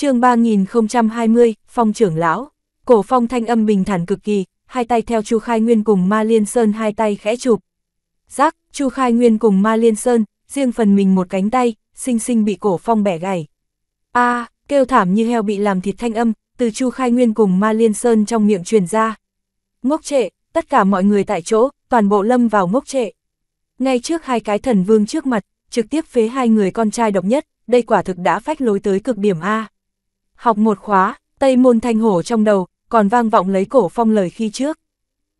chương 3020, phong trưởng lão, cổ phong thanh âm bình thản cực kỳ, hai tay theo Chu Khai Nguyên cùng Ma Liên Sơn hai tay khẽ chụp. Giác, Chu Khai Nguyên cùng Ma Liên Sơn, riêng phần mình một cánh tay, xinh xinh bị cổ phong bẻ gãy. a kêu thảm như heo bị làm thịt thanh âm, từ Chu Khai Nguyên cùng Ma Liên Sơn trong miệng truyền ra. Ngốc trệ, tất cả mọi người tại chỗ, toàn bộ lâm vào ngốc trệ. Ngay trước hai cái thần vương trước mặt, trực tiếp phế hai người con trai độc nhất, đây quả thực đã phách lối tới cực điểm A. Học một khóa, tây môn thanh hổ trong đầu, còn vang vọng lấy cổ phong lời khi trước.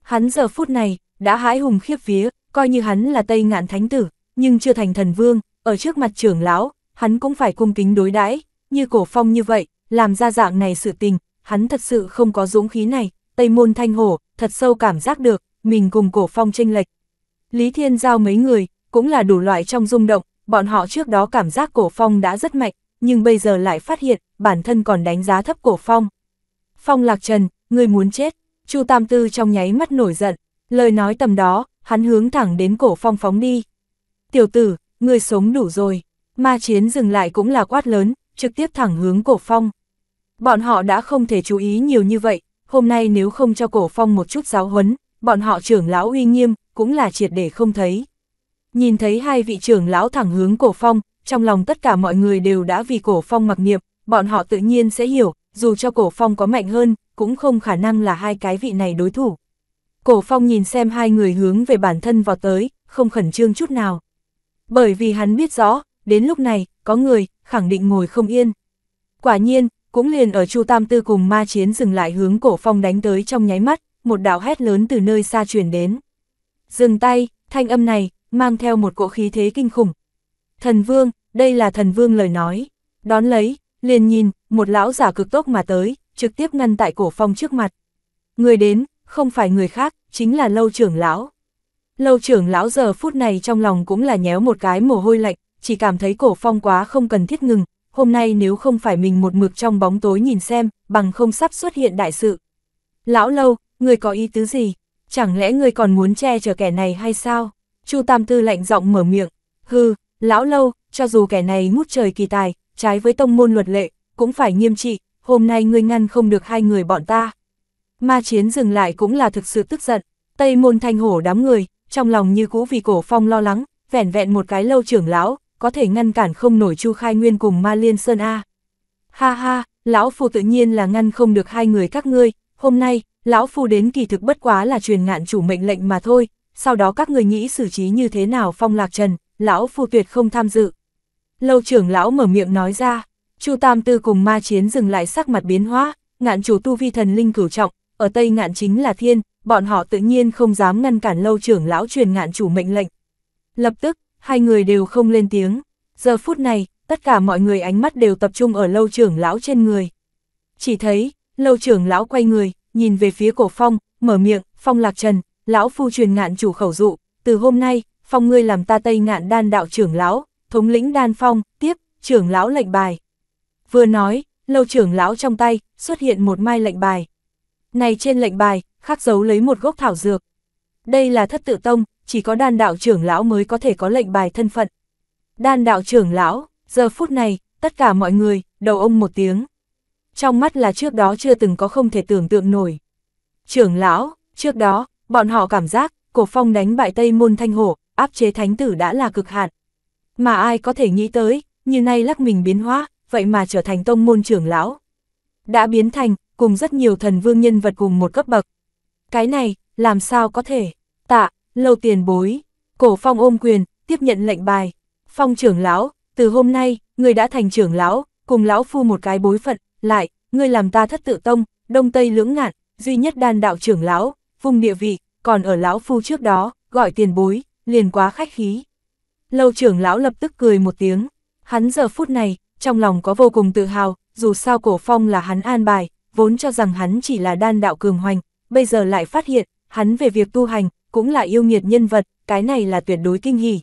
Hắn giờ phút này, đã hãi hùng khiếp vía, coi như hắn là tây ngạn thánh tử, nhưng chưa thành thần vương, ở trước mặt trưởng lão, hắn cũng phải cung kính đối đãi như cổ phong như vậy, làm ra dạng này sự tình, hắn thật sự không có dũng khí này, tây môn thanh hổ, thật sâu cảm giác được, mình cùng cổ phong tranh lệch. Lý Thiên Giao mấy người, cũng là đủ loại trong rung động, bọn họ trước đó cảm giác cổ phong đã rất mạnh, nhưng bây giờ lại phát hiện, bản thân còn đánh giá thấp cổ phong. Phong lạc trần, người muốn chết, Chu Tam Tư trong nháy mắt nổi giận, lời nói tầm đó, hắn hướng thẳng đến cổ phong phóng đi. Tiểu tử, người sống đủ rồi, ma chiến dừng lại cũng là quát lớn, trực tiếp thẳng hướng cổ phong. Bọn họ đã không thể chú ý nhiều như vậy, hôm nay nếu không cho cổ phong một chút giáo huấn, bọn họ trưởng lão uy nghiêm, cũng là triệt để không thấy. Nhìn thấy hai vị trưởng lão thẳng hướng cổ phong, trong lòng tất cả mọi người đều đã vì cổ phong mặc niệm, bọn họ tự nhiên sẽ hiểu, dù cho cổ phong có mạnh hơn, cũng không khả năng là hai cái vị này đối thủ. Cổ phong nhìn xem hai người hướng về bản thân vào tới, không khẩn trương chút nào. Bởi vì hắn biết rõ, đến lúc này, có người, khẳng định ngồi không yên. Quả nhiên, cũng liền ở Chu Tam Tư cùng ma chiến dừng lại hướng cổ phong đánh tới trong nháy mắt, một đạo hét lớn từ nơi xa truyền đến. Dừng tay, thanh âm này, mang theo một cỗ khí thế kinh khủng. Thần Vương, đây là thần vương lời nói. Đón lấy, liền nhìn, một lão giả cực tốc mà tới, trực tiếp ngăn tại cổ phong trước mặt. Người đến, không phải người khác, chính là lâu trưởng lão. Lâu trưởng lão giờ phút này trong lòng cũng là nhéo một cái mồ hôi lạnh, chỉ cảm thấy cổ phong quá không cần thiết ngừng, hôm nay nếu không phải mình một mực trong bóng tối nhìn xem, bằng không sắp xuất hiện đại sự. Lão lâu, người có ý tứ gì? Chẳng lẽ người còn muốn che chở kẻ này hay sao? Chu Tam Tư lạnh giọng mở miệng, hư lão lâu, cho dù kẻ này ngút trời kỳ tài, trái với tông môn luật lệ, cũng phải nghiêm trị, hôm nay ngươi ngăn không được hai người bọn ta. Ma chiến dừng lại cũng là thực sự tức giận, tây môn thanh hổ đám người, trong lòng như cũ vì cổ phong lo lắng, vẻn vẹn một cái lâu trưởng lão, có thể ngăn cản không nổi chu khai nguyên cùng ma liên sơn A. Ha ha, lão phu tự nhiên là ngăn không được hai người các ngươi, hôm nay, lão phu đến kỳ thực bất quá là truyền ngạn chủ mệnh lệnh mà thôi, sau đó các người nghĩ xử trí như thế nào phong lạc trần, lão phu tuyệt không tham dự. Lâu trưởng lão mở miệng nói ra, Chu Tam Tư cùng ma chiến dừng lại sắc mặt biến hóa, ngạn chủ tu vi thần linh cửu trọng, ở Tây ngạn chính là thiên, bọn họ tự nhiên không dám ngăn cản lâu trưởng lão truyền ngạn chủ mệnh lệnh. Lập tức, hai người đều không lên tiếng. Giờ phút này, tất cả mọi người ánh mắt đều tập trung ở lâu trưởng lão trên người. Chỉ thấy, lâu trưởng lão quay người, nhìn về phía cổ phong, mở miệng, phong lạc trần, lão phu truyền ngạn chủ khẩu dụ, từ hôm nay, phong ngươi làm ta tây ngạn đan đạo trưởng lão, thống lĩnh đan phong, tiếp, trưởng lão lệnh bài. Vừa nói, lâu trưởng lão trong tay, xuất hiện một mai lệnh bài. Này trên lệnh bài, khắc dấu lấy một gốc thảo dược. Đây là thất tự tông, chỉ có đan đạo trưởng lão mới có thể có lệnh bài thân phận. Đan đạo trưởng lão, giờ phút này, tất cả mọi người, đầu ông một tiếng. Trong mắt là trước đó chưa từng có không thể tưởng tượng nổi. Trưởng lão, trước đó, bọn họ cảm giác, cổ phong đánh bại Tây Môn Thanh Hổ, áp chế thánh tử đã là cực hạn mà ai có thể nghĩ tới, như nay lắc mình biến hóa, vậy mà trở thành tông môn trưởng lão. Đã biến thành, cùng rất nhiều thần vương nhân vật cùng một cấp bậc. Cái này, làm sao có thể, tạ, lâu tiền bối, cổ phong ôm quyền, tiếp nhận lệnh bài. Phong trưởng lão, từ hôm nay, người đã thành trưởng lão, cùng lão phu một cái bối phận, lại, người làm ta thất tự tông, đông tây lưỡng ngạn, duy nhất đan đạo trưởng lão, vùng địa vị, còn ở lão phu trước đó, gọi tiền bối, liền quá khách khí. Lâu trưởng lão lập tức cười một tiếng, hắn giờ phút này, trong lòng có vô cùng tự hào, dù sao cổ phong là hắn an bài, vốn cho rằng hắn chỉ là đan đạo cường hoành, bây giờ lại phát hiện, hắn về việc tu hành, cũng là yêu nghiệt nhân vật, cái này là tuyệt đối kinh hỉ.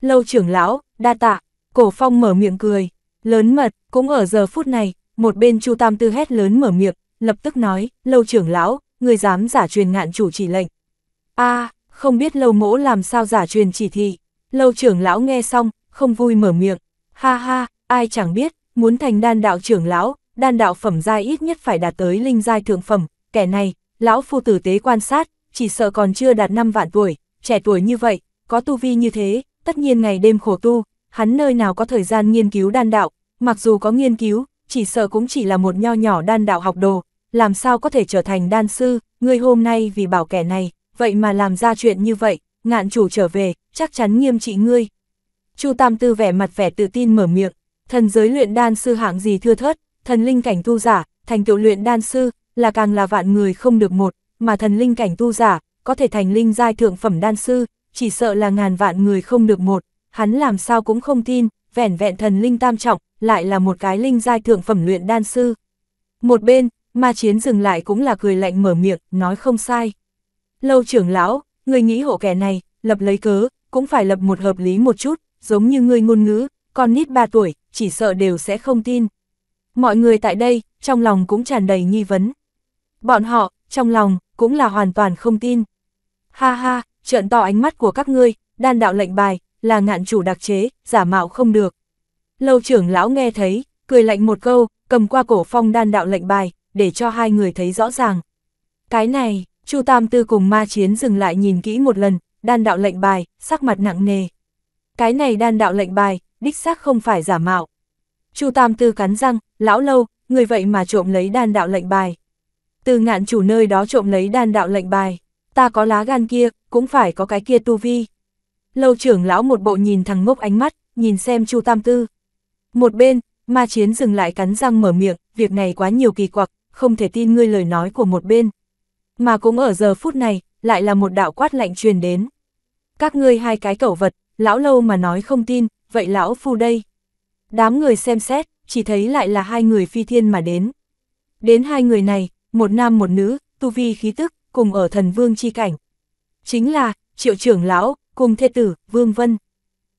Lâu trưởng lão, đa tạ, cổ phong mở miệng cười, lớn mật, cũng ở giờ phút này, một bên chu tam tư hét lớn mở miệng, lập tức nói, lâu trưởng lão, người dám giả truyền ngạn chủ chỉ lệnh. a không biết lâu mỗ làm sao giả truyền chỉ thị. Lâu trưởng lão nghe xong, không vui mở miệng. Ha ha, ai chẳng biết, muốn thành đan đạo trưởng lão, đan đạo phẩm giai ít nhất phải đạt tới linh giai thượng phẩm. Kẻ này, lão phu tử tế quan sát, chỉ sợ còn chưa đạt 5 vạn tuổi, trẻ tuổi như vậy, có tu vi như thế, tất nhiên ngày đêm khổ tu, hắn nơi nào có thời gian nghiên cứu đan đạo, mặc dù có nghiên cứu, chỉ sợ cũng chỉ là một nho nhỏ đan đạo học đồ, làm sao có thể trở thành đan sư, người hôm nay vì bảo kẻ này, vậy mà làm ra chuyện như vậy, ngạn chủ trở về, chắc chắn nghiêm trị ngươi. Chu Tam Tư vẻ mặt vẻ tự tin mở miệng, thần giới luyện đan sư hạng gì thưa thớt, thần linh cảnh tu giả, thành tựu luyện đan sư, là càng là vạn người không được một, mà thần linh cảnh tu giả, có thể thành linh giai thượng phẩm đan sư, chỉ sợ là ngàn vạn người không được một, hắn làm sao cũng không tin, vẻn vẹn thần linh tam trọng, lại là một cái linh giai thượng phẩm luyện đan sư. Một bên, ma chiến dừng lại cũng là cười lạnh mở miệng, nói không sai. Lâu trưởng lão, Người nghĩ hộ kẻ này, lập lấy cớ, cũng phải lập một hợp lý một chút, giống như ngươi ngôn ngữ, con nít 3 tuổi, chỉ sợ đều sẽ không tin. Mọi người tại đây, trong lòng cũng tràn đầy nghi vấn. Bọn họ, trong lòng, cũng là hoàn toàn không tin. Ha ha, trợn to ánh mắt của các ngươi, đan đạo lệnh bài, là ngạn chủ đặc chế, giả mạo không được. Lâu trưởng lão nghe thấy, cười lạnh một câu, cầm qua cổ phong đan đạo lệnh bài, để cho hai người thấy rõ ràng. Cái này, Chu Tam Tư cùng ma chiến dừng lại nhìn kỹ một lần, đan đạo lệnh bài, sắc mặt nặng nề. Cái này đan đạo lệnh bài, đích xác không phải giả mạo. Chu Tam Tư cắn răng, lão lâu, người vậy mà trộm lấy đan đạo lệnh bài. Từ ngạn chủ nơi đó trộm lấy đan đạo lệnh bài, ta có lá gan kia, cũng phải có cái kia tu vi. Lâu trưởng lão một bộ nhìn thằng ngốc ánh mắt, nhìn xem Chu Tam Tư. Một bên, ma chiến dừng lại cắn răng mở miệng, việc này quá nhiều kỳ quặc, không thể tin ngươi lời nói của một bên. Mà cũng ở giờ phút này, lại là một đạo quát lạnh truyền đến. Các ngươi hai cái cẩu vật, lão lâu mà nói không tin, vậy lão phu đây. Đám người xem xét, chỉ thấy lại là hai người phi thiên mà đến. Đến hai người này, một nam một nữ, tu vi khí tức, cùng ở thần vương chi cảnh. Chính là, triệu trưởng lão, cùng thê tử, Vương Vân.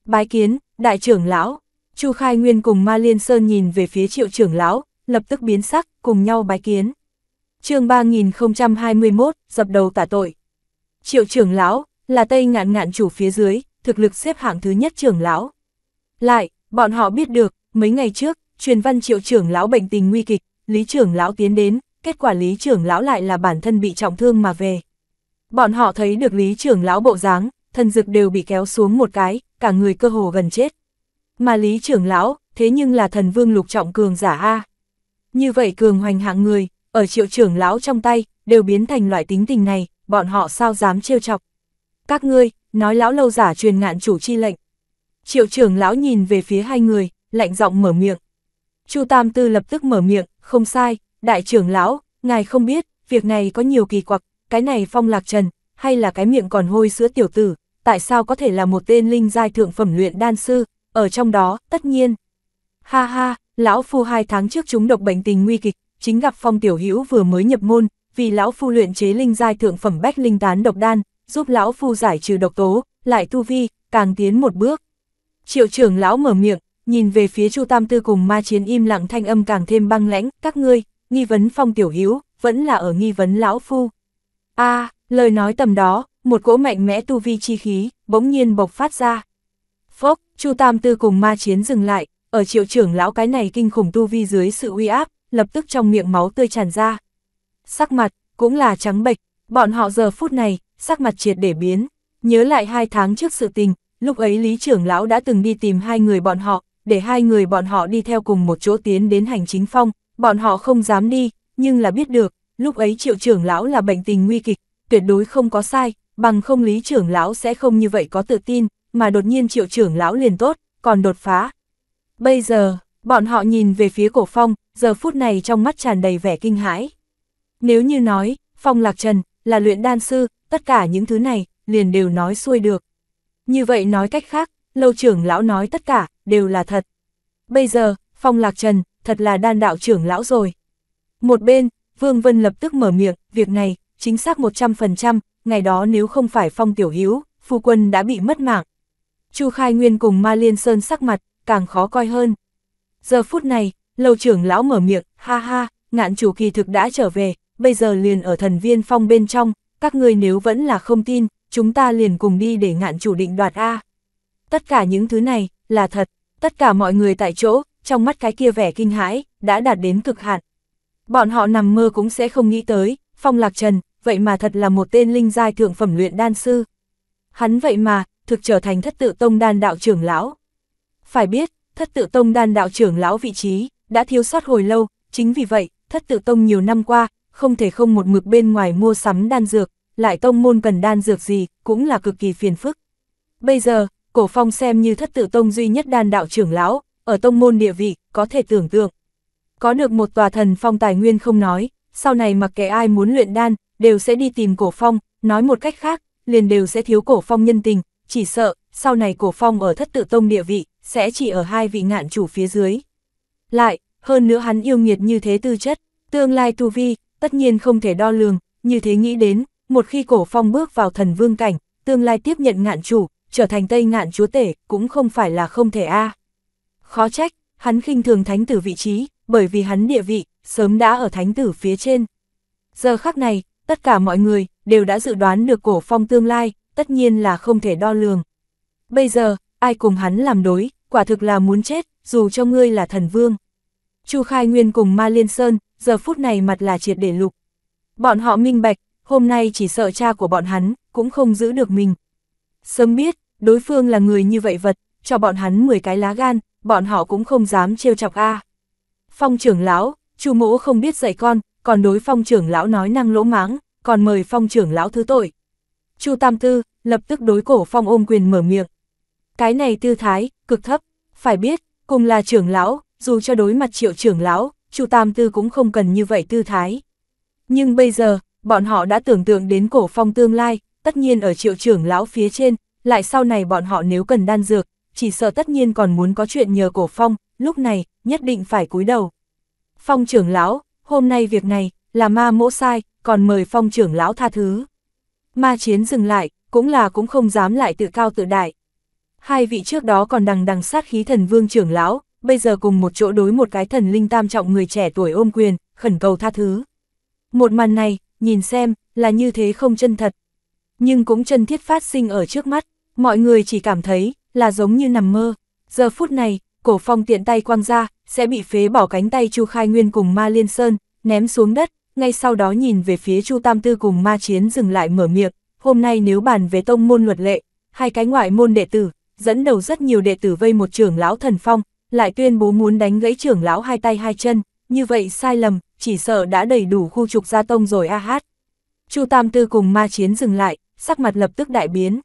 Bái kiến, đại trưởng lão, Chu Khai Nguyên cùng Ma Liên Sơn nhìn về phía triệu trưởng lão, lập tức biến sắc, cùng nhau bái kiến chương 3021, dập đầu tả tội. Triệu trưởng lão, là Tây ngạn ngạn chủ phía dưới, thực lực xếp hạng thứ nhất trưởng lão. Lại, bọn họ biết được, mấy ngày trước, truyền văn triệu trưởng lão bệnh tình nguy kịch, lý trưởng lão tiến đến, kết quả lý trưởng lão lại là bản thân bị trọng thương mà về. Bọn họ thấy được lý trưởng lão bộ dáng, thân dực đều bị kéo xuống một cái, cả người cơ hồ gần chết. Mà lý trưởng lão, thế nhưng là thần vương lục trọng cường giả A. Như vậy cường hoành hạng người, ở triệu trưởng lão trong tay, đều biến thành loại tính tình này, bọn họ sao dám trêu chọc. Các ngươi, nói lão lâu giả truyền ngạn chủ chi lệnh. Triệu trưởng lão nhìn về phía hai người, lạnh giọng mở miệng. Chu Tam Tư lập tức mở miệng, không sai, đại trưởng lão, ngài không biết, việc này có nhiều kỳ quặc, cái này phong lạc trần, hay là cái miệng còn hôi sữa tiểu tử, tại sao có thể là một tên linh giai thượng phẩm luyện đan sư, ở trong đó, tất nhiên. Ha ha, lão phu hai tháng trước chúng độc bệnh tình nguy kịch, chính gặp phong tiểu hữu vừa mới nhập môn, vì lão phu luyện chế linh giai thượng phẩm bách linh tán độc đan, giúp lão phu giải trừ độc tố, lại tu vi, càng tiến một bước. Triệu trưởng lão mở miệng, nhìn về phía Chu Tam Tư cùng ma chiến im lặng thanh âm càng thêm băng lãnh, các ngươi, nghi vấn phong tiểu hữu vẫn là ở nghi vấn lão phu. a à, lời nói tầm đó, một cỗ mạnh mẽ tu vi chi khí, bỗng nhiên bộc phát ra. Phốc, Chu Tam Tư cùng ma chiến dừng lại, ở triệu trưởng lão cái này kinh khủng tu vi dưới sự uy áp, lập tức trong miệng máu tươi tràn ra. Sắc mặt, cũng là trắng bệch, bọn họ giờ phút này, sắc mặt triệt để biến. Nhớ lại hai tháng trước sự tình, lúc ấy Lý trưởng lão đã từng đi tìm hai người bọn họ, để hai người bọn họ đi theo cùng một chỗ tiến đến hành chính phong, bọn họ không dám đi, nhưng là biết được, lúc ấy triệu trưởng lão là bệnh tình nguy kịch, tuyệt đối không có sai, bằng không Lý trưởng lão sẽ không như vậy có tự tin, mà đột nhiên triệu trưởng lão liền tốt, còn đột phá. Bây giờ, Bọn họ nhìn về phía cổ phong, giờ phút này trong mắt tràn đầy vẻ kinh hãi. Nếu như nói, phong lạc trần, là luyện đan sư, tất cả những thứ này, liền đều nói xuôi được. Như vậy nói cách khác, lâu trưởng lão nói tất cả, đều là thật. Bây giờ, phong lạc trần, thật là đan đạo trưởng lão rồi. Một bên, Vương Vân lập tức mở miệng, việc này, chính xác 100%, ngày đó nếu không phải phong tiểu hiếu, phu quân đã bị mất mạng. Chu Khai Nguyên cùng Ma Liên Sơn sắc mặt, càng khó coi hơn. Giờ phút này, lầu trưởng lão mở miệng, ha ha, ngạn chủ kỳ thực đã trở về, bây giờ liền ở thần viên phong bên trong, các ngươi nếu vẫn là không tin, chúng ta liền cùng đi để ngạn chủ định đoạt A. Tất cả những thứ này, là thật, tất cả mọi người tại chỗ, trong mắt cái kia vẻ kinh hãi, đã đạt đến cực hạn. Bọn họ nằm mơ cũng sẽ không nghĩ tới, Phong Lạc Trần, vậy mà thật là một tên linh giai thượng phẩm luyện đan sư. Hắn vậy mà, thực trở thành thất tự tông đan đạo trưởng lão. Phải biết, thất tự tông đan đạo trưởng lão vị trí, đã thiếu sót hồi lâu, chính vì vậy, thất tự tông nhiều năm qua, không thể không một mực bên ngoài mua sắm đan dược, lại tông môn cần đan dược gì, cũng là cực kỳ phiền phức. Bây giờ, cổ phong xem như thất tự tông duy nhất đan đạo trưởng lão, ở tông môn địa vị, có thể tưởng tượng. Có được một tòa thần phong tài nguyên không nói, sau này mặc kệ ai muốn luyện đan, đều sẽ đi tìm cổ phong, nói một cách khác, liền đều sẽ thiếu cổ phong nhân tình, chỉ sợ, sau này cổ phong ở thất tự tông địa vị, sẽ chỉ ở hai vị ngạn chủ phía dưới. Lại, hơn nữa hắn yêu nghiệt như thế tư chất, tương lai tu vi, tất nhiên không thể đo lường, như thế nghĩ đến, một khi cổ phong bước vào thần vương cảnh, tương lai tiếp nhận ngạn chủ, trở thành tây ngạn chúa tể, cũng không phải là không thể a Khó trách, hắn khinh thường thánh tử vị trí, bởi vì hắn địa vị, sớm đã ở thánh tử phía trên. Giờ khắc này, tất cả mọi người, đều đã dự đoán được cổ phong tương lai, tất nhiên là không thể đo lường. Bây giờ, ai cùng hắn làm đối, quả thực là muốn chết, dù cho ngươi là thần vương. Chu Khai Nguyên cùng Ma Liên Sơn, giờ phút này mặt là triệt để lục. Bọn họ minh bạch, hôm nay chỉ sợ cha của bọn hắn, cũng không giữ được mình. Sớm biết, đối phương là người như vậy vật, cho bọn hắn 10 cái lá gan, bọn họ cũng không dám trêu chọc a. Phong trưởng lão, Chu Mỗ không biết dạy con, còn đối phong trưởng lão nói năng lỗ máng, còn mời phong trưởng lão thứ tội. Chu Tam Tư lập tức đối cổ phong ôm quyền mở miệng. Cái này tư thái, cực thấp, phải biết, cùng là trưởng lão, dù cho đối mặt triệu trưởng lão, chu Tam Tư cũng không cần như vậy tư thái. Nhưng bây giờ, bọn họ đã tưởng tượng đến cổ phong tương lai, tất nhiên ở triệu trưởng lão phía trên, lại sau này bọn họ nếu cần đan dược, chỉ sợ tất nhiên còn muốn có chuyện nhờ cổ phong, lúc này, nhất định phải cúi đầu. Phong trưởng lão, hôm nay việc này, là ma mỗ sai, còn mời phong trưởng lão tha thứ. Ma chiến dừng lại, cũng là cũng không dám lại tự cao tự đại. Hai vị trước đó còn đằng đằng sát khí thần vương trưởng lão, bây giờ cùng một chỗ đối một cái thần linh tam trọng người trẻ tuổi ôm quyền, khẩn cầu tha thứ. Một màn này, nhìn xem, là như thế không chân thật. Nhưng cũng chân thiết phát sinh ở trước mắt, mọi người chỉ cảm thấy, là giống như nằm mơ. Giờ phút này, cổ phong tiện tay quăng ra, sẽ bị phế bỏ cánh tay Chu Khai Nguyên cùng Ma Liên Sơn, ném xuống đất, ngay sau đó nhìn về phía Chu Tam Tư cùng Ma Chiến dừng lại mở miệng, hôm nay nếu bàn về tông môn luật lệ, hai cái ngoại môn đệ tử, dẫn đầu rất nhiều đệ tử vây một trưởng lão thần phong, lại tuyên bố muốn đánh gãy trưởng lão hai tay hai chân, như vậy sai lầm, chỉ sợ đã đầy đủ khu trục gia tông rồi a hát. Chu Tam Tư cùng ma chiến dừng lại, sắc mặt lập tức đại biến.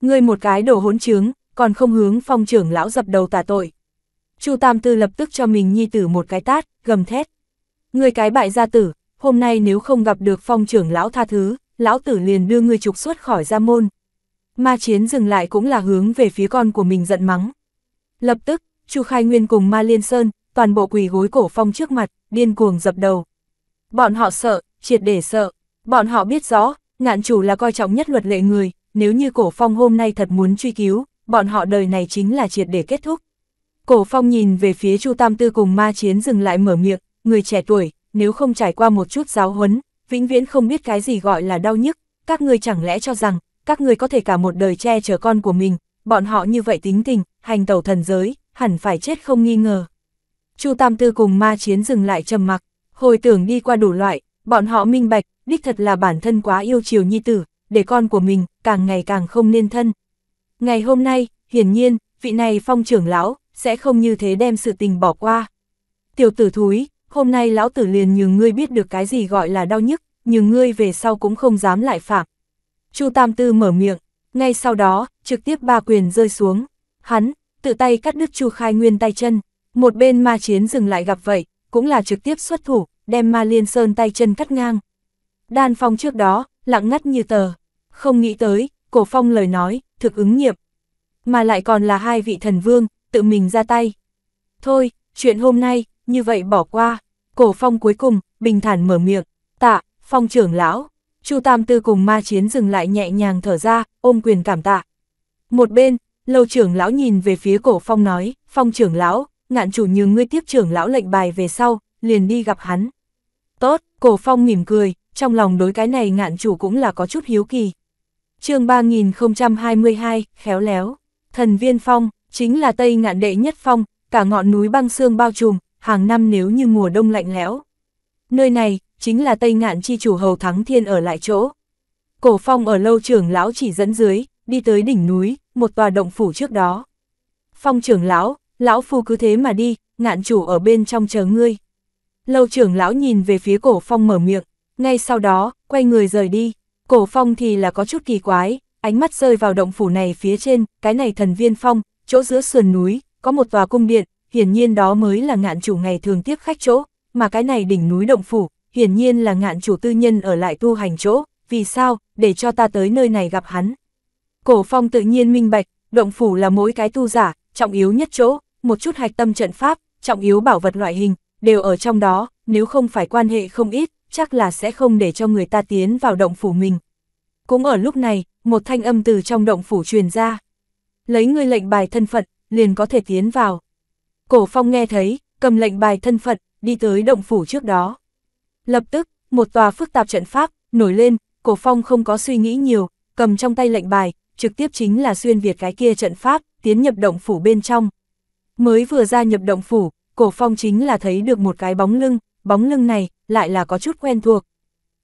Ngươi một cái đồ hỗn trướng, còn không hướng phong trưởng lão dập đầu tà tội. Chu Tam Tư lập tức cho mình nhi tử một cái tát, gầm thét. Ngươi cái bại gia tử, hôm nay nếu không gặp được phong trưởng lão tha thứ, lão tử liền đưa ngươi trục xuất khỏi gia môn. Ma chiến dừng lại cũng là hướng về phía con của mình giận mắng. Lập tức, Chu Khai Nguyên cùng Ma Liên Sơn, toàn bộ quỳ gối cổ phong trước mặt, điên cuồng dập đầu. Bọn họ sợ, triệt để sợ. Bọn họ biết rõ, ngạn chủ là coi trọng nhất luật lệ người, nếu như cổ phong hôm nay thật muốn truy cứu, bọn họ đời này chính là triệt để kết thúc. Cổ phong nhìn về phía Chu Tam Tư cùng ma chiến dừng lại mở miệng, người trẻ tuổi, nếu không trải qua một chút giáo huấn, vĩnh viễn không biết cái gì gọi là đau nhức, các ngươi chẳng lẽ cho rằng, các người có thể cả một đời che chở con của mình, bọn họ như vậy tính tình, hành tẩu thần giới, hẳn phải chết không nghi ngờ. Chu Tam Tư cùng ma chiến dừng lại trầm mặc, hồi tưởng đi qua đủ loại, bọn họ minh bạch, đích thật là bản thân quá yêu chiều nhi tử, để con của mình càng ngày càng không nên thân. Ngày hôm nay, hiển nhiên, vị này phong trưởng lão sẽ không như thế đem sự tình bỏ qua. Tiểu tử thúi, hôm nay lão tử liền nhường ngươi biết được cái gì gọi là đau nhức, nhưng ngươi về sau cũng không dám lại phạm. Chu Tam Tư mở miệng, ngay sau đó, trực tiếp ba quyền rơi xuống. Hắn, tự tay cắt đứt Chu Khai Nguyên tay chân, một bên ma chiến dừng lại gặp vậy, cũng là trực tiếp xuất thủ, đem ma liên sơn tay chân cắt ngang. Đan Phong trước đó, lặng ngắt như tờ, không nghĩ tới, cổ phong lời nói, thực ứng nghiệm. Mà lại còn là hai vị thần vương, tự mình ra tay. Thôi, chuyện hôm nay, như vậy bỏ qua, cổ phong cuối cùng, bình thản mở miệng, tạ, phong trưởng lão. Chu Tam Tư cùng ma chiến dừng lại nhẹ nhàng thở ra, ôm quyền cảm tạ. Một bên, lâu trưởng lão nhìn về phía cổ phong nói, phong trưởng lão, ngạn chủ như ngươi tiếp trưởng lão lệnh bài về sau, liền đi gặp hắn. Tốt, cổ phong mỉm cười, trong lòng đối cái này ngạn chủ cũng là có chút hiếu kỳ. chương 3022, khéo léo, thần viên phong, chính là tây ngạn đệ nhất phong, cả ngọn núi băng xương bao trùm, hàng năm nếu như mùa đông lạnh lẽo. Nơi này, chính là Tây Ngạn chi chủ Hầu Thắng Thiên ở lại chỗ. Cổ phong ở lâu trưởng lão chỉ dẫn dưới, đi tới đỉnh núi, một tòa động phủ trước đó. Phong trưởng lão, lão phu cứ thế mà đi, ngạn chủ ở bên trong chờ ngươi. Lâu trưởng lão nhìn về phía cổ phong mở miệng, ngay sau đó, quay người rời đi. Cổ phong thì là có chút kỳ quái, ánh mắt rơi vào động phủ này phía trên, cái này thần viên phong, chỗ giữa sườn núi, có một tòa cung điện, hiển nhiên đó mới là ngạn chủ ngày thường tiếp khách chỗ, mà cái này đỉnh núi động phủ, hiển nhiên là ngạn chủ tư nhân ở lại tu hành chỗ, vì sao, để cho ta tới nơi này gặp hắn. Cổ phong tự nhiên minh bạch, động phủ là mỗi cái tu giả, trọng yếu nhất chỗ, một chút hạch tâm trận pháp, trọng yếu bảo vật loại hình, đều ở trong đó, nếu không phải quan hệ không ít, chắc là sẽ không để cho người ta tiến vào động phủ mình. Cũng ở lúc này, một thanh âm từ trong động phủ truyền ra. Lấy người lệnh bài thân phận, liền có thể tiến vào. Cổ phong nghe thấy, cầm lệnh bài thân phận, đi tới động phủ trước đó. Lập tức, một tòa phức tạp trận pháp, nổi lên, cổ phong không có suy nghĩ nhiều, cầm trong tay lệnh bài, trực tiếp chính là xuyên Việt cái kia trận pháp, tiến nhập động phủ bên trong. Mới vừa ra nhập động phủ, cổ phong chính là thấy được một cái bóng lưng, bóng lưng này, lại là có chút quen thuộc.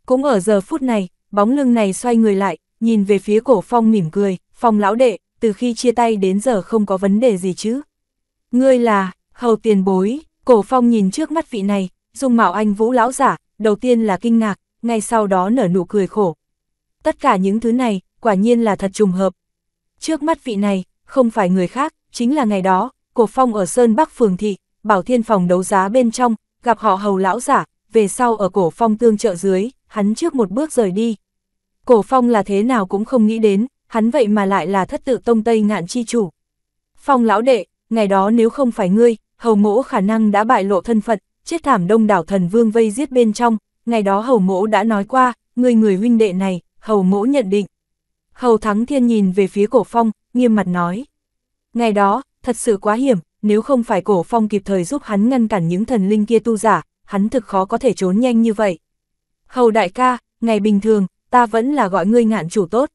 Cũng ở giờ phút này, bóng lưng này xoay người lại, nhìn về phía cổ phong mỉm cười, phong lão đệ, từ khi chia tay đến giờ không có vấn đề gì chứ. Ngươi là, hầu tiền bối, cổ phong nhìn trước mắt vị này, dung mạo anh vũ lão giả, đầu tiên là kinh ngạc, ngay sau đó nở nụ cười khổ. Tất cả những thứ này, quả nhiên là thật trùng hợp. Trước mắt vị này, không phải người khác, chính là ngày đó, Cổ Phong ở Sơn Bắc Phường Thị, Bảo Thiên Phòng đấu giá bên trong, gặp họ hầu lão giả, về sau ở Cổ Phong tương trợ dưới, hắn trước một bước rời đi. Cổ Phong là thế nào cũng không nghĩ đến, hắn vậy mà lại là thất tự tông Tây ngạn chi chủ. Phong lão đệ, ngày đó nếu không phải ngươi, hầu mỗ khả năng đã bại lộ thân phận, chết thảm đông đảo thần vương vây giết bên trong, ngày đó hầu mỗ đã nói qua, người người huynh đệ này, hầu mỗ nhận định. Hầu thắng thiên nhìn về phía cổ phong, nghiêm mặt nói. Ngày đó, thật sự quá hiểm, nếu không phải cổ phong kịp thời giúp hắn ngăn cản những thần linh kia tu giả, hắn thực khó có thể trốn nhanh như vậy. Hầu đại ca, ngày bình thường, ta vẫn là gọi ngươi ngạn chủ tốt.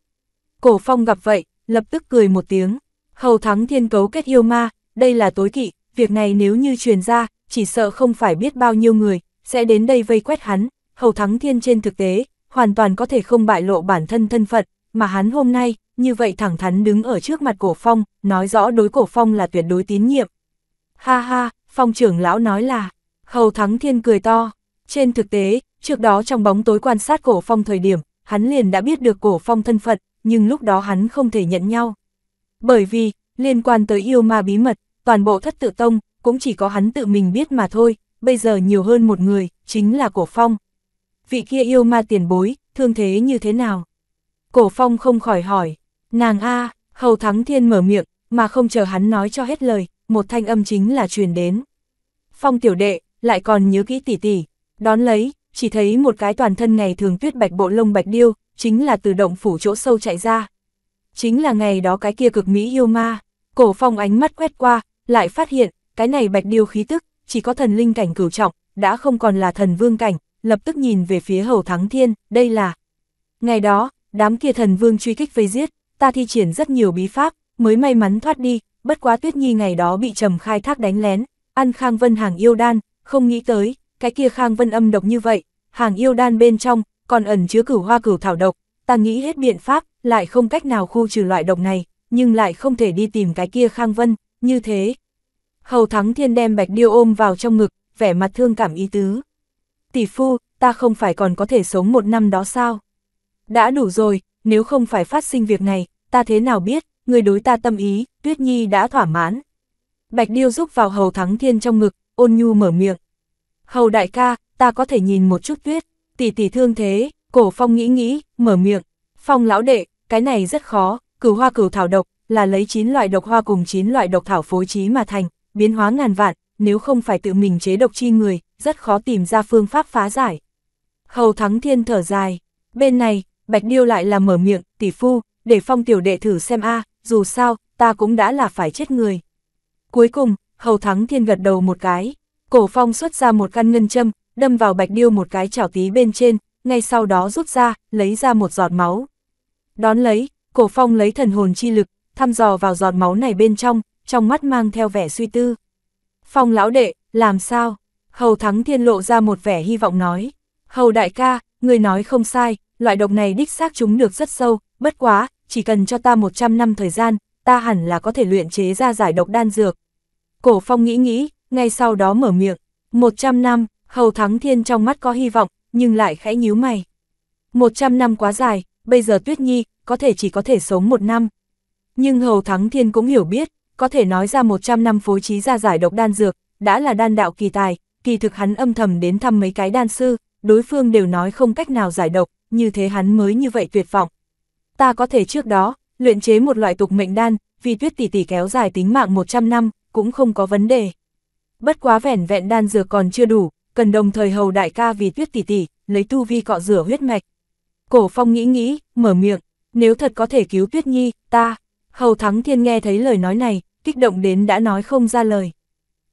Cổ phong gặp vậy, lập tức cười một tiếng. Hầu thắng thiên cấu kết yêu ma, đây là tối kỵ, việc này nếu như truyền ra, chỉ sợ không phải biết bao nhiêu người, sẽ đến đây vây quét hắn, hầu thắng thiên trên thực tế, hoàn toàn có thể không bại lộ bản thân thân phận, mà hắn hôm nay, như vậy thẳng thắn đứng ở trước mặt cổ phong, nói rõ đối cổ phong là tuyệt đối tín nhiệm. Ha ha, phong trưởng lão nói là, hầu thắng thiên cười to, trên thực tế, trước đó trong bóng tối quan sát cổ phong thời điểm, hắn liền đã biết được cổ phong thân phận, nhưng lúc đó hắn không thể nhận nhau. Bởi vì, liên quan tới yêu ma bí mật, toàn bộ thất tự tông, cũng chỉ có hắn tự mình biết mà thôi, bây giờ nhiều hơn một người, chính là Cổ Phong. Vị kia yêu ma tiền bối, thương thế như thế nào? Cổ Phong không khỏi hỏi, nàng A, Hầu Thắng Thiên mở miệng, mà không chờ hắn nói cho hết lời, một thanh âm chính là truyền đến. Phong tiểu đệ, lại còn nhớ kỹ tỉ tỉ, đón lấy, chỉ thấy một cái toàn thân ngày thường tuyết bạch bộ lông bạch điêu, chính là từ động phủ chỗ sâu chạy ra. Chính là ngày đó cái kia cực mỹ yêu ma, cổ phong ánh mắt quét qua, lại phát hiện, cái này bạch điêu khí tức, chỉ có thần linh cảnh cửu trọng, đã không còn là thần vương cảnh, lập tức nhìn về phía hầu thắng thiên, đây là... Ngày đó, đám kia thần vương truy kích vây giết, ta thi triển rất nhiều bí pháp, mới may mắn thoát đi, bất quá tuyết nhi ngày đó bị trầm khai thác đánh lén, ăn khang vân hàng yêu đan, không nghĩ tới, cái kia khang vân âm độc như vậy, hàng yêu đan bên trong, còn ẩn chứa cửu hoa cửu thảo độc, ta nghĩ hết biện pháp, lại không cách nào khu trừ loại độc này, nhưng lại không thể đi tìm cái kia khang vân, như thế, Hầu Thắng Thiên đem Bạch Điêu ôm vào trong ngực, vẻ mặt thương cảm ý tứ. Tỷ phu, ta không phải còn có thể sống một năm đó sao? Đã đủ rồi, nếu không phải phát sinh việc này, ta thế nào biết, người đối ta tâm ý, Tuyết Nhi đã thỏa mãn. Bạch Điêu rúc vào Hầu Thắng Thiên trong ngực, ôn nhu mở miệng. Hầu đại ca, ta có thể nhìn một chút tuyết, tỷ tỷ thương thế, cổ phong nghĩ nghĩ, mở miệng. Phong lão đệ, cái này rất khó, cửu hoa cửu thảo độc, là lấy 9 loại độc hoa cùng 9 loại độc thảo phối trí mà thành, biến hóa ngàn vạn, nếu không phải tự mình chế độc chi người, rất khó tìm ra phương pháp phá giải. Hầu Thắng Thiên thở dài, bên này, Bạch Điêu lại là mở miệng, tỷ phu, để phong tiểu đệ thử xem a dù sao, ta cũng đã là phải chết người. Cuối cùng, Hầu Thắng Thiên gật đầu một cái, cổ phong xuất ra một căn ngân châm, đâm vào Bạch Điêu một cái chảo tí bên trên, ngay sau đó rút ra, lấy ra một giọt máu. Đón lấy, cổ phong lấy thần hồn chi lực, thăm dò vào giọt máu này bên trong, trong mắt mang theo vẻ suy tư. Phong lão đệ, làm sao? Hầu Thắng Thiên lộ ra một vẻ hy vọng nói. Hầu đại ca, người nói không sai, loại độc này đích xác chúng được rất sâu, bất quá, chỉ cần cho ta 100 năm thời gian, ta hẳn là có thể luyện chế ra giải độc đan dược. Cổ Phong nghĩ nghĩ, ngay sau đó mở miệng. 100 năm, Hầu Thắng Thiên trong mắt có hy vọng, nhưng lại khẽ nhíu mày. 100 năm quá dài, bây giờ Tuyết Nhi có thể chỉ có thể sống một năm. Nhưng Hầu Thắng Thiên cũng hiểu biết, có thể nói ra 100 năm phối trí ra giải độc đan dược, đã là đan đạo kỳ tài, kỳ thực hắn âm thầm đến thăm mấy cái đan sư, đối phương đều nói không cách nào giải độc, như thế hắn mới như vậy tuyệt vọng. Ta có thể trước đó, luyện chế một loại tục mệnh đan, vì tuyết tỷ tỷ kéo dài tính mạng 100 năm, cũng không có vấn đề. Bất quá vẻn vẹn đan dược còn chưa đủ, cần đồng thời hầu đại ca vì tuyết tỷ tỷ, lấy tu vi cọ rửa huyết mạch. Cổ phong nghĩ nghĩ, mở miệng, nếu thật có thể cứu tuyết nhi, ta, Hầu Thắng Thiên nghe thấy lời nói này, kích động đến đã nói không ra lời.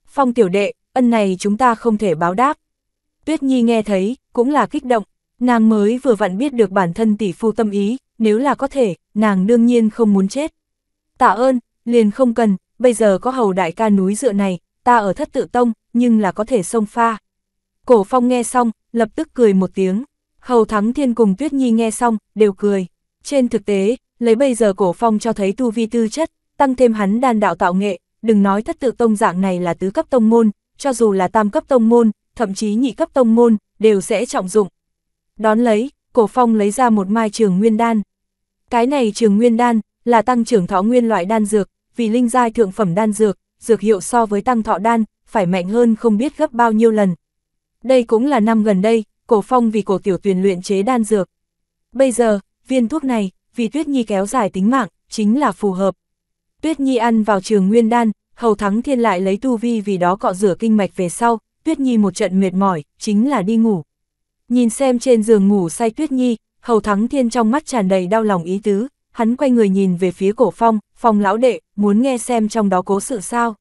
Phong tiểu đệ, ân này chúng ta không thể báo đáp. Tuyết Nhi nghe thấy, cũng là kích động, nàng mới vừa vặn biết được bản thân tỷ phu tâm ý, nếu là có thể, nàng đương nhiên không muốn chết. Tạ ơn, liền không cần, bây giờ có hầu đại ca núi dựa này, ta ở thất tự tông, nhưng là có thể xông pha. Cổ phong nghe xong, lập tức cười một tiếng. Hầu Thắng Thiên cùng Tuyết Nhi nghe xong, đều cười. Trên thực tế, lấy bây giờ cổ phong cho thấy tu vi tư chất, tăng thêm hắn đan đạo tạo nghệ, đừng nói thất tự tông dạng này là tứ cấp tông môn, cho dù là tam cấp tông môn, thậm chí nhị cấp tông môn, đều sẽ trọng dụng. Đón lấy, cổ phong lấy ra một mai trường nguyên đan. Cái này trường nguyên đan, là tăng trưởng thọ nguyên loại đan dược, vì linh giai thượng phẩm đan dược, dược hiệu so với tăng thọ đan, phải mạnh hơn không biết gấp bao nhiêu lần. Đây cũng là năm gần đây, cổ phong vì cổ tiểu tuyển luyện chế đan dược. Bây giờ, viên thuốc này, vì Tuyết Nhi kéo dài tính mạng, chính là phù hợp. Tuyết Nhi ăn vào trường nguyên đan, hầu thắng thiên lại lấy tu vi vì đó cọ rửa kinh mạch về sau, Tuyết Nhi một trận mệt mỏi, chính là đi ngủ. Nhìn xem trên giường ngủ say Tuyết Nhi, hầu thắng thiên trong mắt tràn đầy đau lòng ý tứ, hắn quay người nhìn về phía cổ phong, phong lão đệ, muốn nghe xem trong đó cố sự sao.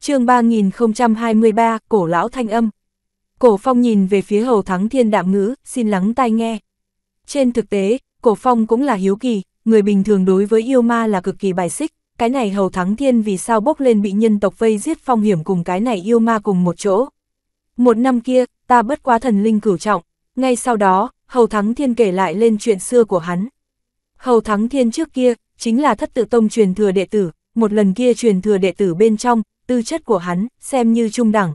chương 3023, cổ lão thanh âm. Cổ phong nhìn về phía hầu thắng thiên đạm ngữ, xin lắng tai nghe. Trên thực tế, Cổ Phong cũng là hiếu kỳ, người bình thường đối với yêu ma là cực kỳ bài xích, cái này hầu thắng thiên vì sao bốc lên bị nhân tộc vây giết phong hiểm cùng cái này yêu ma cùng một chỗ. Một năm kia, ta bất quá thần linh cửu trọng, ngay sau đó, hầu thắng thiên kể lại lên chuyện xưa của hắn. Hầu thắng thiên trước kia, chính là thất tự tông truyền thừa đệ tử, một lần kia truyền thừa đệ tử bên trong, tư chất của hắn, xem như trung đẳng.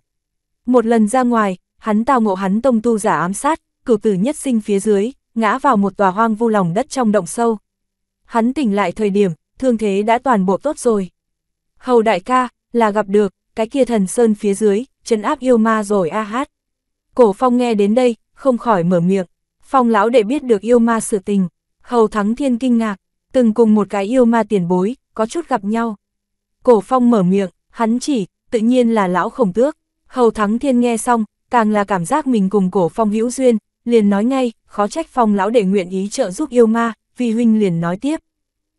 Một lần ra ngoài, hắn tào ngộ hắn tông tu giả ám sát, cửu tử nhất sinh phía dưới, ngã vào một tòa hoang vu lòng đất trong động sâu. Hắn tỉnh lại thời điểm, thương thế đã toàn bộ tốt rồi. Hầu đại ca, là gặp được, cái kia thần sơn phía dưới, trấn áp yêu ma rồi a hát. Cổ phong nghe đến đây, không khỏi mở miệng. Phong lão để biết được yêu ma sự tình. Hầu thắng thiên kinh ngạc, từng cùng một cái yêu ma tiền bối, có chút gặp nhau. Cổ phong mở miệng, hắn chỉ, tự nhiên là lão khổng tước. Hầu thắng thiên nghe xong, càng là cảm giác mình cùng cổ phong hữu duyên, liền nói ngay, khó trách phong lão để nguyện ý trợ giúp yêu ma, vì huynh liền nói tiếp.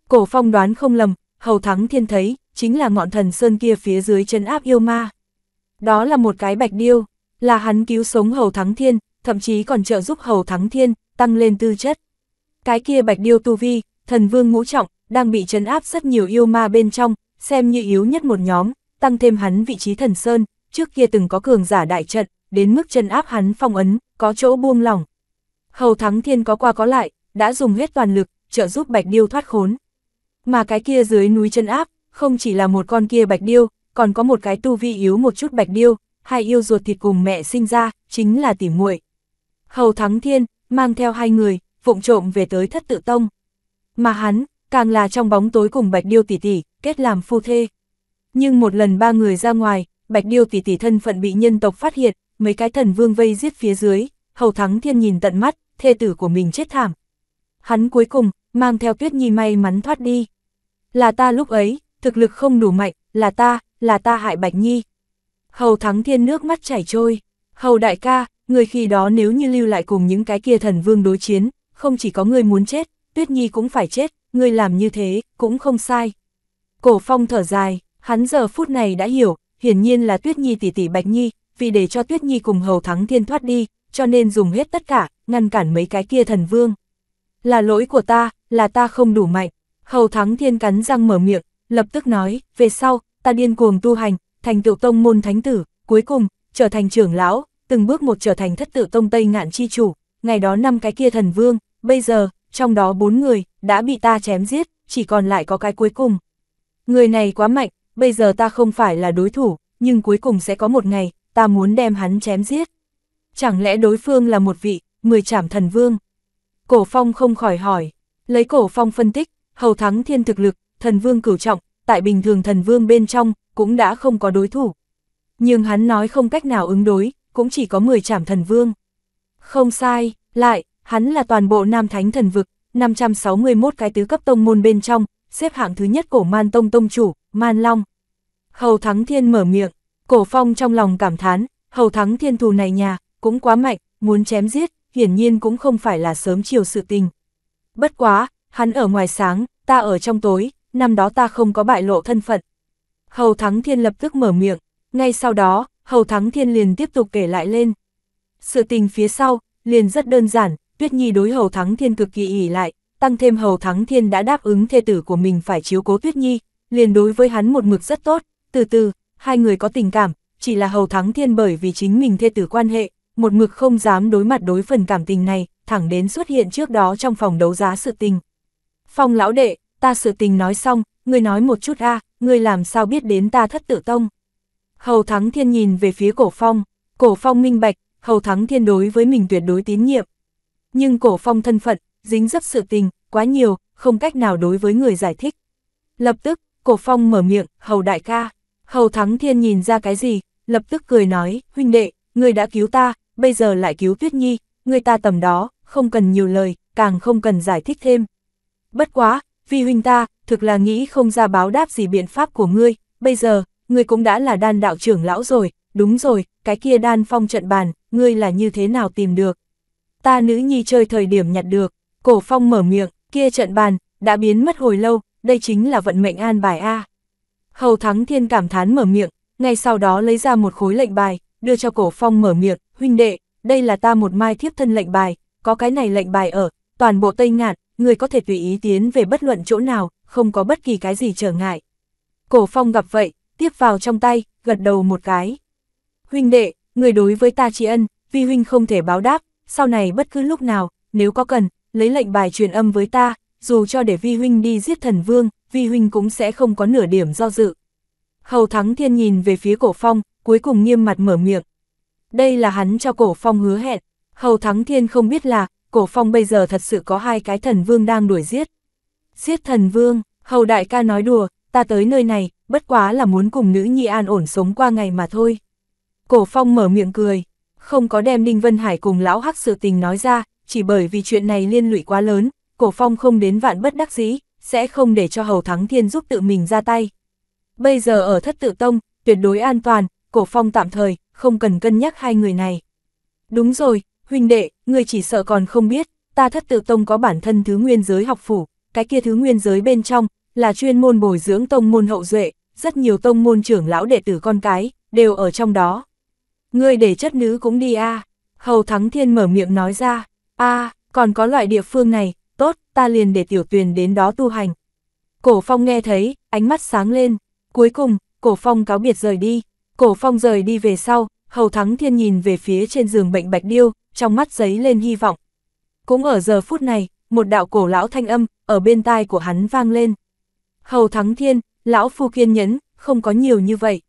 Cổ phong đoán không lầm, hầu thắng thiên thấy, chính là ngọn thần sơn kia phía dưới chân áp yêu ma. Đó là một cái bạch điêu, là hắn cứu sống hầu thắng thiên, thậm chí còn trợ giúp hầu thắng thiên, tăng lên tư chất. Cái kia bạch điêu tu vi, thần vương ngũ trọng, đang bị chấn áp rất nhiều yêu ma bên trong, xem như yếu nhất một nhóm, tăng thêm hắn vị trí thần sơn, trước kia từng có cường giả đại trận, đến mức chân áp hắn phong ấn, có chỗ buông lỏng. Hầu Thắng Thiên có qua có lại, đã dùng hết toàn lực, trợ giúp Bạch Điêu thoát khốn. Mà cái kia dưới núi chân áp, không chỉ là một con kia Bạch Điêu, còn có một cái tu vi yếu một chút Bạch Điêu, hai yêu ruột thịt cùng mẹ sinh ra, chính là tỉ muội. Hầu Thắng Thiên, mang theo hai người, vụng trộm về tới thất tự tông. Mà hắn, càng là trong bóng tối cùng Bạch Điêu tỷ tỷ, kết làm phu thê. Nhưng một lần ba người ra ngoài, Bạch Điêu tỷ tỷ thân phận bị nhân tộc phát hiện, mấy cái thần vương vây giết phía dưới, hầu thắng thiên nhìn tận mắt, thê tử của mình chết thảm. Hắn cuối cùng, mang theo tuyết nhi may mắn thoát đi. Là ta lúc ấy, thực lực không đủ mạnh, là ta, là ta hại bạch nhi. Hầu thắng thiên nước mắt chảy trôi, hầu đại ca, người khi đó nếu như lưu lại cùng những cái kia thần vương đối chiến, không chỉ có người muốn chết, tuyết nhi cũng phải chết, người làm như thế, cũng không sai. Cổ phong thở dài, hắn giờ phút này đã hiểu, hiển nhiên là tuyết nhi tỷ tỷ bạch nhi, vì để cho Tuyết Nhi cùng Hầu Thắng Thiên thoát đi, cho nên dùng hết tất cả, ngăn cản mấy cái kia thần vương. Là lỗi của ta, là ta không đủ mạnh. Hầu Thắng Thiên cắn răng mở miệng, lập tức nói, về sau, ta điên cuồng tu hành, thành tựu tông môn thánh tử, cuối cùng, trở thành trưởng lão, từng bước một trở thành thất tự tông Tây Ngạn chi chủ, ngày đó năm cái kia thần vương, bây giờ, trong đó bốn người, đã bị ta chém giết, chỉ còn lại có cái cuối cùng. Người này quá mạnh, bây giờ ta không phải là đối thủ, nhưng cuối cùng sẽ có một ngày, ta muốn đem hắn chém giết. Chẳng lẽ đối phương là một vị, mười trảm thần vương? Cổ phong không khỏi hỏi, lấy cổ phong phân tích, hầu thắng thiên thực lực, thần vương cửu trọng, tại bình thường thần vương bên trong, cũng đã không có đối thủ. Nhưng hắn nói không cách nào ứng đối, cũng chỉ có mười trảm thần vương. Không sai, lại, hắn là toàn bộ nam thánh thần vực, 561 cái tứ cấp tông môn bên trong, xếp hạng thứ nhất cổ man tông tông chủ, man long. Hầu thắng thiên mở miệng, Cổ phong trong lòng cảm thán, hầu thắng thiên thù này nhà, cũng quá mạnh, muốn chém giết, hiển nhiên cũng không phải là sớm chiều sự tình. Bất quá, hắn ở ngoài sáng, ta ở trong tối, năm đó ta không có bại lộ thân phận. Hầu Thắng Thiên lập tức mở miệng, ngay sau đó, Hầu Thắng Thiên liền tiếp tục kể lại lên. Sự tình phía sau, liền rất đơn giản, Tuyết Nhi đối Hầu Thắng Thiên cực kỳ ỉ lại, tăng thêm Hầu Thắng Thiên đã đáp ứng thê tử của mình phải chiếu cố Tuyết Nhi, liền đối với hắn một mực rất tốt, từ từ, hai người có tình cảm, chỉ là Hầu Thắng Thiên bởi vì chính mình thê tử quan hệ, một mực không dám đối mặt đối phần cảm tình này, thẳng đến xuất hiện trước đó trong phòng đấu giá sự tình. Phong lão đệ, ta sự tình nói xong, ngươi nói một chút a, à, ngươi làm sao biết đến ta thất tự tông. Hầu Thắng Thiên nhìn về phía cổ phong, cổ phong minh bạch, Hầu Thắng Thiên đối với mình tuyệt đối tín nhiệm. Nhưng cổ phong thân phận, dính dấp sự tình, quá nhiều, không cách nào đối với người giải thích. Lập tức, cổ phong mở miệng, Hầu đại ca. Hầu Thắng Thiên nhìn ra cái gì, lập tức cười nói, huynh đệ, người đã cứu ta, bây giờ lại cứu Tuyết Nhi, người ta tầm đó, không cần nhiều lời, càng không cần giải thích thêm. Bất quá, vì huynh ta, thực là nghĩ không ra báo đáp gì biện pháp của ngươi, bây giờ, ngươi cũng đã là đan đạo trưởng lão rồi, đúng rồi, cái kia đan phong trận bàn, ngươi là như thế nào tìm được. Ta nữ nhi chơi thời điểm nhặt được, cổ phong mở miệng, kia trận bàn, đã biến mất hồi lâu, đây chính là vận mệnh an bài A. Hầu Thắng Thiên cảm thán mở miệng, ngay sau đó lấy ra một khối lệnh bài, đưa cho Cổ Phong mở miệng, huynh đệ, đây là ta một mai thiếp thân lệnh bài, có cái này lệnh bài ở, toàn bộ Tây Ngạn, người có thể tùy ý tiến về bất luận chỗ nào, không có bất kỳ cái gì trở ngại. Cổ Phong gặp vậy, tiếp vào trong tay, gật đầu một cái. Huynh đệ, người đối với ta tri ân, vi huynh không thể báo đáp, sau này bất cứ lúc nào, nếu có cần, lấy lệnh bài truyền âm với ta, dù cho để Vi Huynh đi giết thần vương, Vi Huynh cũng sẽ không có nửa điểm do dự. Hầu Thắng Thiên nhìn về phía cổ phong, cuối cùng nghiêm mặt mở miệng. Đây là hắn cho cổ phong hứa hẹn. Hầu Thắng Thiên không biết là, cổ phong bây giờ thật sự có hai cái thần vương đang đuổi giết. Giết thần vương, hầu đại ca nói đùa, ta tới nơi này, bất quá là muốn cùng nữ nhi an ổn sống qua ngày mà thôi. Cổ phong mở miệng cười, không có đem ninh Vân Hải cùng lão hắc sự tình nói ra, chỉ bởi vì chuyện này liên lụy quá lớn, Cổ Phong không đến vạn bất đắc dĩ, sẽ không để cho Hầu Thắng Thiên giúp tự mình ra tay. Bây giờ ở thất tự tông, tuyệt đối an toàn, Cổ Phong tạm thời, không cần cân nhắc hai người này. Đúng rồi, huynh đệ, người chỉ sợ còn không biết, ta thất tự tông có bản thân thứ nguyên giới học phủ, cái kia thứ nguyên giới bên trong, là chuyên môn bồi dưỡng tông môn hậu duệ, rất nhiều tông môn trưởng lão đệ tử con cái, đều ở trong đó. Ngươi để chất nữ cũng đi a à. Hầu Thắng Thiên mở miệng nói ra, a còn có loại địa phương này, tốt, ta liền để tiểu tuyền đến đó tu hành. Cổ phong nghe thấy, ánh mắt sáng lên, cuối cùng, cổ phong cáo biệt rời đi, cổ phong rời đi về sau, hầu thắng thiên nhìn về phía trên giường bệnh bạch điêu, trong mắt giấy lên hy vọng. Cũng ở giờ phút này, một đạo cổ lão thanh âm, ở bên tai của hắn vang lên. Hầu thắng thiên, lão phu kiên nhẫn, không có nhiều như vậy.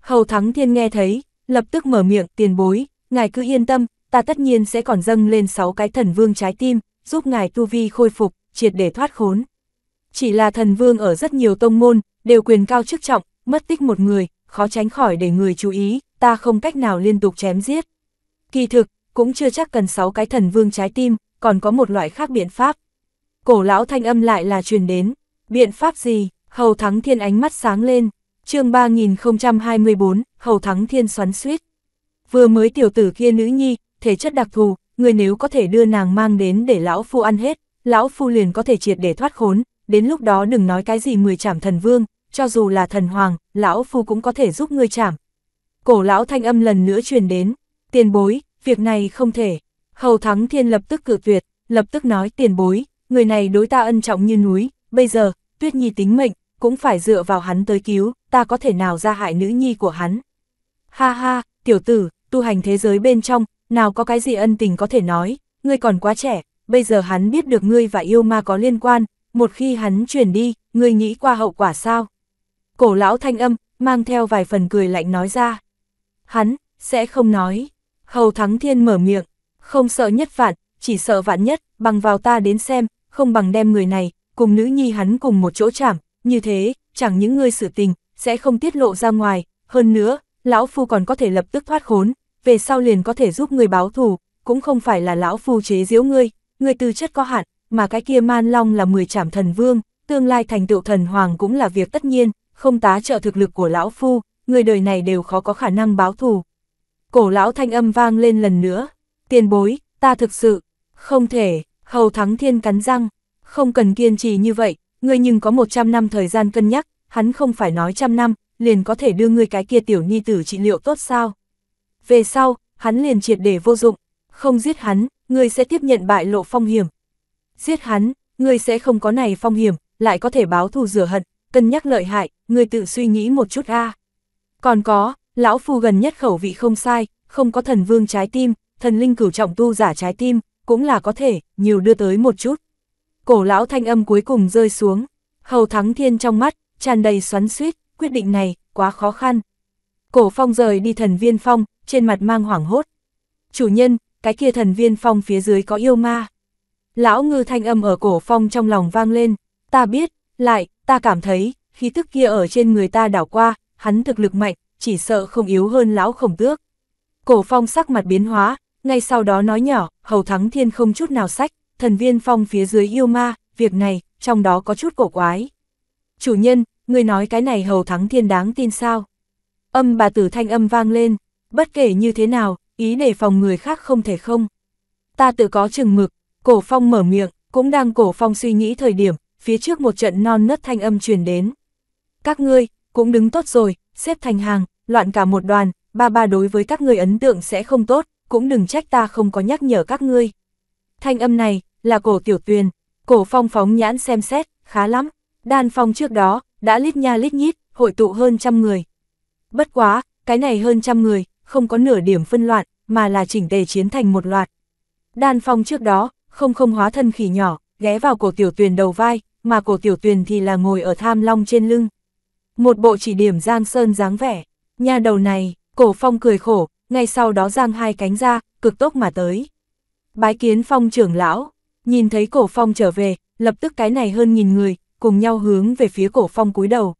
Hầu thắng thiên nghe thấy, lập tức mở miệng tiền bối, ngài cứ yên tâm, ta tất nhiên sẽ còn dâng lên sáu cái thần vương trái tim, giúp ngài tu vi khôi phục, triệt để thoát khốn. Chỉ là thần vương ở rất nhiều tông môn, đều quyền cao chức trọng, mất tích một người, khó tránh khỏi để người chú ý, ta không cách nào liên tục chém giết. Kỳ thực, cũng chưa chắc cần 6 cái thần vương trái tim, còn có một loại khác biện pháp. Cổ lão thanh âm lại là truyền đến, biện pháp gì, hầu thắng thiên ánh mắt sáng lên, chương 3024, hầu thắng thiên xoắn suýt. Vừa mới tiểu tử kia nữ nhi, thể chất đặc thù, người nếu có thể đưa nàng mang đến để lão phu ăn hết, lão phu liền có thể triệt để thoát khốn, đến lúc đó đừng nói cái gì mười chảm thần vương, cho dù là thần hoàng, lão phu cũng có thể giúp ngươi chảm. Cổ lão thanh âm lần nữa truyền đến, tiền bối, việc này không thể. Hầu Thắng Thiên lập tức cự tuyệt, lập tức nói tiền bối, người này đối ta ân trọng như núi, bây giờ, tuyết nhi tính mệnh, cũng phải dựa vào hắn tới cứu, ta có thể nào ra hại nữ nhi của hắn. Ha ha, tiểu tử, tu hành thế giới bên trong, nào có cái gì ân tình có thể nói, ngươi còn quá trẻ, bây giờ hắn biết được ngươi và yêu ma có liên quan, một khi hắn chuyển đi, ngươi nghĩ qua hậu quả sao? Cổ lão thanh âm, mang theo vài phần cười lạnh nói ra. Hắn, sẽ không nói. Hầu Thắng Thiên mở miệng, không sợ nhất vạn, chỉ sợ vạn nhất, bằng vào ta đến xem, không bằng đem người này, cùng nữ nhi hắn cùng một chỗ chảm, như thế, chẳng những ngươi sự tình, sẽ không tiết lộ ra ngoài, hơn nữa, lão phu còn có thể lập tức thoát khốn, về sau liền có thể giúp người báo thù, cũng không phải là lão phu chế giễu ngươi, ngươi tư chất có hạn, mà cái kia man long là 10 trảm thần vương, tương lai thành tựu thần hoàng cũng là việc tất nhiên, không tá trợ thực lực của lão phu, người đời này đều khó có khả năng báo thù. Cổ lão thanh âm vang lên lần nữa, tiền bối, ta thực sự, không thể, hầu thắng thiên cắn răng, không cần kiên trì như vậy, ngươi nhưng có 100 năm thời gian cân nhắc, hắn không phải nói trăm năm, liền có thể đưa ngươi cái kia tiểu nhi tử trị liệu tốt sao về sau, hắn liền triệt để vô dụng, không giết hắn, ngươi sẽ tiếp nhận bại lộ phong hiểm. Giết hắn, ngươi sẽ không có này phong hiểm, lại có thể báo thù rửa hận, cân nhắc lợi hại, ngươi tự suy nghĩ một chút a. Còn có, lão phu gần nhất khẩu vị không sai, không có thần vương trái tim, thần linh cửu trọng tu giả trái tim, cũng là có thể, nhiều đưa tới một chút. Cổ lão thanh âm cuối cùng rơi xuống, hầu thắng thiên trong mắt, tràn đầy xoắn suýt, quyết định này, quá khó khăn, Cổ phong rời đi thần viên phong, trên mặt mang hoảng hốt. Chủ nhân, cái kia thần viên phong phía dưới có yêu ma. Lão ngư thanh âm ở cổ phong trong lòng vang lên. Ta biết, lại, ta cảm thấy, khí thức kia ở trên người ta đảo qua, hắn thực lực mạnh, chỉ sợ không yếu hơn lão khổng tước. Cổ phong sắc mặt biến hóa, ngay sau đó nói nhỏ, hầu thắng thiên không chút nào sách, thần viên phong phía dưới yêu ma, việc này, trong đó có chút cổ quái. Chủ nhân, người nói cái này hầu thắng thiên đáng tin sao? Âm bà tử thanh âm vang lên, bất kể như thế nào, ý để phòng người khác không thể không. Ta tự có chừng mực, cổ phong mở miệng, cũng đang cổ phong suy nghĩ thời điểm, phía trước một trận non nớt thanh âm truyền đến. Các ngươi, cũng đứng tốt rồi, xếp thành hàng, loạn cả một đoàn, ba ba đối với các ngươi ấn tượng sẽ không tốt, cũng đừng trách ta không có nhắc nhở các ngươi. Thanh âm này, là cổ tiểu tuyền, cổ phong phóng nhãn xem xét, khá lắm, đàn phong trước đó, đã lít nha lít nhít, hội tụ hơn trăm người, Bất quá, cái này hơn trăm người, không có nửa điểm phân loạn, mà là chỉnh tề chiến thành một loạt. Đan Phong trước đó, không không hóa thân khỉ nhỏ, ghé vào cổ tiểu tuyền đầu vai, mà cổ tiểu tuyền thì là ngồi ở tham long trên lưng. Một bộ chỉ điểm Giang Sơn dáng vẻ, nhà đầu này, cổ phong cười khổ, ngay sau đó giang hai cánh ra, cực tốt mà tới. Bái kiến phong trưởng lão, nhìn thấy cổ phong trở về, lập tức cái này hơn nghìn người, cùng nhau hướng về phía cổ phong cúi đầu.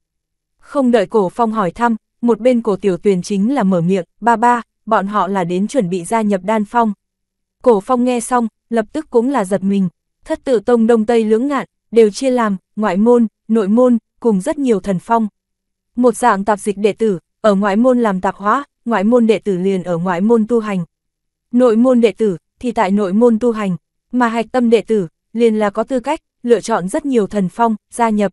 Không đợi cổ phong hỏi thăm, một bên cổ tiểu tuyền chính là mở miệng, ba ba, bọn họ là đến chuẩn bị gia nhập đan phong. Cổ phong nghe xong, lập tức cũng là giật mình, thất tự tông đông tây lưỡng ngạn, đều chia làm, ngoại môn, nội môn, cùng rất nhiều thần phong. Một dạng tạp dịch đệ tử, ở ngoại môn làm tạp hóa, ngoại môn đệ tử liền ở ngoại môn tu hành. Nội môn đệ tử, thì tại nội môn tu hành, mà hạch tâm đệ tử, liền là có tư cách, lựa chọn rất nhiều thần phong, gia nhập.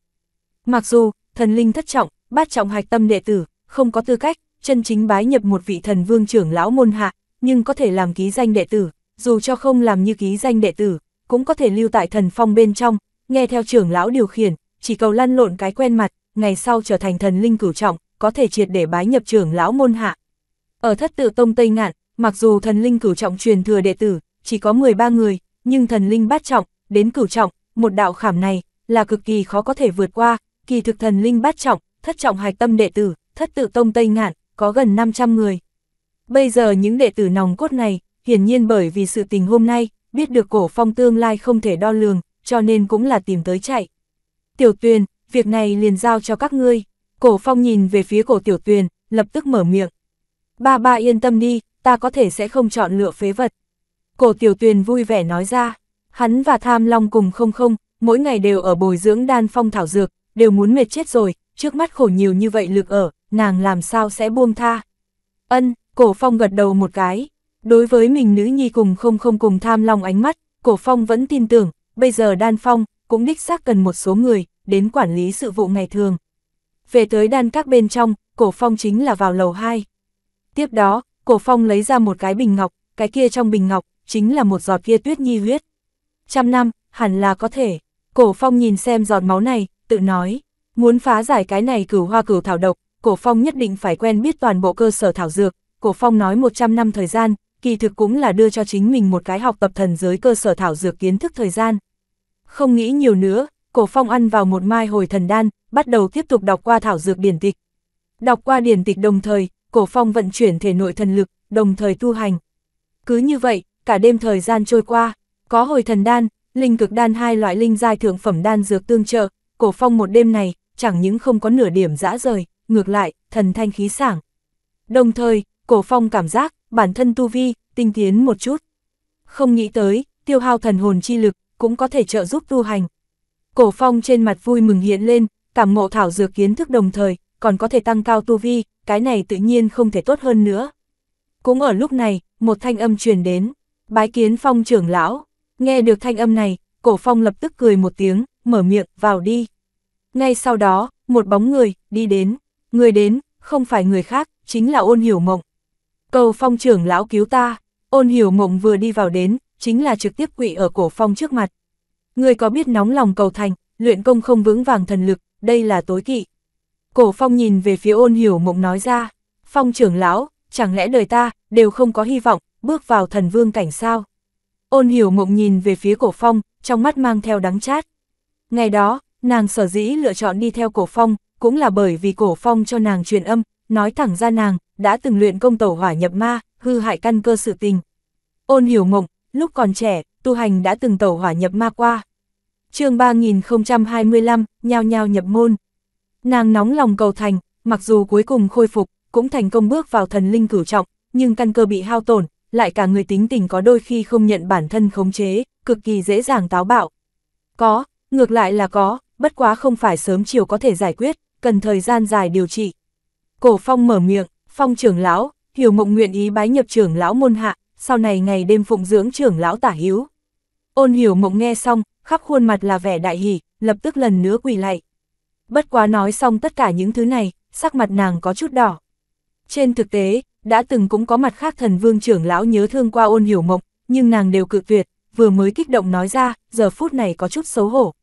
Mặc dù, thần linh thất trọng, bát trọng hạch tâm đệ tử, không có tư cách, chân chính bái nhập một vị thần vương trưởng lão môn hạ, nhưng có thể làm ký danh đệ tử, dù cho không làm như ký danh đệ tử, cũng có thể lưu tại thần phong bên trong, nghe theo trưởng lão điều khiển, chỉ cầu lăn lộn cái quen mặt, ngày sau trở thành thần linh cửu trọng, có thể triệt để bái nhập trưởng lão môn hạ. Ở thất tự tông Tây Ngạn, mặc dù thần linh cửu trọng truyền thừa đệ tử, chỉ có 13 người, nhưng thần linh bát trọng, đến cửu trọng, một đạo khảm này, là cực kỳ khó có thể vượt qua, kỳ thực thần linh bát trọng, thất trọng hạch tâm đệ tử, thất tự tông Tây Ngạn, có gần 500 người. Bây giờ những đệ tử nòng cốt này, hiển nhiên bởi vì sự tình hôm nay, biết được cổ phong tương lai không thể đo lường, cho nên cũng là tìm tới chạy. Tiểu tuyền, việc này liền giao cho các ngươi. Cổ phong nhìn về phía cổ tiểu tuyền, lập tức mở miệng. Ba ba yên tâm đi, ta có thể sẽ không chọn lựa phế vật. Cổ tiểu tuyền vui vẻ nói ra, hắn và tham long cùng không không, mỗi ngày đều ở bồi dưỡng đan phong thảo dược, đều muốn mệt chết rồi, trước mắt khổ nhiều như vậy lực ở, nàng làm sao sẽ buông tha. Ân, cổ phong gật đầu một cái, đối với mình nữ nhi cùng không không cùng tham lòng ánh mắt, cổ phong vẫn tin tưởng, bây giờ đan phong cũng đích xác cần một số người đến quản lý sự vụ ngày thường. Về tới đan các bên trong, cổ phong chính là vào lầu 2. Tiếp đó, cổ phong lấy ra một cái bình ngọc, cái kia trong bình ngọc chính là một giọt kia tuyết nhi huyết. Trăm năm, hẳn là có thể. Cổ phong nhìn xem giọt máu này, tự nói, muốn phá giải cái này cửu hoa cửu thảo độc, Cổ Phong nhất định phải quen biết toàn bộ cơ sở thảo dược, Cổ Phong nói 100 năm thời gian, kỳ thực cũng là đưa cho chính mình một cái học tập thần giới cơ sở thảo dược kiến thức thời gian. Không nghĩ nhiều nữa, Cổ Phong ăn vào một mai hồi thần đan, bắt đầu tiếp tục đọc qua thảo dược điển tịch. Đọc qua điển tịch đồng thời, Cổ Phong vận chuyển thể nội thần lực, đồng thời tu hành. Cứ như vậy, cả đêm thời gian trôi qua, có hồi thần đan, linh cực đan hai loại linh giai thượng phẩm đan dược tương trợ, Cổ Phong một đêm này chẳng những không có nửa điểm dã rời, ngược lại, thần thanh khí sảng. Đồng thời, cổ phong cảm giác, bản thân tu vi, tinh tiến một chút. Không nghĩ tới, tiêu hao thần hồn chi lực, cũng có thể trợ giúp tu hành. Cổ phong trên mặt vui mừng hiện lên, cảm ngộ thảo dược kiến thức đồng thời, còn có thể tăng cao tu vi, cái này tự nhiên không thể tốt hơn nữa. Cũng ở lúc này, một thanh âm truyền đến, bái kiến phong trưởng lão, nghe được thanh âm này, cổ phong lập tức cười một tiếng, mở miệng, vào đi. Ngay sau đó, một bóng người, đi đến. Người đến, không phải người khác, chính là ôn hiểu mộng. Cầu phong trưởng lão cứu ta, ôn hiểu mộng vừa đi vào đến, chính là trực tiếp quỵ ở cổ phong trước mặt. Người có biết nóng lòng cầu thành, luyện công không vững vàng thần lực, đây là tối kỵ. Cổ phong nhìn về phía ôn hiểu mộng nói ra, phong trưởng lão, chẳng lẽ đời ta, đều không có hy vọng, bước vào thần vương cảnh sao. Ôn hiểu mộng nhìn về phía cổ phong, trong mắt mang theo đắng chát. Ngày đó, nàng sở dĩ lựa chọn đi theo cổ phong, cũng là bởi vì cổ phong cho nàng truyền âm, nói thẳng ra nàng, đã từng luyện công tẩu hỏa nhập ma, hư hại căn cơ sự tình. Ôn hiểu mộng, lúc còn trẻ, tu hành đã từng tẩu hỏa nhập ma qua. chương 3025, nhao nhao nhập môn. Nàng nóng lòng cầu thành, mặc dù cuối cùng khôi phục, cũng thành công bước vào thần linh cửu trọng, nhưng căn cơ bị hao tổn, lại cả người tính tình có đôi khi không nhận bản thân khống chế, cực kỳ dễ dàng táo bạo. Có, ngược lại là có, bất quá không phải sớm chiều có thể giải quyết, cần thời gian dài điều trị. Cổ phong mở miệng, phong trưởng lão, hiểu mộng nguyện ý bái nhập trưởng lão môn hạ, sau này ngày đêm phụng dưỡng trưởng lão tả hiếu. Ôn hiểu mộng nghe xong, khắp khuôn mặt là vẻ đại hỉ, lập tức lần nữa quỳ lạy. Bất quá nói xong tất cả những thứ này, sắc mặt nàng có chút đỏ. Trên thực tế, đã từng cũng có mặt khác thần vương trưởng lão nhớ thương qua ôn hiểu mộng, nhưng nàng đều cự tuyệt, vừa mới kích động nói ra, giờ phút này có chút xấu hổ.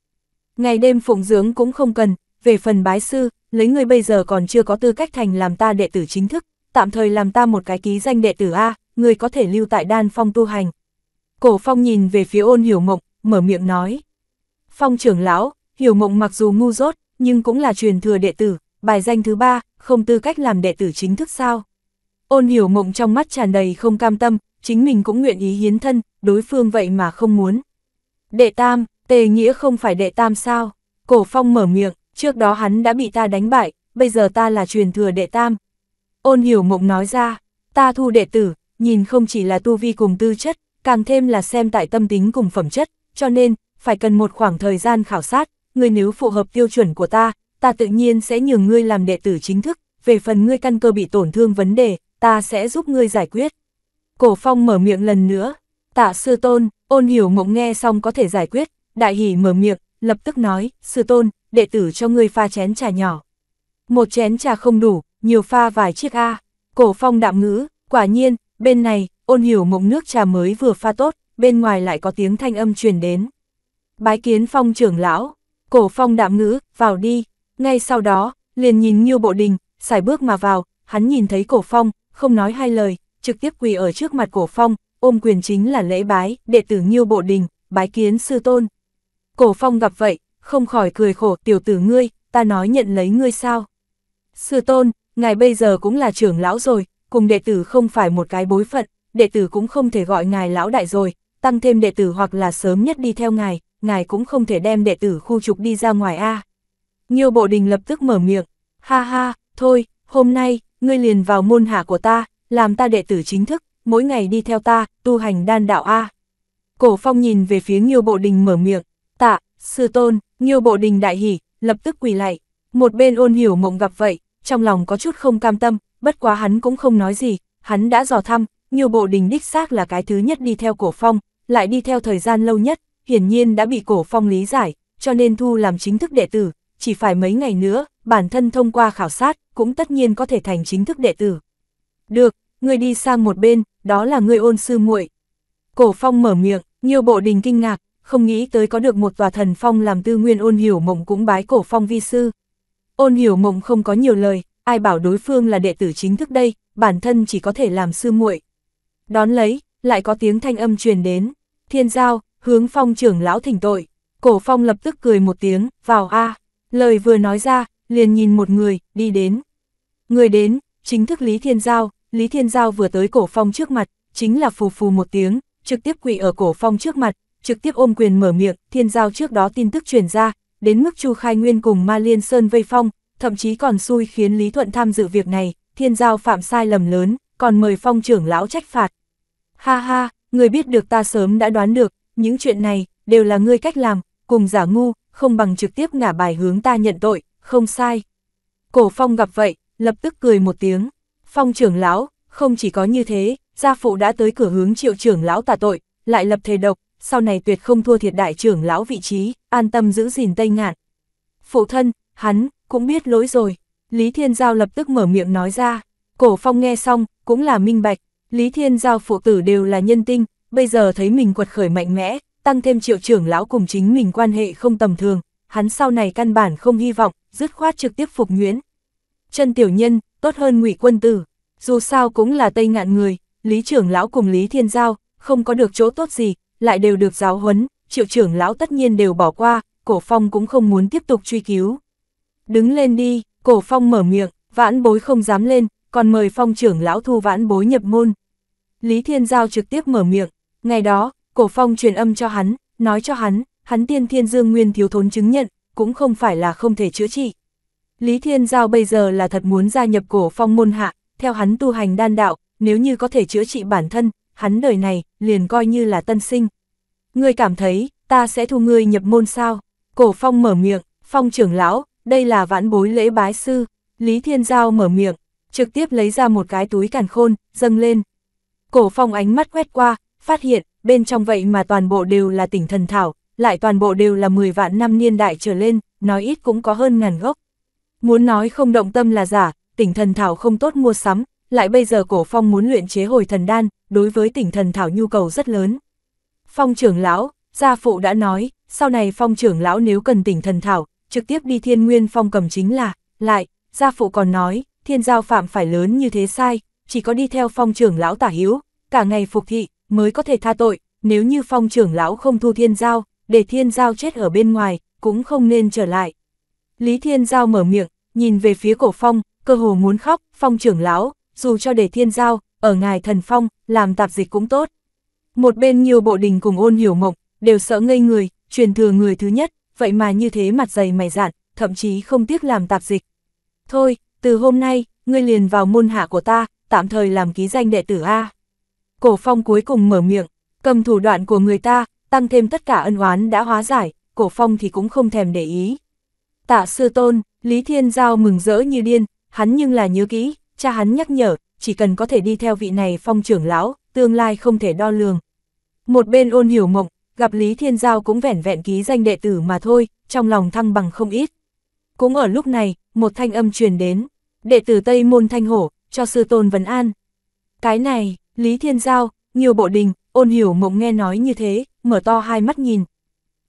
Ngày đêm phụng dưỡng cũng không cần, về phần bái sư, lấy người bây giờ còn chưa có tư cách thành làm ta đệ tử chính thức, tạm thời làm ta một cái ký danh đệ tử A, người có thể lưu tại đan phong tu hành. Cổ phong nhìn về phía ôn hiểu mộng, mở miệng nói. Phong trưởng lão, hiểu mộng mặc dù ngu dốt, nhưng cũng là truyền thừa đệ tử, bài danh thứ ba, không tư cách làm đệ tử chính thức sao. Ôn hiểu mộng trong mắt tràn đầy không cam tâm, chính mình cũng nguyện ý hiến thân, đối phương vậy mà không muốn. Đệ tam, tề nghĩa không phải đệ tam sao? Cổ phong mở miệng, trước đó hắn đã bị ta đánh bại, bây giờ ta là truyền thừa đệ tam. Ôn hiểu mộng nói ra, ta thu đệ tử, nhìn không chỉ là tu vi cùng tư chất, càng thêm là xem tại tâm tính cùng phẩm chất, cho nên, phải cần một khoảng thời gian khảo sát, người nếu phù hợp tiêu chuẩn của ta, ta tự nhiên sẽ nhường ngươi làm đệ tử chính thức, về phần ngươi căn cơ bị tổn thương vấn đề, ta sẽ giúp ngươi giải quyết. Cổ phong mở miệng lần nữa, tạ sư tôn, ôn hiểu mộng nghe xong có thể giải quyết, đại hỉ mở miệng, lập tức nói, sư tôn, đệ tử cho ngươi pha chén trà nhỏ. Một chén trà không đủ, nhiều pha vài chiếc A. Cổ phong đạm ngữ, quả nhiên, bên này, ôn hiểu mộng nước trà mới vừa pha tốt, bên ngoài lại có tiếng thanh âm truyền đến. Bái kiến phong trưởng lão, cổ phong đạm ngữ, vào đi. Ngay sau đó, liền nhìn Nhiêu Bộ Đình, xài bước mà vào, hắn nhìn thấy cổ phong, không nói hai lời, trực tiếp quỳ ở trước mặt cổ phong, ôm quyền chính là lễ bái, đệ tử Nhiêu Bộ Đình, bái kiến sư tôn. Cổ phong gặp vậy, không khỏi cười khổ, tiểu tử ngươi, ta nói nhận lấy ngươi sao. Sư tôn, ngài bây giờ cũng là trưởng lão rồi, cùng đệ tử không phải một cái bối phận, đệ tử cũng không thể gọi ngài lão đại rồi, tăng thêm đệ tử hoặc là sớm nhất đi theo ngài, ngài cũng không thể đem đệ tử khu trục đi ra ngoài a. À. Nhiều bộ đình lập tức mở miệng, ha ha, thôi, hôm nay, ngươi liền vào môn hạ của ta, làm ta đệ tử chính thức, mỗi ngày đi theo ta, tu hành đan đạo a. Cổ phong nhìn về phía nhiều bộ đình mở miệng, tạ, sư tôn. Nhiều bộ đình đại hỉ, lập tức quỳ lại. Một bên ôn hiểu mộng gặp vậy, trong lòng có chút không cam tâm, bất quá hắn cũng không nói gì, hắn đã dò thăm, nhiều bộ đình đích xác là cái thứ nhất đi theo cổ phong, lại đi theo thời gian lâu nhất, hiển nhiên đã bị cổ phong lý giải, cho nên thu làm chính thức đệ tử, chỉ phải mấy ngày nữa, bản thân thông qua khảo sát, cũng tất nhiên có thể thành chính thức đệ tử. Được, người đi sang một bên, đó là người ôn sư muội. Cổ phong mở miệng, nhiều bộ đình kinh ngạc, không nghĩ tới có được một tòa thần phong làm tư nguyên ôn hiểu mộng cũng bái cổ phong vi sư. Ôn hiểu mộng không có nhiều lời, ai bảo đối phương là đệ tử chính thức đây, bản thân chỉ có thể làm sư muội. Đón lấy, lại có tiếng thanh âm truyền đến, thiên giao, hướng phong trưởng lão thỉnh tội, cổ phong lập tức cười một tiếng, vào a lời vừa nói ra, liền nhìn một người, đi đến. Người đến, chính thức Lý Thiên Giao, Lý Thiên Giao vừa tới cổ phong trước mặt, chính là phù phù một tiếng, trực tiếp quỳ ở cổ phong trước mặt, trực tiếp ôm quyền mở miệng, thiên giao trước đó tin tức truyền ra, đến mức Chu Khai Nguyên cùng Ma Liên Sơn vây phong, thậm chí còn xui khiến Lý Thuận tham dự việc này, thiên giao phạm sai lầm lớn, còn mời phong trưởng lão trách phạt. Ha ha, người biết được ta sớm đã đoán được, những chuyện này, đều là ngươi cách làm, cùng giả ngu, không bằng trực tiếp ngả bài hướng ta nhận tội, không sai. Cổ phong gặp vậy, lập tức cười một tiếng, phong trưởng lão, không chỉ có như thế, gia phụ đã tới cửa hướng triệu trưởng lão tả tội, lại lập thề độc, sau này tuyệt không thua thiệt đại trưởng lão vị trí, an tâm giữ gìn Tây Ngạn. Phụ thân, hắn, cũng biết lỗi rồi. Lý Thiên Giao lập tức mở miệng nói ra. Cổ Phong nghe xong, cũng là minh bạch. Lý Thiên Giao phụ tử đều là nhân tinh, bây giờ thấy mình quật khởi mạnh mẽ, tăng thêm triệu trưởng lão cùng chính mình quan hệ không tầm thường. Hắn sau này căn bản không hy vọng, dứt khoát trực tiếp phục nguyễn Chân tiểu nhân, tốt hơn ngụy quân tử. Dù sao cũng là Tây Ngạn người, Lý trưởng lão cùng Lý Thiên Giao, không có được chỗ tốt gì, lại đều được giáo huấn, triệu trưởng lão tất nhiên đều bỏ qua, cổ phong cũng không muốn tiếp tục truy cứu. Đứng lên đi, cổ phong mở miệng, vãn bối không dám lên, còn mời phong trưởng lão thu vãn bối nhập môn. Lý Thiên Giao trực tiếp mở miệng, ngày đó, cổ phong truyền âm cho hắn, nói cho hắn, hắn tiên thiên dương nguyên thiếu thốn chứng nhận, cũng không phải là không thể chữa trị. Lý Thiên Giao bây giờ là thật muốn gia nhập cổ phong môn hạ, theo hắn tu hành đan đạo, nếu như có thể chữa trị bản thân, hắn đời này, liền coi như là tân sinh. Ngươi cảm thấy, ta sẽ thu ngươi nhập môn sao? Cổ phong mở miệng, phong trưởng lão, đây là vãn bối lễ bái sư. Lý Thiên Giao mở miệng, trực tiếp lấy ra một cái túi càn khôn, dâng lên. Cổ phong ánh mắt quét qua, phát hiện, bên trong vậy mà toàn bộ đều là tỉnh thần thảo, lại toàn bộ đều là 10 vạn năm niên đại trở lên, nói ít cũng có hơn ngàn gốc. Muốn nói không động tâm là giả, tỉnh thần thảo không tốt mua sắm, lại bây giờ cổ phong muốn luyện chế hồi thần đan, đối với tỉnh thần thảo nhu cầu rất lớn. Phong trưởng lão, gia phụ đã nói, sau này phong trưởng lão nếu cần tỉnh thần thảo, trực tiếp đi thiên nguyên phong cầm chính là, lại, gia phụ còn nói, thiên giao phạm phải lớn như thế sai, chỉ có đi theo phong trưởng lão tả hiếu, cả ngày phục thị, mới có thể tha tội, nếu như phong trưởng lão không thu thiên giao, để thiên giao chết ở bên ngoài, cũng không nên trở lại. Lý thiên giao mở miệng, nhìn về phía cổ phong, cơ hồ muốn khóc, phong trưởng lão, dù cho để thiên giao, ở ngài thần phong, làm tạp dịch cũng tốt. Một bên nhiều bộ đình cùng ôn hiểu mộng đều sợ ngây người, truyền thừa người thứ nhất, vậy mà như thế mặt dày mày dạn, thậm chí không tiếc làm tạp dịch. Thôi, từ hôm nay, ngươi liền vào môn hạ của ta, tạm thời làm ký danh đệ tử A. Cổ phong cuối cùng mở miệng, cầm thủ đoạn của người ta, tăng thêm tất cả ân oán đã hóa giải, cổ phong thì cũng không thèm để ý. Tạ sư tôn, Lý Thiên Giao mừng rỡ như điên, hắn nhưng là nhớ kỹ, cha hắn nhắc nhở, chỉ cần có thể đi theo vị này phong trưởng lão, tương lai không thể đo lường. Một bên ôn hiểu mộng, gặp Lý Thiên Giao cũng vẻn vẹn ký danh đệ tử mà thôi, trong lòng thăng bằng không ít. Cũng ở lúc này, một thanh âm truyền đến, đệ tử Tây Môn Thanh Hổ, cho sư tôn vấn an. Cái này, Lý Thiên Giao, nhiều bộ đình, ôn hiểu mộng nghe nói như thế, mở to hai mắt nhìn.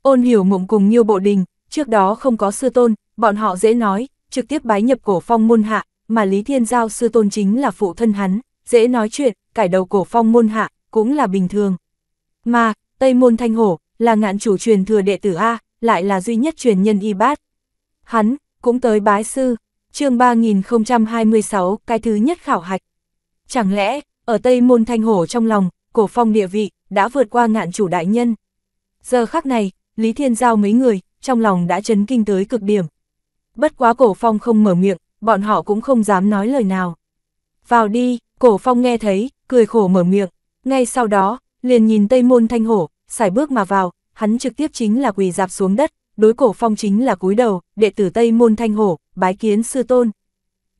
Ôn hiểu mộng cùng nhiều bộ đình, trước đó không có sư tôn, bọn họ dễ nói, trực tiếp bái nhập cổ phong môn hạ, mà Lý Thiên Giao sư tôn chính là phụ thân hắn, dễ nói chuyện, cải đầu cổ phong môn hạ, cũng là bình thường. Mà, Tây Môn Thanh Hổ, là ngạn chủ truyền thừa đệ tử A, lại là duy nhất truyền nhân y bát. Hắn, cũng tới bái sư, chương 3026, cái thứ nhất khảo hạch. Chẳng lẽ, ở Tây Môn Thanh Hổ trong lòng, cổ phong địa vị, đã vượt qua ngạn chủ đại nhân. Giờ khắc này, Lý Thiên Giao mấy người, trong lòng đã chấn kinh tới cực điểm. Bất quá cổ phong không mở miệng, bọn họ cũng không dám nói lời nào. Vào đi, cổ phong nghe thấy, cười khổ mở miệng, ngay sau đó, liền nhìn tây môn thanh hổ, xài bước mà vào, hắn trực tiếp chính là quỳ dạp xuống đất, đối cổ phong chính là cúi đầu, đệ tử Tây Môn Thanh Hổ, bái kiến sư tôn.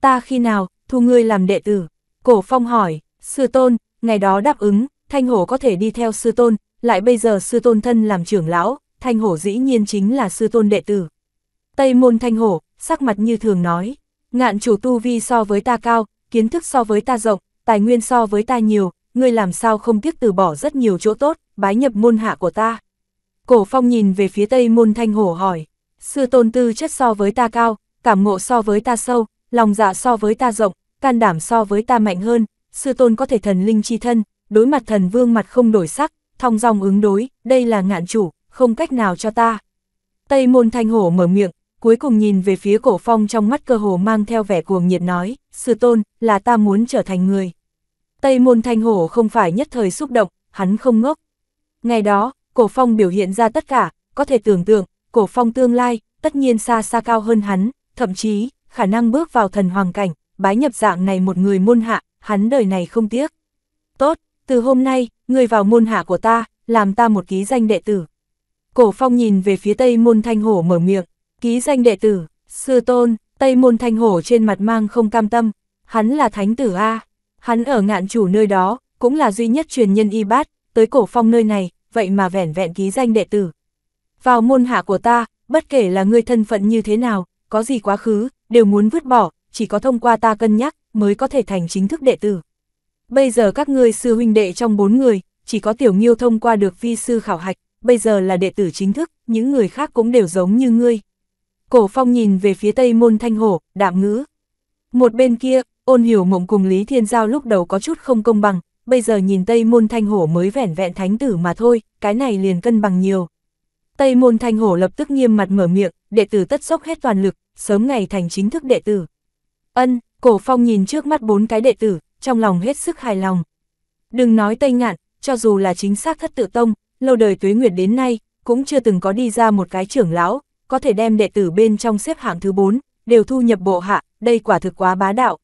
Ta khi nào, thu ngươi làm đệ tử? Cổ phong hỏi, sư tôn, ngày đó đáp ứng, Thanh Hổ có thể đi theo sư tôn, lại bây giờ sư tôn thân làm trưởng lão, Thanh Hổ dĩ nhiên chính là sư tôn đệ tử. Tây Môn Thanh Hổ, sắc mặt như thường nói ngạn chủ tu vi so với ta cao, kiến thức so với ta rộng, tài nguyên so với ta nhiều, ngươi làm sao không tiếc từ bỏ rất nhiều chỗ tốt, bái nhập môn hạ của ta. Cổ phong nhìn về phía tây môn thanh hổ hỏi, sư tôn tư chất so với ta cao, cảm ngộ so với ta sâu, lòng dạ so với ta rộng, can đảm so với ta mạnh hơn, sư tôn có thể thần linh chi thân, đối mặt thần vương mặt không đổi sắc, thong dòng ứng đối, đây là ngạn chủ, không cách nào cho ta. Tây môn thanh hổ mở miệng, cuối cùng nhìn về phía cổ phong trong mắt cơ hồ mang theo vẻ cuồng nhiệt nói, sư tôn, là ta muốn trở thành người. Tây môn thanh hổ không phải nhất thời xúc động, hắn không ngốc. Ngày đó, cổ phong biểu hiện ra tất cả, có thể tưởng tượng, cổ phong tương lai, tất nhiên xa xa cao hơn hắn, thậm chí, khả năng bước vào thần hoàng cảnh, bái nhập dạng này một người môn hạ, hắn đời này không tiếc. Tốt, từ hôm nay, người vào môn hạ của ta, làm ta một ký danh đệ tử. Cổ phong nhìn về phía tây môn thanh hổ mở miệng, Ký danh đệ tử, sư tôn, Tây Môn Thanh Hổ trên mặt mang không cam tâm, hắn là thánh tử A, hắn ở ngạn chủ nơi đó, cũng là duy nhất truyền nhân y bát, tới cổ phong nơi này, vậy mà vẻn vẹn ký danh đệ tử. Vào môn hạ của ta, bất kể là người thân phận như thế nào, có gì quá khứ, đều muốn vứt bỏ, chỉ có thông qua ta cân nhắc, mới có thể thành chính thức đệ tử. Bây giờ các ngươi sư huynh đệ trong bốn người, chỉ có tiểu nghiêu thông qua được vi sư khảo hạch, bây giờ là đệ tử chính thức, những người khác cũng đều giống như ngươi, Cổ phong nhìn về phía tây môn thanh hổ, đạm ngữ. Một bên kia, ôn hiểu mộng cùng Lý Thiên Giao lúc đầu có chút không công bằng, bây giờ nhìn tây môn thanh hổ mới vẻn vẹn thánh tử mà thôi, cái này liền cân bằng nhiều. Tây môn thanh hổ lập tức nghiêm mặt mở miệng, đệ tử tất sốc hết toàn lực, sớm ngày thành chính thức đệ tử. Ân, cổ phong nhìn trước mắt bốn cái đệ tử, trong lòng hết sức hài lòng. Đừng nói tây ngạn, cho dù là chính xác thất tự tông, lâu đời tuế nguyệt đến nay, cũng chưa từng có đi ra một cái trưởng lão, có thể đem đệ tử bên trong xếp hạng thứ 4, đều thu nhập bộ hạ, đây quả thực quá bá đạo.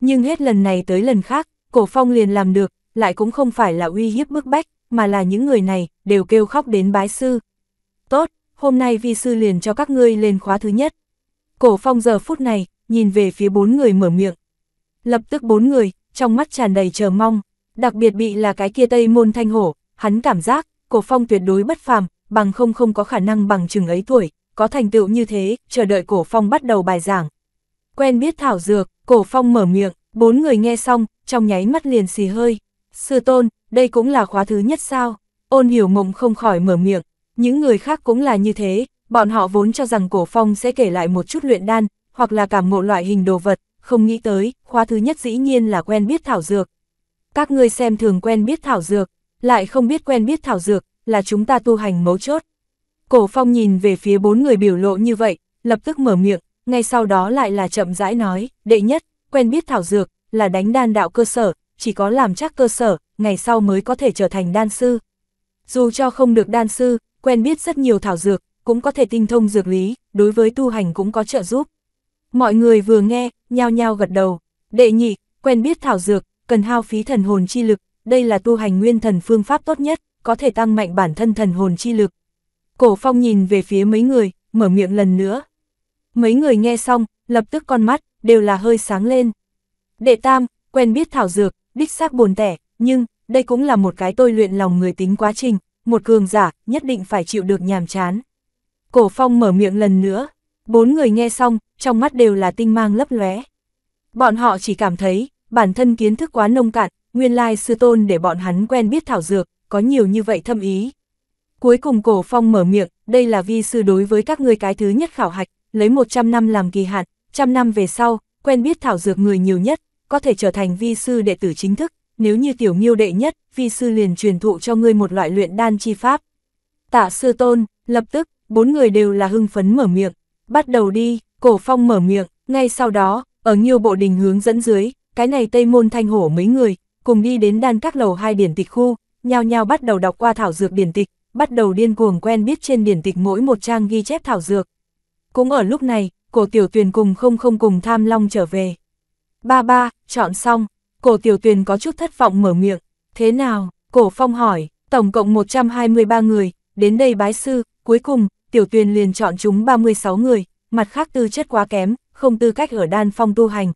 Nhưng hết lần này tới lần khác, cổ phong liền làm được, lại cũng không phải là uy hiếp bức bách, mà là những người này, đều kêu khóc đến bái sư. Tốt, hôm nay vi sư liền cho các ngươi lên khóa thứ nhất. Cổ phong giờ phút này, nhìn về phía bốn người mở miệng. Lập tức bốn người, trong mắt tràn đầy chờ mong, đặc biệt bị là cái kia tây môn thanh hổ, hắn cảm giác, cổ phong tuyệt đối bất phàm, bằng không không có khả năng bằng chừng ấy tuổi, có thành tựu như thế, chờ đợi cổ phong bắt đầu bài giảng. Quen biết thảo dược, cổ phong mở miệng, bốn người nghe xong, trong nháy mắt liền xì hơi. Sư tôn, đây cũng là khóa thứ nhất sao? Ôn hiểu mộng không khỏi mở miệng, những người khác cũng là như thế, bọn họ vốn cho rằng cổ phong sẽ kể lại một chút luyện đan, hoặc là cảm ngộ loại hình đồ vật, không nghĩ tới, khóa thứ nhất dĩ nhiên là quen biết thảo dược. Các ngươi xem thường quen biết thảo dược, lại không biết quen biết thảo dược, là chúng ta tu hành mấu chốt, Cổ phong nhìn về phía bốn người biểu lộ như vậy, lập tức mở miệng, ngay sau đó lại là chậm rãi nói, đệ nhất, quen biết thảo dược, là đánh đan đạo cơ sở, chỉ có làm chắc cơ sở, ngày sau mới có thể trở thành đan sư. Dù cho không được đan sư, quen biết rất nhiều thảo dược, cũng có thể tinh thông dược lý, đối với tu hành cũng có trợ giúp. Mọi người vừa nghe, nhao nhao gật đầu. Đệ nhị, quen biết thảo dược, cần hao phí thần hồn chi lực, đây là tu hành nguyên thần phương pháp tốt nhất, có thể tăng mạnh bản thân thần hồn chi lực, Cổ phong nhìn về phía mấy người, mở miệng lần nữa. Mấy người nghe xong, lập tức con mắt, đều là hơi sáng lên. Đệ tam, quen biết thảo dược, đích xác buồn tẻ, nhưng, đây cũng là một cái tôi luyện lòng người tính quá trình, một cường giả, nhất định phải chịu được nhàm chán. Cổ phong mở miệng lần nữa, bốn người nghe xong, trong mắt đều là tinh mang lấp lóe. Bọn họ chỉ cảm thấy, bản thân kiến thức quá nông cạn, nguyên lai sư tôn để bọn hắn quen biết thảo dược, có nhiều như vậy thâm ý, Cuối cùng cổ phong mở miệng, đây là vi sư đối với các ngươi cái thứ nhất khảo hạch, lấy 100 năm làm kỳ hạn, trăm năm về sau, quen biết thảo dược người nhiều nhất, có thể trở thành vi sư đệ tử chính thức, nếu như tiểu nghiêu đệ nhất, vi sư liền truyền thụ cho ngươi một loại luyện đan chi pháp. Tạ sư tôn, lập tức, bốn người đều là hưng phấn mở miệng, bắt đầu đi, cổ phong mở miệng, ngay sau đó, ở nhiều bộ đình hướng dẫn dưới, cái này tây môn thanh hổ mấy người, cùng đi đến đan các lầu hai điển tịch khu, nhao nhao bắt đầu đọc qua thảo dược điển tịch, bắt đầu điên cuồng quen biết trên điển tịch mỗi một trang ghi chép thảo dược. Cũng ở lúc này, cổ tiểu tuyền cùng không không cùng tham long trở về. Ba ba, chọn xong, cổ tiểu tuyền có chút thất vọng mở miệng, thế nào, cổ phong hỏi, tổng cộng 123 người, đến đây bái sư, cuối cùng, tiểu tuyền liền chọn chúng 36 người, mặt khác tư chất quá kém, không tư cách ở đan phong tu hành.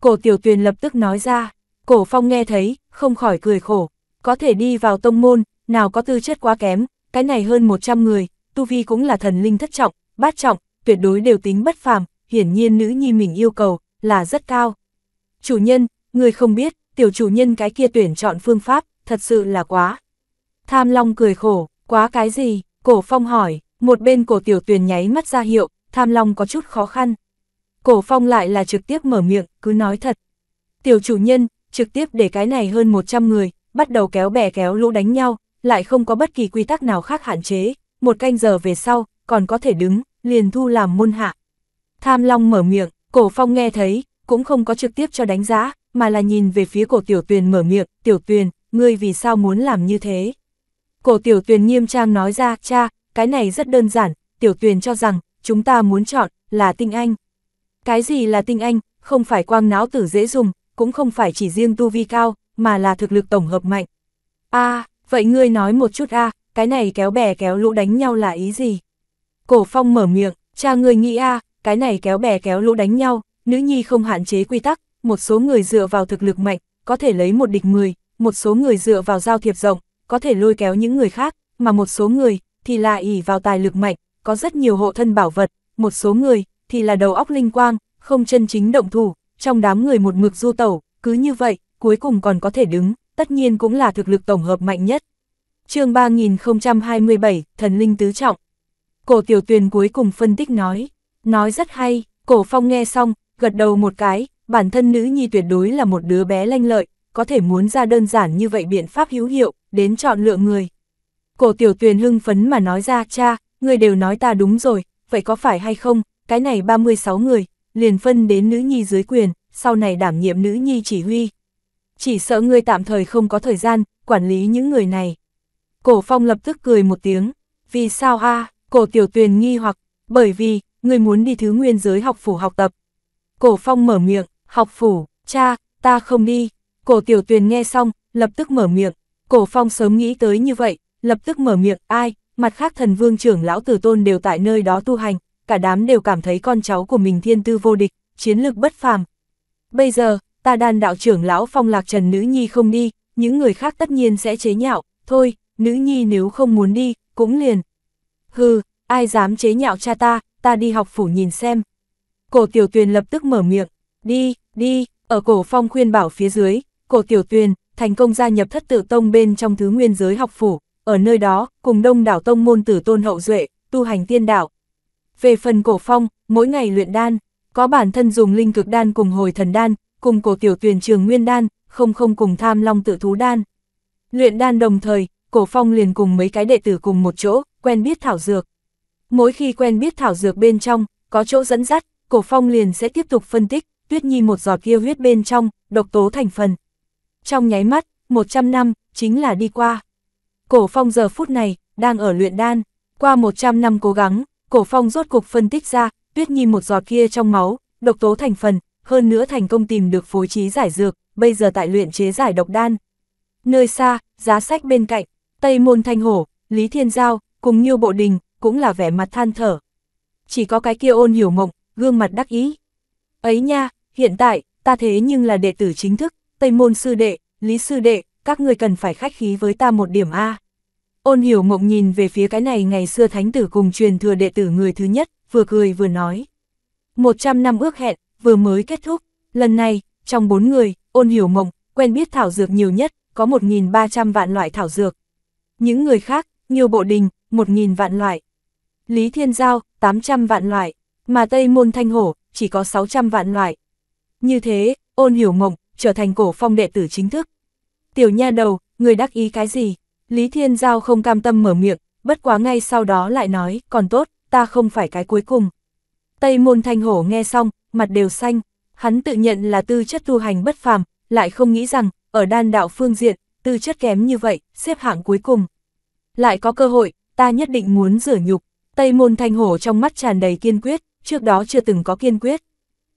Cổ tiểu tuyền lập tức nói ra, cổ phong nghe thấy, không khỏi cười khổ, có thể đi vào tông môn, nào có tư chất quá kém, cái này hơn 100 người, tu vi cũng là thần linh thất trọng, bát trọng, tuyệt đối đều tính bất phàm, hiển nhiên nữ nhi mình yêu cầu là rất cao. Chủ nhân, người không biết, tiểu chủ nhân cái kia tuyển chọn phương pháp, thật sự là quá. Tham Long cười khổ, quá cái gì, cổ phong hỏi, một bên cổ tiểu tuyền nháy mắt ra hiệu, Tham Long có chút khó khăn. Cổ phong lại là trực tiếp mở miệng, cứ nói thật. Tiểu chủ nhân, trực tiếp để cái này hơn 100 người, bắt đầu kéo bè kéo lũ đánh nhau, lại không có bất kỳ quy tắc nào khác hạn chế, một canh giờ về sau, còn có thể đứng, liền thu làm môn hạ. Tham Long mở miệng, cổ phong nghe thấy, cũng không có trực tiếp cho đánh giá, mà là nhìn về phía cổ tiểu tuyền mở miệng, tiểu tuyền, ngươi vì sao muốn làm như thế? Cổ tiểu tuyền nghiêm trang nói ra, cha, cái này rất đơn giản, tiểu tuyền cho rằng, chúng ta muốn chọn, là tinh anh. Cái gì là tinh anh, không phải quang não tử dễ dùng, cũng không phải chỉ riêng tu vi cao, mà là thực lực tổng hợp mạnh. a à, vậy ngươi nói một chút a cái này kéo bè kéo lũ đánh nhau là ý gì? Cổ phong mở miệng, cha ngươi nghĩ a cái này kéo bè kéo lũ đánh nhau, nữ nhi không hạn chế quy tắc, một số người dựa vào thực lực mạnh, có thể lấy một địch mười, một số người dựa vào giao thiệp rộng, có thể lôi kéo những người khác, mà một số người thì là ỷ vào tài lực mạnh, có rất nhiều hộ thân bảo vật, một số người thì là đầu óc linh quang, không chân chính động thủ, trong đám người một mực du tẩu, cứ như vậy, cuối cùng còn có thể đứng tất nhiên cũng là thực lực tổng hợp mạnh nhất. chương 3027, Thần Linh Tứ Trọng. Cổ tiểu tuyền cuối cùng phân tích nói, nói rất hay, cổ phong nghe xong, gật đầu một cái, bản thân nữ nhi tuyệt đối là một đứa bé lanh lợi, có thể muốn ra đơn giản như vậy biện pháp hữu hiệu, đến chọn lựa người. Cổ tiểu tuyền hưng phấn mà nói ra, cha, người đều nói ta đúng rồi, vậy có phải hay không, cái này 36 người, liền phân đến nữ nhi dưới quyền, sau này đảm nhiệm nữ nhi chỉ huy, chỉ sợ ngươi tạm thời không có thời gian, quản lý những người này. Cổ phong lập tức cười một tiếng, vì sao a cổ tiểu tuyền nghi hoặc, bởi vì, ngươi muốn đi thứ nguyên giới học phủ học tập. Cổ phong mở miệng, học phủ, cha, ta không đi, cổ tiểu tuyền nghe xong, lập tức mở miệng, cổ phong sớm nghĩ tới như vậy, lập tức mở miệng, ai, mặt khác thần vương trưởng lão tử tôn đều tại nơi đó tu hành, cả đám đều cảm thấy con cháu của mình thiên tư vô địch, chiến lược bất phàm. Bây giờ, ta đan đạo trưởng lão phong lạc trần nữ nhi không đi, những người khác tất nhiên sẽ chế nhạo, thôi, nữ nhi nếu không muốn đi, cũng liền. Hừ, ai dám chế nhạo cha ta, ta đi học phủ nhìn xem. Cổ tiểu tuyền lập tức mở miệng, đi, đi, ở cổ phong khuyên bảo phía dưới, cổ tiểu tuyền, thành công gia nhập thất tự tông bên trong thứ nguyên giới học phủ, ở nơi đó, cùng đông đảo tông môn tử tôn hậu duệ, tu hành tiên đạo. Về phần cổ phong, mỗi ngày luyện đan, có bản thân dùng linh cực đan cùng hồi thần đan, cùng cổ tiểu tuyền trường nguyên đan, không không cùng tham long tự thú đan. Luyện đan đồng thời, cổ phong liền cùng mấy cái đệ tử cùng một chỗ, quen biết thảo dược. Mỗi khi quen biết thảo dược bên trong, có chỗ dẫn dắt, cổ phong liền sẽ tiếp tục phân tích, tuyết nhi một giọt kia huyết bên trong, độc tố thành phần. Trong nháy mắt, 100 năm, chính là đi qua. Cổ phong giờ phút này, đang ở luyện đan, qua 100 năm cố gắng, cổ phong rốt cục phân tích ra, tuyết nhi một giọt kia trong máu, độc tố thành phần, hơn nữa thành công tìm được phối trí giải dược, bây giờ tại luyện chế giải độc đan. Nơi xa, giá sách bên cạnh, Tây Môn Thanh Hổ, Lý Thiên Giao, cùng Nhiêu Bộ Đình, cũng là vẻ mặt than thở. Chỉ có cái kia ôn hiểu mộng, gương mặt đắc ý. Ấy nha, hiện tại, ta thế nhưng là đệ tử chính thức, Tây Môn Sư Đệ, Lý Sư Đệ, các người cần phải khách khí với ta một điểm A. Ôn hiểu mộng nhìn về phía cái này ngày xưa thánh tử cùng truyền thừa đệ tử người thứ nhất, vừa cười vừa nói. 100 năm ước hẹn, vừa mới kết thúc. Lần này, trong bốn người, ôn hiểu mộng, quen biết thảo dược nhiều nhất, có 1.300 vạn loại thảo dược. Những người khác, nhiều bộ đình, 1.000 vạn loại. Lý Thiên Giao, 800 vạn loại, mà Tây Môn Thanh Hổ, chỉ có 600 vạn loại. Như thế, ôn hiểu mộng, trở thành cổ phong đệ tử chính thức. Tiểu nha đầu, người đắc ý cái gì? Lý Thiên Giao không cam tâm mở miệng, bất quá ngay sau đó lại nói, còn tốt, ta không phải cái cuối cùng. Tây Môn Thanh Hổ nghe xong, mặt đều xanh, hắn tự nhận là tư chất tu hành bất phàm, lại không nghĩ rằng, ở đan đạo phương diện, tư chất kém như vậy, xếp hạng cuối cùng. Lại có cơ hội, ta nhất định muốn rửa nhục, Tây môn thanh hổ trong mắt tràn đầy kiên quyết, trước đó chưa từng có kiên quyết.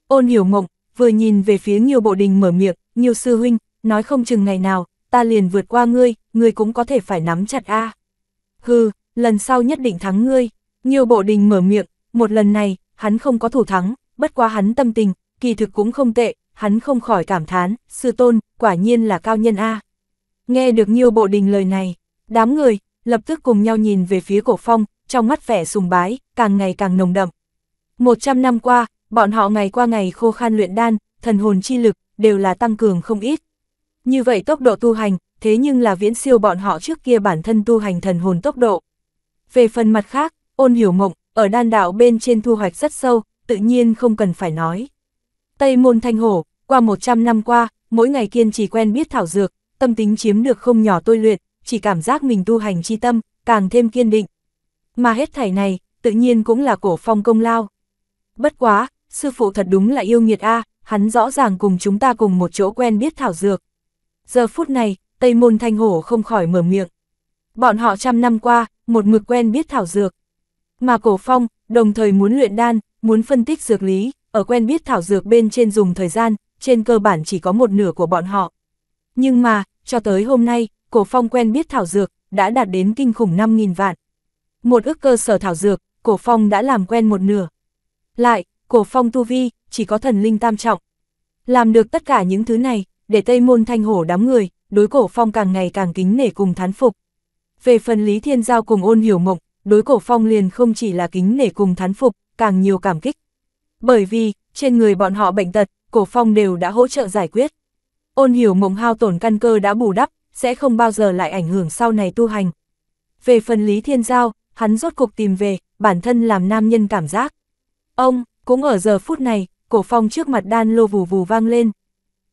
Ôn hiểu mộng, vừa nhìn về phía nhiều bộ đình mở miệng, nhiều sư huynh, nói không chừng ngày nào, ta liền vượt qua ngươi, ngươi cũng có thể phải nắm chặt a. À. Hừ, lần sau nhất định thắng ngươi, nhiều bộ đình mở miệng, một lần này, hắn không có thủ thắng, bất quá hắn tâm tình, kỳ thực cũng không tệ, hắn không khỏi cảm thán, sư tôn, quả nhiên là cao nhân A. Nghe được nhiều bộ đình lời này, đám người, lập tức cùng nhau nhìn về phía cổ phong, trong mắt vẻ sùng bái, càng ngày càng nồng đậm. Một trăm năm qua, bọn họ ngày qua ngày khô khan luyện đan, thần hồn chi lực, đều là tăng cường không ít. Như vậy tốc độ tu hành, thế nhưng là viễn siêu bọn họ trước kia bản thân tu hành thần hồn tốc độ. Về phần mặt khác, ôn hiểu mộng, ở đan đạo bên trên thu hoạch rất sâu, tự nhiên không cần phải nói. Tây môn thanh hổ, qua 100 năm qua, mỗi ngày kiên trì quen biết thảo dược, tâm tính chiếm được không nhỏ tôi luyện, chỉ cảm giác mình tu hành chi tâm, càng thêm kiên định. Mà hết thảy này, tự nhiên cũng là cổ phong công lao. Bất quá, sư phụ thật đúng là yêu nghiệt a, hắn rõ ràng cùng chúng ta cùng một chỗ quen biết thảo dược. Giờ phút này, Tây Môn Thanh Hổ không khỏi mở miệng. Bọn họ trăm năm qua, một mực quen biết thảo dược. Mà cổ phong, đồng thời muốn luyện đan, Muốn phân tích dược lý, ở quen biết thảo dược bên trên dùng thời gian, trên cơ bản chỉ có một nửa của bọn họ. Nhưng mà, cho tới hôm nay, Cổ Phong quen biết thảo dược, đã đạt đến kinh khủng 5.000 vạn. Một ước cơ sở thảo dược, Cổ Phong đã làm quen một nửa. Lại, Cổ Phong tu vi, chỉ có thần linh tam trọng. Làm được tất cả những thứ này, để Tây Môn Thanh Hổ đám người, đối Cổ Phong càng ngày càng kính nể cùng thán phục. Về phần Lý Thiên Giao cùng ôn hiểu mộng, đối Cổ Phong liền không chỉ là kính nể cùng thán phục, càng nhiều cảm kích. Bởi vì, trên người bọn họ bệnh tật, cổ phong đều đã hỗ trợ giải quyết. Ôn hiểu mộng hao tổn căn cơ đã bù đắp, sẽ không bao giờ lại ảnh hưởng sau này tu hành. Về phần Lý Thiên Giao, hắn rốt cục tìm về, bản thân làm nam nhân cảm giác. Ông, cũng ở giờ phút này, cổ phong trước mặt đan lô vù vù vang lên.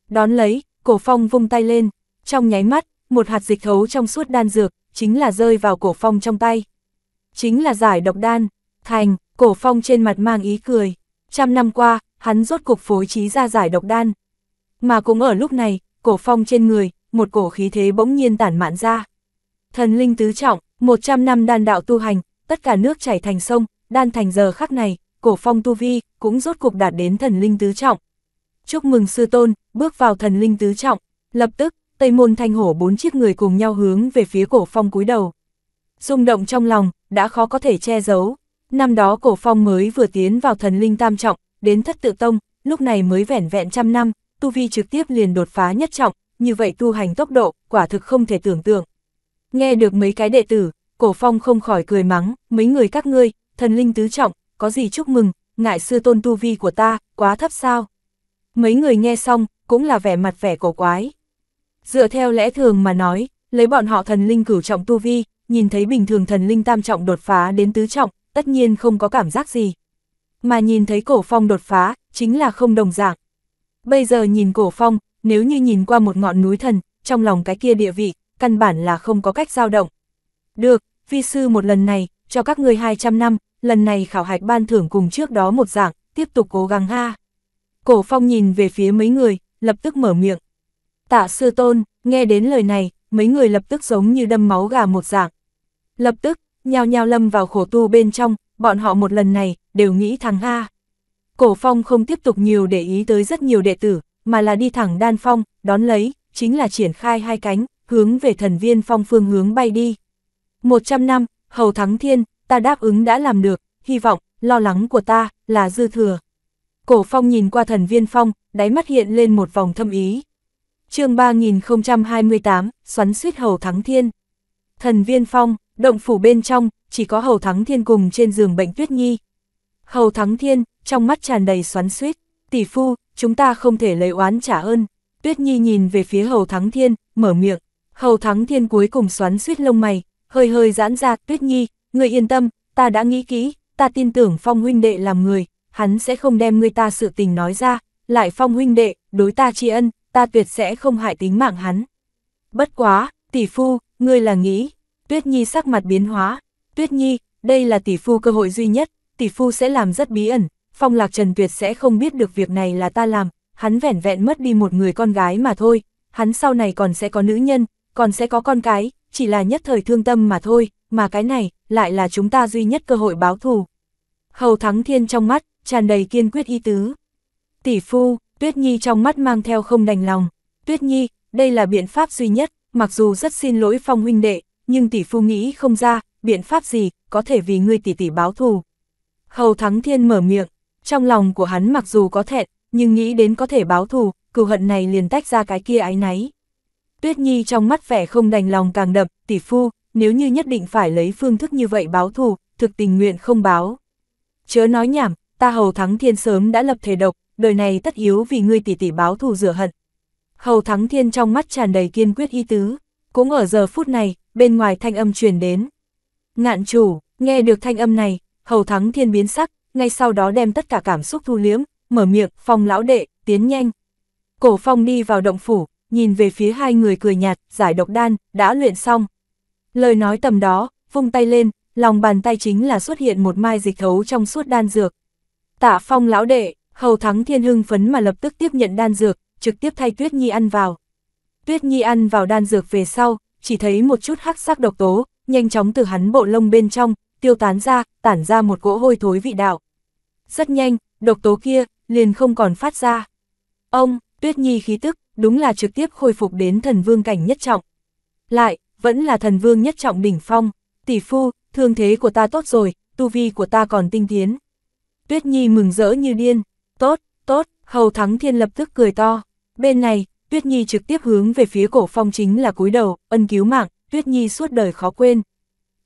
Đón lấy, cổ phong vung tay lên, trong nháy mắt, một hạt dịch thấu trong suốt đan dược, chính là rơi vào cổ phong trong tay. Chính là giải độc đan, thành, Cổ phong trên mặt mang ý cười, trăm năm qua, hắn rốt cục phối trí ra giải độc đan. Mà cũng ở lúc này, cổ phong trên người, một cổ khí thế bỗng nhiên tản mạn ra. Thần linh tứ trọng, một trăm năm đan đạo tu hành, tất cả nước chảy thành sông, đan thành giờ khắc này, cổ phong tu vi, cũng rốt cục đạt đến thần linh tứ trọng. Chúc mừng sư tôn, bước vào thần linh tứ trọng, lập tức, tây môn thanh hổ bốn chiếc người cùng nhau hướng về phía cổ phong cúi đầu. rung động trong lòng, đã khó có thể che giấu, Năm đó cổ phong mới vừa tiến vào thần linh tam trọng, đến thất tự tông, lúc này mới vẻn vẹn trăm năm, tu vi trực tiếp liền đột phá nhất trọng, như vậy tu hành tốc độ, quả thực không thể tưởng tượng. Nghe được mấy cái đệ tử, cổ phong không khỏi cười mắng, mấy người các ngươi, thần linh tứ trọng, có gì chúc mừng, ngại sư tôn tu vi của ta, quá thấp sao. Mấy người nghe xong, cũng là vẻ mặt vẻ cổ quái. Dựa theo lẽ thường mà nói, lấy bọn họ thần linh cửu trọng tu vi, nhìn thấy bình thường thần linh tam trọng đột phá đến tứ trọng, tất nhiên không có cảm giác gì. Mà nhìn thấy cổ phong đột phá, chính là không đồng dạng. Bây giờ nhìn cổ phong, nếu như nhìn qua một ngọn núi thần, trong lòng cái kia địa vị, căn bản là không có cách dao động. Được, vi sư một lần này, cho các người 200 năm, lần này khảo hạch ban thưởng cùng trước đó một dạng, tiếp tục cố gắng ha. Cổ phong nhìn về phía mấy người, lập tức mở miệng. Tạ sư tôn, nghe đến lời này, mấy người lập tức giống như đâm máu gà một dạng. Lập tức, nhao nhao lâm vào khổ tu bên trong, bọn họ một lần này, đều nghĩ thằng A. Cổ phong không tiếp tục nhiều để ý tới rất nhiều đệ tử, mà là đi thẳng đan phong, đón lấy, chính là triển khai hai cánh, hướng về thần viên phong phương hướng bay đi. 100 năm, hầu thắng thiên, ta đáp ứng đã làm được, hy vọng, lo lắng của ta, là dư thừa. Cổ phong nhìn qua thần viên phong, đáy mắt hiện lên một vòng thâm ý. chương 3028, xoắn suýt hầu thắng thiên. Thần viên phong, động phủ bên trong, chỉ có Hầu Thắng Thiên cùng trên giường bệnh Tuyết Nhi. Hầu Thắng Thiên, trong mắt tràn đầy xoắn suýt, tỷ phu, chúng ta không thể lấy oán trả ơn. Tuyết Nhi nhìn về phía Hầu Thắng Thiên, mở miệng, Hầu Thắng Thiên cuối cùng xoắn suýt lông mày, hơi hơi giãn ra, Tuyết Nhi, người yên tâm, ta đã nghĩ kỹ, ta tin tưởng Phong huynh đệ làm người, hắn sẽ không đem người ta sự tình nói ra, lại Phong huynh đệ, đối ta tri ân, ta tuyệt sẽ không hại tính mạng hắn. Bất quá, tỷ phu, ngươi là nghĩ, Tuyết Nhi sắc mặt biến hóa. Tuyết Nhi, đây là tỷ phu cơ hội duy nhất, tỷ phu sẽ làm rất bí ẩn, Phong Lạc Trần tuyệt sẽ không biết được việc này là ta làm, hắn vẻn vẹn mất đi một người con gái mà thôi, hắn sau này còn sẽ có nữ nhân, còn sẽ có con cái, chỉ là nhất thời thương tâm mà thôi, mà cái này lại là chúng ta duy nhất cơ hội báo thù. Hầu Thắng Thiên trong mắt, tràn đầy kiên quyết ý tứ. Tỷ phu, Tuyết Nhi trong mắt mang theo không đành lòng. Tuyết Nhi, đây là biện pháp duy nhất, mặc dù rất xin lỗi Phong huynh đệ, nhưng tỷ phu nghĩ không ra, biện pháp gì, có thể vì ngươi tỷ tỷ báo thù. Hầu Thắng Thiên mở miệng, trong lòng của hắn mặc dù có thẹn, nhưng nghĩ đến có thể báo thù, cựu hận này liền tách ra cái kia ái náy. Tuyết Nhi trong mắt vẻ không đành lòng càng đậm, tỷ phu, nếu như nhất định phải lấy phương thức như vậy báo thù, thực tình nguyện không báo. Chớ nói nhảm, ta Hầu Thắng Thiên sớm đã lập thể độc, đời này tất yếu vì ngươi tỷ tỷ báo thù rửa hận. Hầu Thắng Thiên trong mắt tràn đầy kiên quyết y tứ, cũng ở giờ phút này, bên ngoài thanh âm truyền đến. Ngạn chủ, nghe được thanh âm này, hầu thắng thiên biến sắc, ngay sau đó đem tất cả cảm xúc thu liếm, mở miệng, phong lão đệ, tiến nhanh. Cổ phong đi vào động phủ, nhìn về phía hai người cười nhạt, giải độc đan, đã luyện xong. Lời nói tầm đó, vung tay lên, lòng bàn tay chính là xuất hiện một mai dịch thấu trong suốt đan dược. Tạ phong lão đệ, hầu thắng thiên hưng phấn mà lập tức tiếp nhận đan dược, trực tiếp thay Tuyết Nhi ăn vào. Tuyết Nhi ăn vào đan dược về sau, chỉ thấy một chút hắc sắc độc tố, nhanh chóng từ hắn bộ lông bên trong, tiêu tán ra, tản ra một cỗ hôi thối vị đạo. Rất nhanh, độc tố kia, liền không còn phát ra. Ông, Tuyết Nhi khí tức, đúng là trực tiếp khôi phục đến thần vương cảnh nhất trọng. Lại, vẫn là thần vương nhất trọng đỉnh phong, tỷ phu, thương thế của ta tốt rồi, tu vi của ta còn tinh tiến. Tuyết Nhi mừng rỡ như điên, tốt, tốt, Hầu Thắng Thiên lập tức cười to. Bên này, Tuyết Nhi trực tiếp hướng về phía cổ phong chính là cúi đầu, ân cứu mạng, Tuyết Nhi suốt đời khó quên.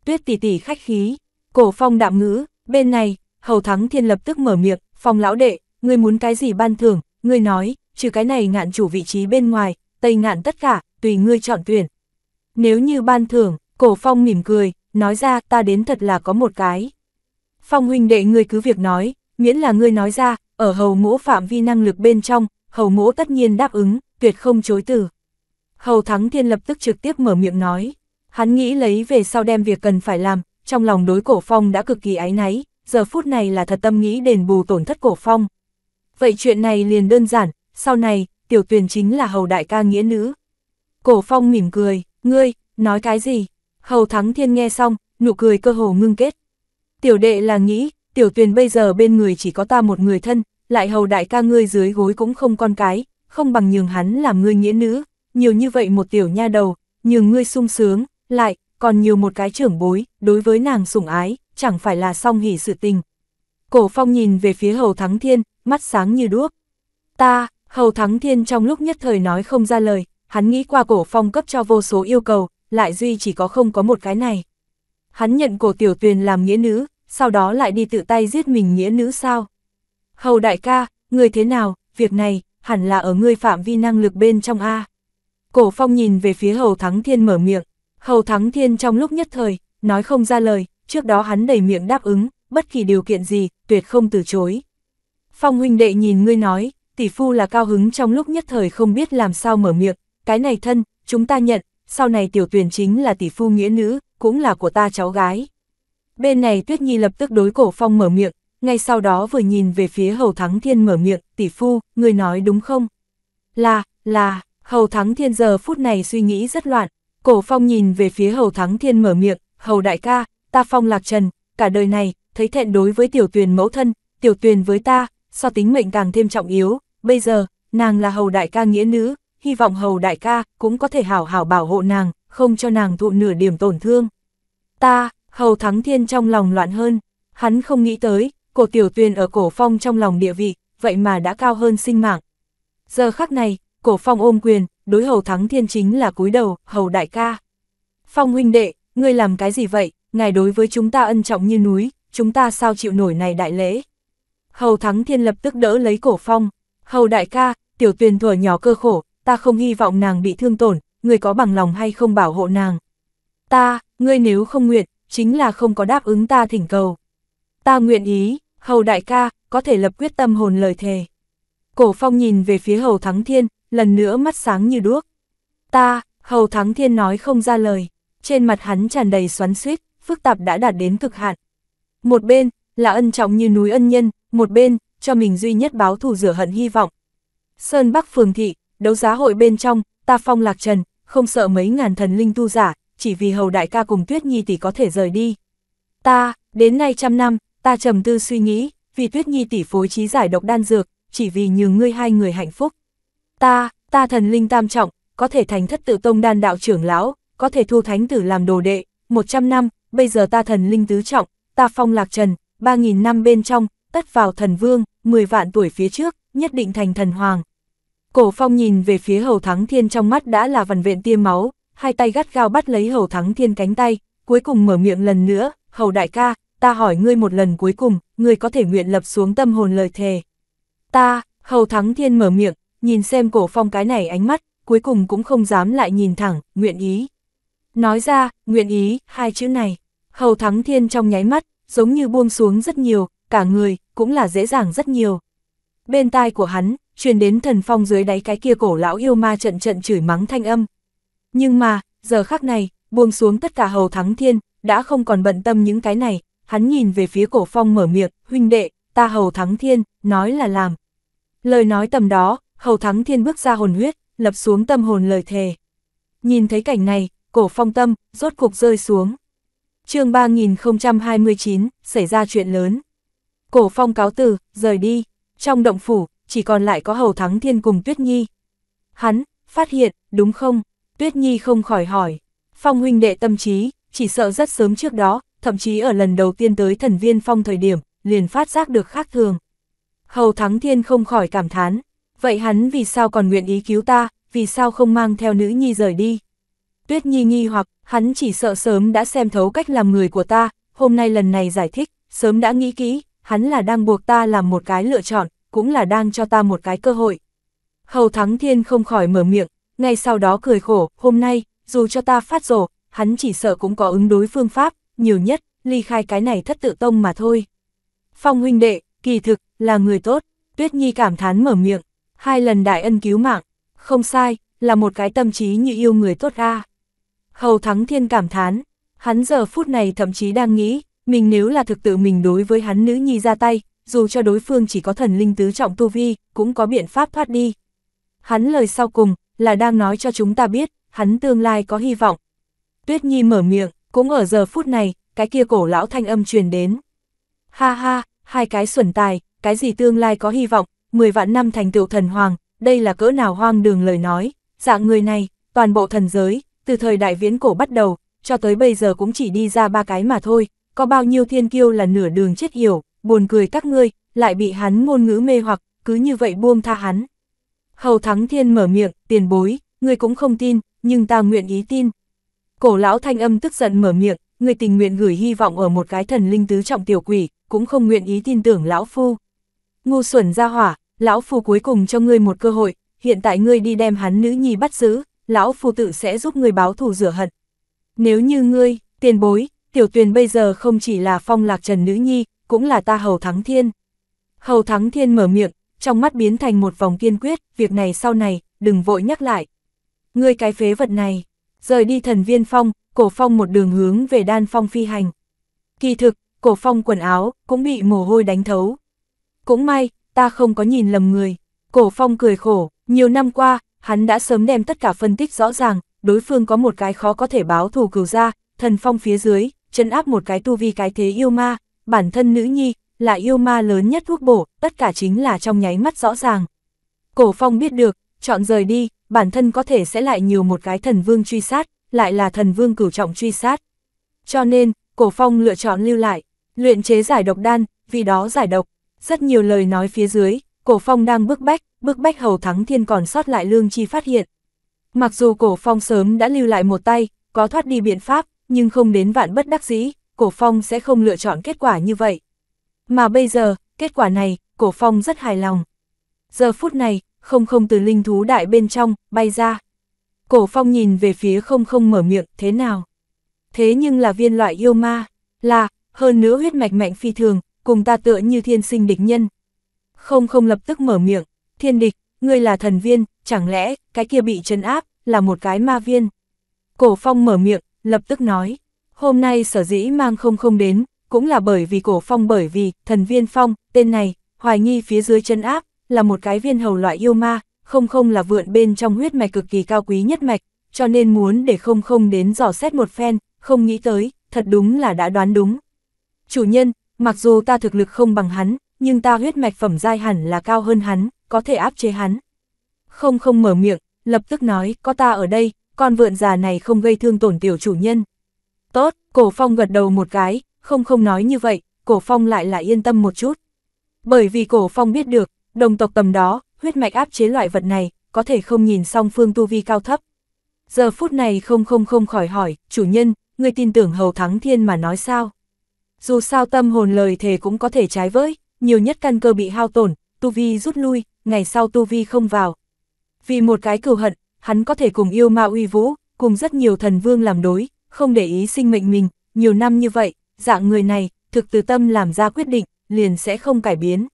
Tuyết tỷ tỷ khách khí, cổ phong đạm ngữ, bên này, hầu thắng thiên lập tức mở miệng, phong lão đệ, ngươi muốn cái gì ban thưởng, ngươi nói, trừ cái này ngạn chủ vị trí bên ngoài, tây ngạn tất cả, tùy ngươi chọn tuyển. Nếu như ban thưởng, cổ phong mỉm cười, nói ra ta đến thật là có một cái. Phong huynh đệ ngươi cứ việc nói, miễn là ngươi nói ra, ở hầu mỗ phạm vi năng lực bên trong, hầu mỗ tất nhiên đáp ứng, tuyệt không chối từ. Hầu Thắng Thiên lập tức trực tiếp mở miệng nói, hắn nghĩ lấy về sau đem việc cần phải làm, trong lòng đối cổ phong đã cực kỳ áy náy, giờ phút này là thật tâm nghĩ đền bù tổn thất cổ phong. Vậy chuyện này liền đơn giản, sau này, tiểu tuyền chính là hầu đại ca nghĩa nữ. Cổ phong mỉm cười, ngươi, nói cái gì? Hầu Thắng Thiên nghe xong, nụ cười cơ hồ ngưng kết. Tiểu đệ là nghĩ, tiểu tuyền bây giờ bên người chỉ có ta một người thân, lại hầu đại ca ngươi dưới gối cũng không con cái, không bằng nhường hắn làm ngươi nghĩa nữ, nhiều như vậy một tiểu nha đầu, nhường ngươi sung sướng, lại, còn nhiều một cái trưởng bối, đối với nàng sủng ái, chẳng phải là song hỷ sự tình. Cổ phong nhìn về phía hầu thắng thiên, mắt sáng như đuốc. Ta, hầu thắng thiên trong lúc nhất thời nói không ra lời, hắn nghĩ qua cổ phong cấp cho vô số yêu cầu, lại duy chỉ có không có một cái này. Hắn nhận cổ tiểu tuyền làm nghĩa nữ, sau đó lại đi tự tay giết mình nghĩa nữ sao. Hầu đại ca, người thế nào, việc này, hẳn là ở ngươi phạm vi năng lực bên trong A. Cổ phong nhìn về phía Hầu Thắng Thiên mở miệng, Hầu Thắng Thiên trong lúc nhất thời, nói không ra lời, trước đó hắn đầy miệng đáp ứng, bất kỳ điều kiện gì, tuyệt không từ chối. Phong huynh đệ nhìn ngươi nói, tỷ phu là cao hứng trong lúc nhất thời không biết làm sao mở miệng, cái này thân, chúng ta nhận, sau này tiểu tuyển chính là tỷ phu nghĩa nữ, cũng là của ta cháu gái. Bên này Tuyết Nhi lập tức đối cổ phong mở miệng, ngay sau đó vừa nhìn về phía Hầu Thắng Thiên mở miệng, tỷ phu, người nói đúng không? Là, là, Hầu Thắng Thiên giờ phút này suy nghĩ rất loạn, cổ phong nhìn về phía Hầu Thắng Thiên mở miệng, Hầu đại ca, ta phong lạc trần, cả đời này, thấy thẹn đối với tiểu tuyền mẫu thân, tiểu tuyền với ta, so tính mệnh càng thêm trọng yếu, bây giờ, nàng là Hầu đại ca nghĩa nữ, hy vọng Hầu đại ca cũng có thể hảo hảo bảo hộ nàng, không cho nàng thụ nửa điểm tổn thương. Ta, Hầu Thắng Thiên trong lòng loạn hơn, hắn không nghĩ tới, cổ tiểu tuyền ở cổ phong trong lòng địa vị, vậy mà đã cao hơn sinh mạng. Giờ khắc này, cổ phong ôm quyền, đối hầu thắng thiên chính là cúi đầu, hầu đại ca. Phong huynh đệ, ngươi làm cái gì vậy, ngài đối với chúng ta ân trọng như núi, chúng ta sao chịu nổi này đại lễ. Hầu thắng thiên lập tức đỡ lấy cổ phong, hầu đại ca, tiểu tuyền thuở nhỏ cơ khổ, ta không hy vọng nàng bị thương tổn, ngươi có bằng lòng hay không bảo hộ nàng. Ta, ngươi nếu không nguyện, chính là không có đáp ứng ta thỉnh cầu. Ta nguyện ý, hầu đại ca, có thể lập quyết tâm hồn lời thề. Cổ phong nhìn về phía hầu thắng thiên, lần nữa mắt sáng như đuốc. Ta, hầu thắng thiên nói không ra lời, trên mặt hắn tràn đầy xoắn suýt, phức tạp đã đạt đến cực hạn. Một bên, là ân trọng như núi ân nhân, một bên, cho mình duy nhất báo thù rửa hận hy vọng. Sơn Bắc Phường Thị, đấu giá hội bên trong, ta phong lạc trần, không sợ mấy ngàn thần linh tu giả, chỉ vì hầu đại ca cùng tuyết nhi tỷ có thể rời đi. Ta, đến nay trăm năm, ta trầm tư suy nghĩ, vì Tuyết Nhi tỷ phối trí giải độc đan dược, chỉ vì nhường ngươi hai người hạnh phúc. Ta, ta thần linh tam trọng, có thể thành thất tự tông đan đạo trưởng lão, có thể thu thánh tử làm đồ đệ, 100 năm, bây giờ ta thần linh tứ trọng, ta phong lạc trần, 3.000 năm bên trong, tất vào thần vương, 10 vạn tuổi phía trước, nhất định thành thần hoàng. Cổ phong nhìn về phía hầu thắng thiên trong mắt đã là vằn vện tiêm máu, hai tay gắt gao bắt lấy hầu thắng thiên cánh tay, cuối cùng mở miệng lần nữa, hầu đại ca, ta hỏi ngươi một lần cuối cùng, ngươi có thể nguyện lập xuống tâm hồn lời thề. Ta, hầu thắng thiên mở miệng, nhìn xem cổ phong cái này ánh mắt, cuối cùng cũng không dám lại nhìn thẳng, nguyện ý. Nói ra, nguyện ý, hai chữ này, hầu thắng thiên trong nháy mắt, giống như buông xuống rất nhiều, cả người, cũng là dễ dàng rất nhiều. Bên tai của hắn, truyền đến thần phong dưới đáy cái kia cổ lão yêu ma trận trận chửi mắng thanh âm. Nhưng mà, giờ khắc này, buông xuống tất cả hầu thắng thiên, đã không còn bận tâm những cái này, hắn nhìn về phía cổ phong mở miệng, huynh đệ, ta hầu thắng thiên, nói là làm. Lời nói tầm đó, hầu thắng thiên bước ra hồn huyết, lập xuống tâm hồn lời thề. Nhìn thấy cảnh này, cổ phong tâm, rốt cuộc rơi xuống. chương 3029, xảy ra chuyện lớn. Cổ phong cáo từ, rời đi, trong động phủ, chỉ còn lại có hầu thắng thiên cùng Tuyết Nhi. Hắn, phát hiện, đúng không? Tuyết Nhi không khỏi hỏi. Phong huynh đệ tâm trí, chỉ sợ rất sớm trước đó, thậm chí ở lần đầu tiên tới thần viên phong thời điểm, liền phát giác được khác thường. Hầu Thắng Thiên không khỏi cảm thán, vậy hắn vì sao còn nguyện ý cứu ta, vì sao không mang theo nữ nhi rời đi. Tuyết Nhi nghi hoặc, hắn chỉ sợ sớm đã xem thấu cách làm người của ta, hôm nay lần này giải thích, sớm đã nghĩ kỹ, hắn là đang buộc ta làm một cái lựa chọn, cũng là đang cho ta một cái cơ hội. Hầu Thắng Thiên không khỏi mở miệng, ngay sau đó cười khổ, hôm nay, dù cho ta phát rổ, hắn chỉ sợ cũng có ứng đối phương pháp, nhiều nhất, ly khai cái này thất tự tông mà thôi. Phong huynh đệ, kỳ thực, là người tốt, Tuyết Nhi cảm thán mở miệng, hai lần đại ân cứu mạng, không sai, là một cái tâm trí như yêu người tốt ra. Hầu Thắng Thiên cảm thán, hắn giờ phút này thậm chí đang nghĩ, mình nếu là thực tự mình đối với hắn nữ nhi ra tay, dù cho đối phương chỉ có thần linh tứ trọng tu vi, cũng có biện pháp thoát đi. Hắn lời sau cùng, là đang nói cho chúng ta biết, hắn tương lai có hy vọng. Tuyết Nhi mở miệng, cũng ở giờ phút này, cái kia cổ lão thanh âm truyền đến. Ha ha, hai cái xuẩn tài, cái gì tương lai có hy vọng, 10 vạn năm thành tựu thần hoàng, đây là cỡ nào hoang đường lời nói, dạng người này, toàn bộ thần giới, từ thời đại viễn cổ bắt đầu, cho tới bây giờ cũng chỉ đi ra ba cái mà thôi, có bao nhiêu thiên kiêu là nửa đường chết hiểu, buồn cười các ngươi, lại bị hắn ngôn ngữ mê hoặc, cứ như vậy buông tha hắn. Hầu Thắng Thiên mở miệng, tiền bối, ngươi cũng không tin, nhưng ta nguyện ý tin, Cổ lão thanh âm tức giận mở miệng, người tình nguyện gửi hy vọng ở một cái thần linh tứ trọng tiểu quỷ, cũng không nguyện ý tin tưởng lão phu. Ngu xuẩn ra hỏa, lão phu cuối cùng cho ngươi một cơ hội, hiện tại ngươi đi đem hắn nữ nhi bắt giữ, lão phu tự sẽ giúp ngươi báo thù rửa hận. Nếu như ngươi, tiền bối, tiểu tuyền bây giờ không chỉ là phong lạc trần nữ nhi, cũng là ta hầu thắng thiên. Hầu thắng thiên mở miệng, trong mắt biến thành một vòng kiên quyết, việc này sau này, đừng vội nhắc lại. Ngươi cái phế vật này, rời đi thần viên phong, cổ phong một đường hướng về đan phong phi hành. Kỳ thực, cổ phong quần áo cũng bị mồ hôi đánh thấu. Cũng may, ta không có nhìn lầm người. Cổ phong cười khổ, nhiều năm qua, hắn đã sớm đem tất cả phân tích rõ ràng, đối phương có một cái khó có thể báo thù cửu ra, thần phong phía dưới, chân áp một cái tu vi cái thế yêu ma, bản thân nữ nhi, là yêu ma lớn nhất thuốc bổ, tất cả chính là trong nháy mắt rõ ràng. Cổ phong biết được, chọn rời đi, bản thân có thể sẽ lại nhiều một cái thần vương truy sát, lại là thần vương cửu trọng truy sát. Cho nên, cổ phong lựa chọn lưu lại, luyện chế giải độc đan, vì đó giải độc. Rất nhiều lời nói phía dưới, cổ phong đang bức bách, bức bách hầu thắng thiên còn sót lại lương chi phát hiện. Mặc dù cổ phong sớm đã lưu lại một tay, có thoát đi biện pháp, nhưng không đến vạn bất đắc dĩ, cổ phong sẽ không lựa chọn kết quả như vậy. Mà bây giờ, kết quả này, cổ phong rất hài lòng. Giờ phút này, không không từ linh thú đại bên trong, bay ra. Cổ phong nhìn về phía không không mở miệng, thế nào? Thế nhưng là viên loại yêu ma, là, hơn nữa huyết mạch mạnh phi thường, cùng ta tựa như thiên sinh địch nhân. Không không lập tức mở miệng, thiên địch, ngươi là thần viên, chẳng lẽ, cái kia bị trấn áp, là một cái ma viên. Cổ phong mở miệng, lập tức nói, hôm nay sở dĩ mang không không đến, cũng là bởi vì cổ phong bởi vì, thần viên phong, tên này, hoài nghi phía dưới chân áp, là một cái viên hầu loại yêu ma, không không là vượn bên trong huyết mạch cực kỳ cao quý nhất mạch, cho nên muốn để không không đến dò xét một phen, không nghĩ tới, thật đúng là đã đoán đúng. Chủ nhân, mặc dù ta thực lực không bằng hắn, nhưng ta huyết mạch phẩm giai hẳn là cao hơn hắn, có thể áp chế hắn. Không không mở miệng, lập tức nói, có ta ở đây, con vượn già này không gây thương tổn tiểu chủ nhân. Tốt, cổ phong gật đầu một cái, không không nói như vậy, cổ phong lại lại yên tâm một chút. Bởi vì cổ phong biết được, Đồng tộc tầm đó, huyết mạch áp chế loại vật này, có thể không nhìn song phương tu vi cao thấp. Giờ phút này không không không khỏi hỏi, chủ nhân, người tin tưởng hầu thắng thiên mà nói sao? Dù sao tâm hồn lời thề cũng có thể trái với, nhiều nhất căn cơ bị hao tổn, tu vi rút lui, ngày sau tu vi không vào. Vì một cái cừu hận, hắn có thể cùng yêu ma uy vũ, cùng rất nhiều thần vương làm đối, không để ý sinh mệnh mình, nhiều năm như vậy, dạng người này, thực từ tâm làm ra quyết định, liền sẽ không cải biến.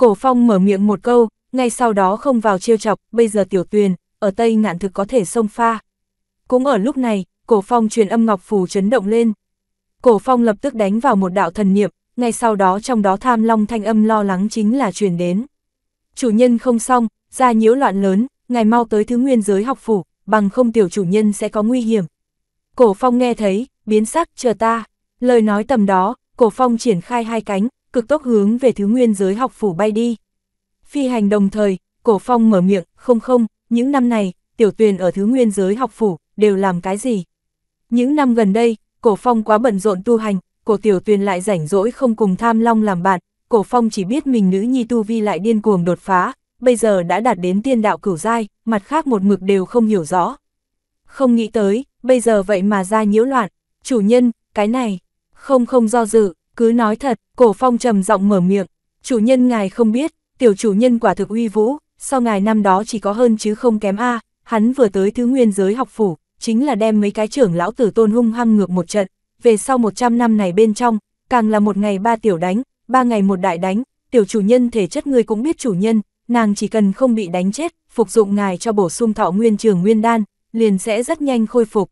Cổ phong mở miệng một câu, ngay sau đó không vào chiêu chọc, bây giờ tiểu tuyền, ở Tây ngạn thực có thể xông pha. Cũng ở lúc này, cổ phong truyền âm ngọc phù chấn động lên. Cổ phong lập tức đánh vào một đạo thần niệm, ngay sau đó trong đó tham long thanh âm lo lắng chính là truyền đến. Chủ nhân không xong, ra nhiễu loạn lớn, ngài mau tới thứ nguyên giới học phủ, bằng không tiểu chủ nhân sẽ có nguy hiểm. Cổ phong nghe thấy, biến sắc, chờ ta. Lời nói tầm đó, cổ phong triển khai hai cánh, cực tốc hướng về thứ nguyên giới học phủ bay đi. Phi hành đồng thời, cổ phong mở miệng, không không, những năm này, tiểu tuyền ở thứ nguyên giới học phủ, đều làm cái gì? Những năm gần đây, cổ phong quá bận rộn tu hành, cổ tiểu tuyền lại rảnh rỗi không cùng tham long làm bạn, cổ phong chỉ biết mình nữ nhi tu vi lại điên cuồng đột phá, bây giờ đã đạt đến tiên đạo cửu giai, mặt khác một mực đều không hiểu rõ. Không nghĩ tới, bây giờ vậy mà ra nhiễu loạn, chủ nhân, cái này, không không do dự, cứ nói thật, cổ phong trầm giọng mở miệng, chủ nhân ngài không biết, tiểu chủ nhân quả thực uy vũ, sau ngài năm đó chỉ có hơn chứ không kém A, hắn vừa tới thứ nguyên giới học phủ, chính là đem mấy cái trưởng lão tử tôn hung hăng ngược một trận, về sau 100 năm này bên trong, càng là một ngày ba tiểu đánh, ba ngày một đại đánh, tiểu chủ nhân thể chất người cũng biết chủ nhân, nàng chỉ cần không bị đánh chết, phục dụng ngài cho bổ sung thọ nguyên trường nguyên đan, liền sẽ rất nhanh khôi phục.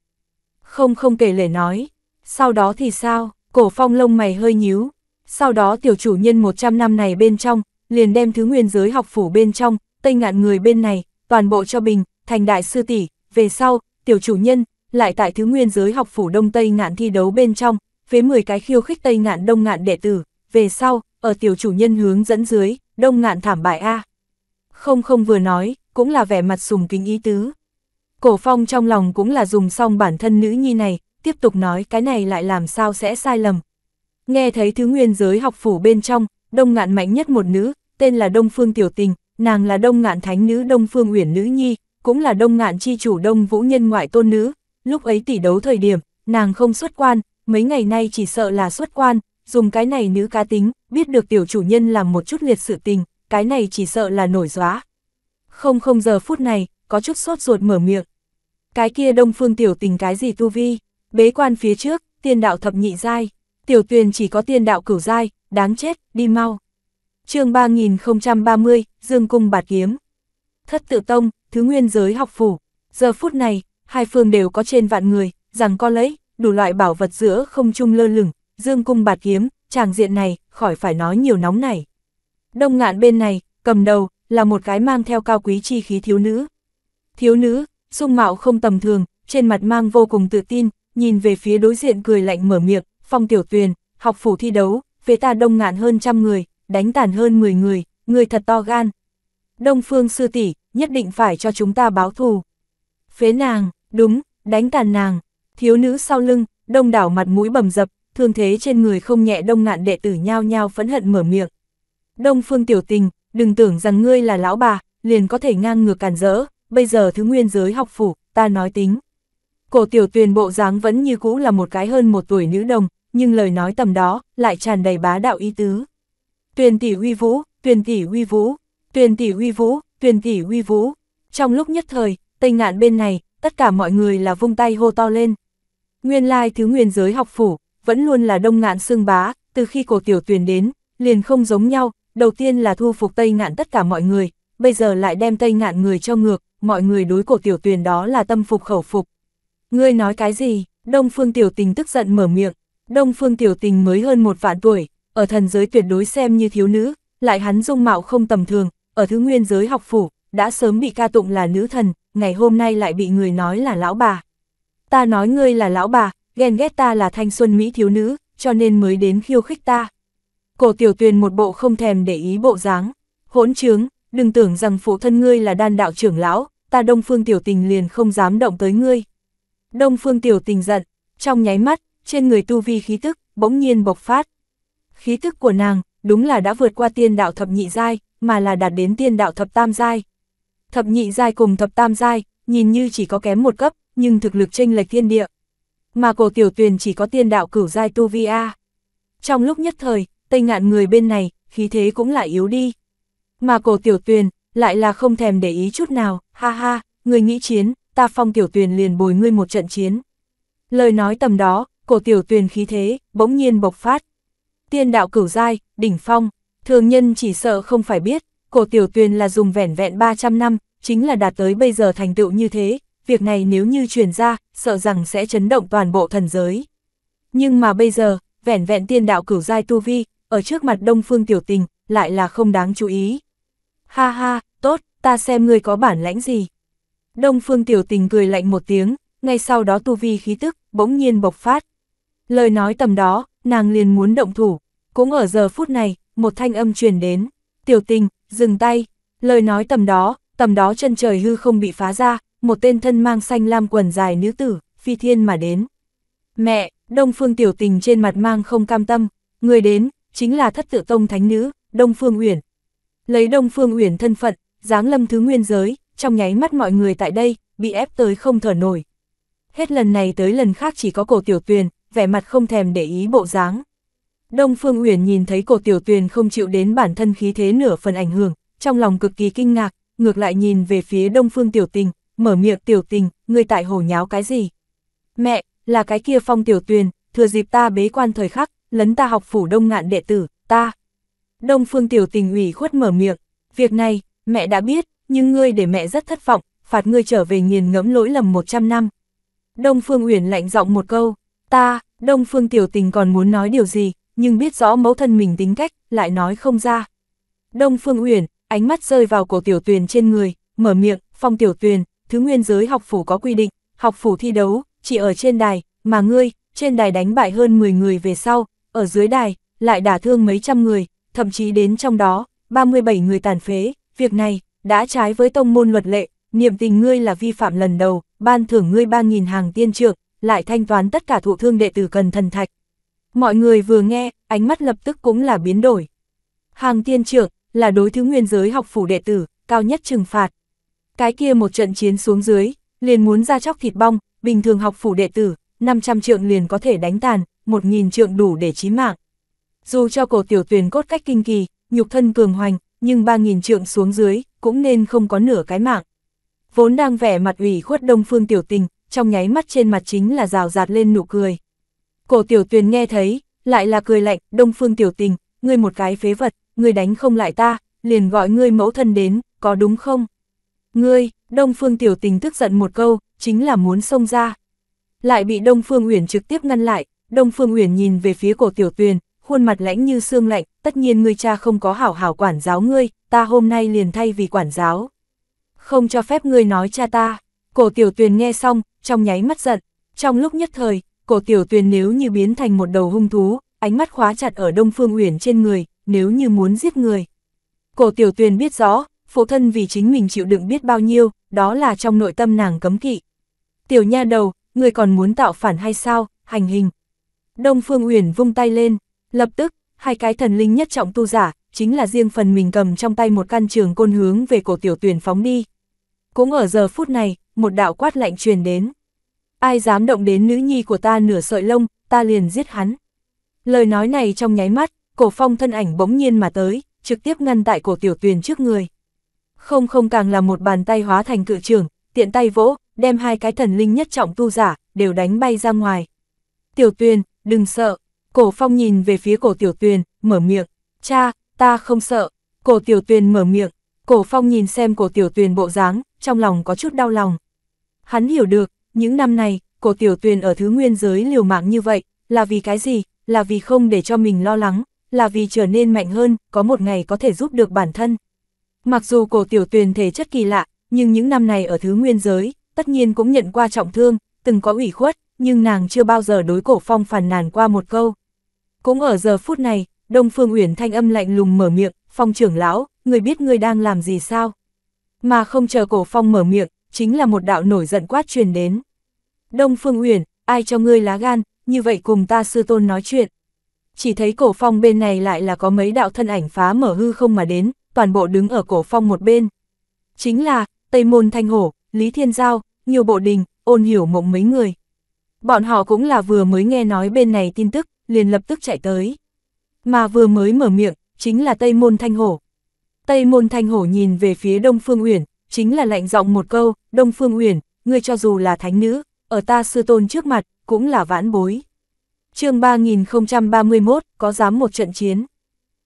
Không không kể lể nói, sau đó thì sao? Cổ phong lông mày hơi nhíu, sau đó tiểu chủ nhân 100 năm này bên trong, liền đem thứ nguyên giới học phủ bên trong, tây ngạn người bên này, toàn bộ cho bình, thành đại sư tỷ về sau, tiểu chủ nhân, lại tại thứ nguyên giới học phủ đông tây ngạn thi đấu bên trong, với 10 cái khiêu khích tây ngạn đông ngạn đệ tử, về sau, ở tiểu chủ nhân hướng dẫn dưới, đông ngạn thảm bại A. Không không vừa nói, cũng là vẻ mặt sùng kính ý tứ. Cổ phong trong lòng cũng là dùng xong bản thân nữ nhi này, tiếp tục nói cái này lại làm sao sẽ sai lầm. Nghe thấy thứ nguyên giới học phủ bên trong, đông ngạn mạnh nhất một nữ, tên là Đông Phương Tiểu Tình, nàng là đông ngạn thánh nữ Đông Phương Uyển Nữ Nhi, cũng là đông ngạn chi chủ Đông Vũ Nhân ngoại tôn nữ, lúc ấy tỷ đấu thời điểm, nàng không xuất quan, mấy ngày nay chỉ sợ là xuất quan, dùng cái này nữ cá tính, biết được tiểu chủ nhân làm một chút liệt sự tình, cái này chỉ sợ là nổi gióa. Không không giờ phút này, có chút sốt ruột mở miệng. Cái kia đông phương tiểu tình cái gì tu vi? Bế quan phía trước, tiên đạo thập nhị giai, tiểu tuyền chỉ có tiên đạo cửu giai, đáng chết, đi mau. chương 3030, Dương Cung Bạt Kiếm. Thất tự tông, thứ nguyên giới học phủ. Giờ phút này, hai phương đều có trên vạn người, rằng có lấy, đủ loại bảo vật giữa không chung lơ lửng, Dương Cung Bạt Kiếm, tràng diện này, khỏi phải nói nhiều nóng này. Đông ngạn bên này, cầm đầu, là một cái mang theo cao quý chi khí thiếu nữ. Thiếu nữ, dung mạo không tầm thường, trên mặt mang vô cùng tự tin, nhìn về phía đối diện cười lạnh mở miệng, phong tiểu tuyền, học phủ thi đấu, phía ta đông ngạn hơn trăm người, đánh tàn hơn 10 người, người thật to gan. Đông phương sư tỷ nhất định phải cho chúng ta báo thù. Phế nàng, đúng, đánh tàn nàng, thiếu nữ sau lưng, đông đảo mặt mũi bầm dập, thương thế trên người không nhẹ đông ngạn đệ tử nhao nhao phẫn hận mở miệng. Đông phương tiểu tình, đừng tưởng rằng ngươi là lão bà, liền có thể ngang ngược cản rỡ, bây giờ thứ nguyên giới học phủ, ta nói tính. Cổ tiểu tuyền bộ dáng vẫn như cũ là một cái hơn một tuổi nữ đồng, nhưng lời nói tầm đó lại tràn đầy bá đạo ý tứ. Tuyền tỷ uy vũ, tuyền tỷ uy vũ, tuyền tỷ uy vũ, tuyền tỷ uy vũ. Trong lúc nhất thời, tây ngạn bên này, tất cả mọi người là vung tay hô to lên. Nguyên lai thứ nguyên giới học phủ, vẫn luôn là đông ngạn xương bá, từ khi cổ tiểu tuyền đến, liền không giống nhau, đầu tiên là thu phục tây ngạn tất cả mọi người, bây giờ lại đem tây ngạn người cho ngược, mọi người đối cổ tiểu tuyền đó là tâm phục khẩu phục. Ngươi nói cái gì? Đông Phương Tiểu Tình tức giận mở miệng. Đông Phương Tiểu Tình mới hơn một vạn tuổi, ở thần giới tuyệt đối xem như thiếu nữ, lại hắn dung mạo không tầm thường, ở thứ nguyên giới học phủ, đã sớm bị ca tụng là nữ thần, ngày hôm nay lại bị người nói là lão bà. Ta nói ngươi là lão bà, ghen ghét ta là thanh xuân mỹ thiếu nữ, cho nên mới đến khiêu khích ta. Cổ tiểu tuyền một bộ không thèm để ý bộ dáng, hỗn trướng, đừng tưởng rằng phụ thân ngươi là đan đạo trưởng lão, ta đông phương tiểu tình liền không dám động tới ngươi. Đông Phương Tiểu Tình giận, trong nháy mắt, trên người tu vi khí tức, bỗng nhiên bộc phát. Khí tức của nàng, đúng là đã vượt qua tiên đạo thập nhị giai, mà là đạt đến tiên đạo thập tam giai. Thập nhị giai cùng thập tam giai, nhìn như chỉ có kém một cấp, nhưng thực lực chênh lệch thiên địa. Mà cổ tiểu tuyền chỉ có tiên đạo cửu giai tu vi a. Trong lúc nhất thời, tây ngạn người bên này, khí thế cũng lại yếu đi. Mà cổ tiểu tuyền, lại là không thèm để ý chút nào, ha ha, người nghĩ chiến, ta phong tiểu tuyền liền bồi ngươi một trận chiến. Lời nói tầm đó, cổ tiểu tuyền khí thế, bỗng nhiên bộc phát. Tiên đạo cửu giai, đỉnh phong, thường nhân chỉ sợ không phải biết, cổ tiểu tuyền là dùng vẻn vẹn 300 năm, chính là đạt tới bây giờ thành tựu như thế, việc này nếu như truyền ra, sợ rằng sẽ chấn động toàn bộ thần giới. Nhưng mà bây giờ, vẻn vẹn tiên đạo cửu giai tu vi, ở trước mặt đông phương tiểu tình, lại là không đáng chú ý. Ha ha, tốt, ta xem ngươi có bản lãnh gì. Đông Phương Tiểu Tình cười lạnh một tiếng, ngay sau đó tu vi khí tức, bỗng nhiên bộc phát. Lời nói tầm đó, nàng liền muốn động thủ. Cũng ở giờ phút này, một thanh âm truyền đến. Tiểu Tình, dừng tay. Lời nói tầm đó, tầm đó chân trời hư không bị phá ra, một tên thân mang xanh lam quần dài nữ tử, phi thiên mà đến. Mẹ, Đông Phương Tiểu Tình trên mặt mang không cam tâm, người đến, chính là thất tự tông thánh nữ, Đông Phương Uyển. Lấy Đông Phương Uyển thân phận, dáng lâm thứ nguyên giới, trong nháy mắt mọi người tại đây, bị ép tới không thở nổi. Hết lần này tới lần khác chỉ có cổ tiểu tuyền, vẻ mặt không thèm để ý bộ dáng. Đông Phương Uyển nhìn thấy cổ tiểu tuyền không chịu đến bản thân khí thế nửa phần ảnh hưởng, trong lòng cực kỳ kinh ngạc, ngược lại nhìn về phía Đông Phương tiểu tình, mở miệng tiểu tình, người tại hồ nháo cái gì? Mẹ, là cái kia phong tiểu tuyền, thừa dịp ta bế quan thời khắc, lấn ta học phủ đông ngạn đệ tử, ta. Đông Phương tiểu tình ủy khuất mở miệng, việc này, mẹ đã biết, nhưng ngươi để mẹ rất thất vọng, phạt ngươi trở về nghiền ngẫm lỗi lầm 100 năm. Đông Phương Uyển lạnh giọng một câu, ta, Đông Phương Tiểu Tình còn muốn nói điều gì, nhưng biết rõ mẫu thân mình tính cách, lại nói không ra. Đông Phương Uyển, ánh mắt rơi vào cổ Tiểu Tuyền trên người, mở miệng, phong Tiểu Tuyền, thứ nguyên giới học phủ có quy định, học phủ thi đấu, chỉ ở trên đài, mà ngươi, trên đài đánh bại hơn 10 người về sau, ở dưới đài, lại đả thương mấy trăm người, thậm chí đến trong đó, 37 người tàn phế, việc này, đã trái với tông môn luật lệ, niệm tình ngươi là vi phạm lần đầu, ban thưởng ngươi 3.000 hàng tiên trượng, lại thanh toán tất cả thụ thương đệ tử cần thần thạch. Mọi người vừa nghe, ánh mắt lập tức cũng là biến đổi. Hàng tiên trượng, là đối thứ nguyên giới học phủ đệ tử, cao nhất trừng phạt. Cái kia một trận chiến xuống dưới, liền muốn ra chóc thịt bong, bình thường học phủ đệ tử, 500 trượng liền có thể đánh tàn, 1.000 trượng đủ để chí mạng. Dù cho cổ tiểu tuyển cốt cách kinh kỳ, nhục thân cường hoành, nhưng 3.000 trượng xuống dưới, cũng nên không có nửa cái mạng. Vốn đang vẻ mặt ủy khuất đông phương tiểu tình, trong nháy mắt trên mặt chính là rào rạt lên nụ cười. Cổ tiểu tuyền nghe thấy, lại là cười lạnh, đông phương tiểu tình, ngươi một cái phế vật, ngươi đánh không lại ta, liền gọi ngươi mẫu thân đến, có đúng không? Ngươi, đông phương tiểu tình tức giận một câu, chính là muốn xông ra. Lại bị đông phương uyển trực tiếp ngăn lại, đông phương uyển nhìn về phía cổ tiểu tuyền, khuôn mặt lãnh như xương lạnh, tất nhiên ngươi cha không có hảo hảo quản giáo ngươi, ta hôm nay liền thay vì quản giáo. Không cho phép ngươi nói cha ta, cổ tiểu tuyền nghe xong, trong nháy mắt giận, trong lúc nhất thời, cổ tiểu tuyền nếu như biến thành một đầu hung thú, ánh mắt khóa chặt ở đông phương uyển trên người, nếu như muốn giết người. Cổ tiểu tuyền biết rõ, phụ thân vì chính mình chịu đựng biết bao nhiêu, đó là trong nội tâm nàng cấm kỵ. Tiểu nha đầu, ngươi còn muốn tạo phản hay sao, hành hình. Đông Phương Uyển vung tay lên, Lập tức, hai cái thần linh nhất trọng tu giả, chính là riêng phần mình cầm trong tay một căn trường côn hướng về cổ tiểu tuyển phóng đi. Cũng ở giờ phút này, một đạo quát lạnh truyền đến. Ai dám động đến nữ nhi của ta nửa sợi lông, ta liền giết hắn. Lời nói này trong nháy mắt, cổ phong thân ảnh bỗng nhiên mà tới, trực tiếp ngăn tại cổ tiểu tuyền trước người. Không không càng là một bàn tay hóa thành cự trường, tiện tay vỗ, đem hai cái thần linh nhất trọng tu giả, đều đánh bay ra ngoài. Tiểu tuyền, đừng sợ, Cổ phong nhìn về phía cổ tiểu tuyền, mở miệng, cha, ta không sợ. Cổ tiểu tuyền mở miệng, cổ phong nhìn xem cổ tiểu tuyền bộ dáng, trong lòng có chút đau lòng. Hắn hiểu được, những năm này, cổ tiểu tuyền ở thứ nguyên giới liều mạng như vậy, là vì cái gì, là vì không để cho mình lo lắng, là vì trở nên mạnh hơn, có một ngày có thể giúp được bản thân. Mặc dù cổ tiểu tuyền thể chất kỳ lạ, nhưng những năm này ở thứ nguyên giới, tất nhiên cũng nhận qua trọng thương, từng có ủy khuất, nhưng nàng chưa bao giờ đối cổ phong phàn nàn qua một câu. Cũng ở giờ phút này, Đông Phương Uyển thanh âm lạnh lùng mở miệng, phong trưởng lão, người biết người đang làm gì sao? Mà không chờ cổ phong mở miệng, chính là một đạo nổi giận quát truyền đến. Đông Phương Uyển, ai cho ngươi lá gan, như vậy cùng ta sư tôn nói chuyện. Chỉ thấy cổ phong bên này lại là có mấy đạo thân ảnh phá mở hư không mà đến, toàn bộ đứng ở cổ phong một bên. Chính là, Tây Môn Thanh Hổ, Lý Thiên Giao, nhiều bộ đình, ôn hiểu mộng mấy người. Bọn họ cũng là vừa mới nghe nói bên này tin tức, liền lập tức chạy tới. Mà vừa mới mở miệng, chính là Tây Môn Thanh Hổ. Tây Môn Thanh Hổ nhìn về phía Đông Phương Uyển, chính là lạnh giọng một câu, Đông Phương Uyển, ngươi cho dù là thánh nữ, ở ta sư tôn trước mặt, cũng là vãn bối. chương 3031, có dám một trận chiến.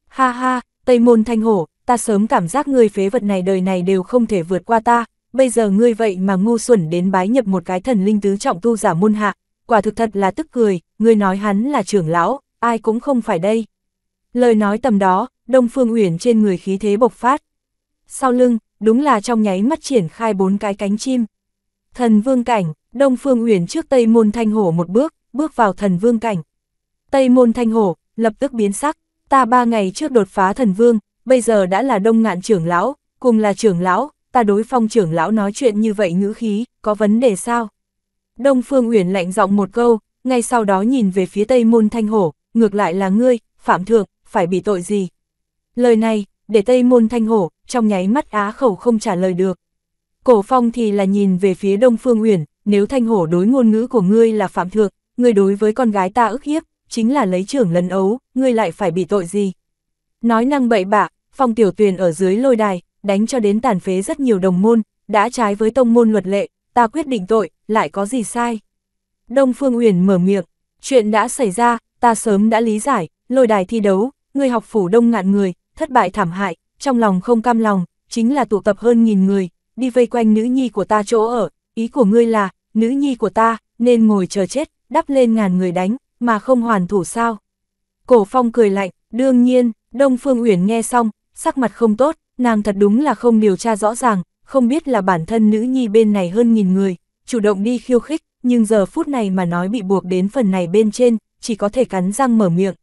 Ha ha, Tây Môn Thanh Hổ, ta sớm cảm giác ngươi phế vật này đời này đều không thể vượt qua ta, bây giờ ngươi vậy mà ngu xuẩn đến bái nhập một cái thần linh tứ trọng tu giả môn hạ, quả thực thật là tức cười, ngươi nói hắn là trưởng lão, ai cũng không phải đây. Lời nói tầm đó, Đông Phương Uyển trên người khí thế bộc phát. Sau lưng, đúng là trong nháy mắt triển khai bốn cái cánh chim. Thần vương cảnh, Đông Phương Uyển trước Tây Môn Thanh Hổ một bước, bước vào thần vương cảnh. Tây Môn Thanh Hổ, lập tức biến sắc, ta ba ngày trước đột phá thần vương, bây giờ đã là đông ngạn trưởng lão, cùng là trưởng lão, ta đối phong trưởng lão nói chuyện như vậy ngữ khí, có vấn đề sao? Đông Phương Uyển lạnh giọng một câu, ngay sau đó nhìn về phía tây môn thanh hổ, ngược lại là ngươi, phạm thượng, phải bị tội gì. Lời này, để tây môn thanh hổ, trong nháy mắt á khẩu không trả lời được. Cổ phong thì là nhìn về phía đông phương uyển, nếu thanh hổ đối ngôn ngữ của ngươi là phạm thượng, ngươi đối với con gái ta ức hiếp, chính là lấy trưởng lần ấu, ngươi lại phải bị tội gì. Nói năng bậy bạ, phong tiểu tuyền ở dưới lôi đài, đánh cho đến tàn phế rất nhiều đồng môn, đã trái với tông môn luật lệ, ta quyết định tội, lại có gì sai. Đông Phương Uyển mở miệng, chuyện đã xảy ra, ta sớm đã lý giải, lôi đài thi đấu, người học phủ đông ngạn người, thất bại thảm hại, trong lòng không cam lòng, chính là tụ tập hơn nghìn người, đi vây quanh nữ nhi của ta chỗ ở, ý của ngươi là, nữ nhi của ta, nên ngồi chờ chết, đắp lên ngàn người đánh, mà không hoàn thủ sao. Cổ phong cười lạnh, đương nhiên, Đông Phương Uyển nghe xong, sắc mặt không tốt, nàng thật đúng là không điều tra rõ ràng, không biết là bản thân nữ nhi bên này hơn nghìn người, chủ động đi khiêu khích, nhưng giờ phút này mà nói bị buộc đến phần này bên trên, chỉ có thể cắn răng mở miệng.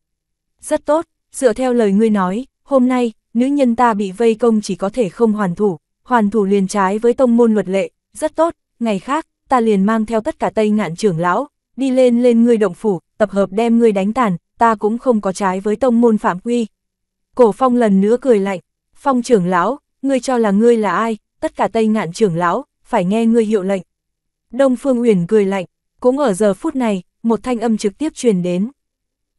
Rất tốt, dựa theo lời ngươi nói, hôm nay, nữ nhân ta bị vây công chỉ có thể không hoàn thủ, hoàn thủ liền trái với tông môn luật lệ, rất tốt, ngày khác, ta liền mang theo tất cả tây ngạn trưởng lão, đi lên lên ngươi động phủ, tập hợp đem ngươi đánh tàn, ta cũng không có trái với tông môn phạm quy. Cổ phong lần nữa cười lạnh, phong trưởng lão, ngươi cho là ngươi là ai, tất cả tây ngạn trưởng lão, phải nghe ngươi hiệu lệnh. Đông Phương Uyển cười lạnh, cũng ở giờ phút này, một thanh âm trực tiếp truyền đến.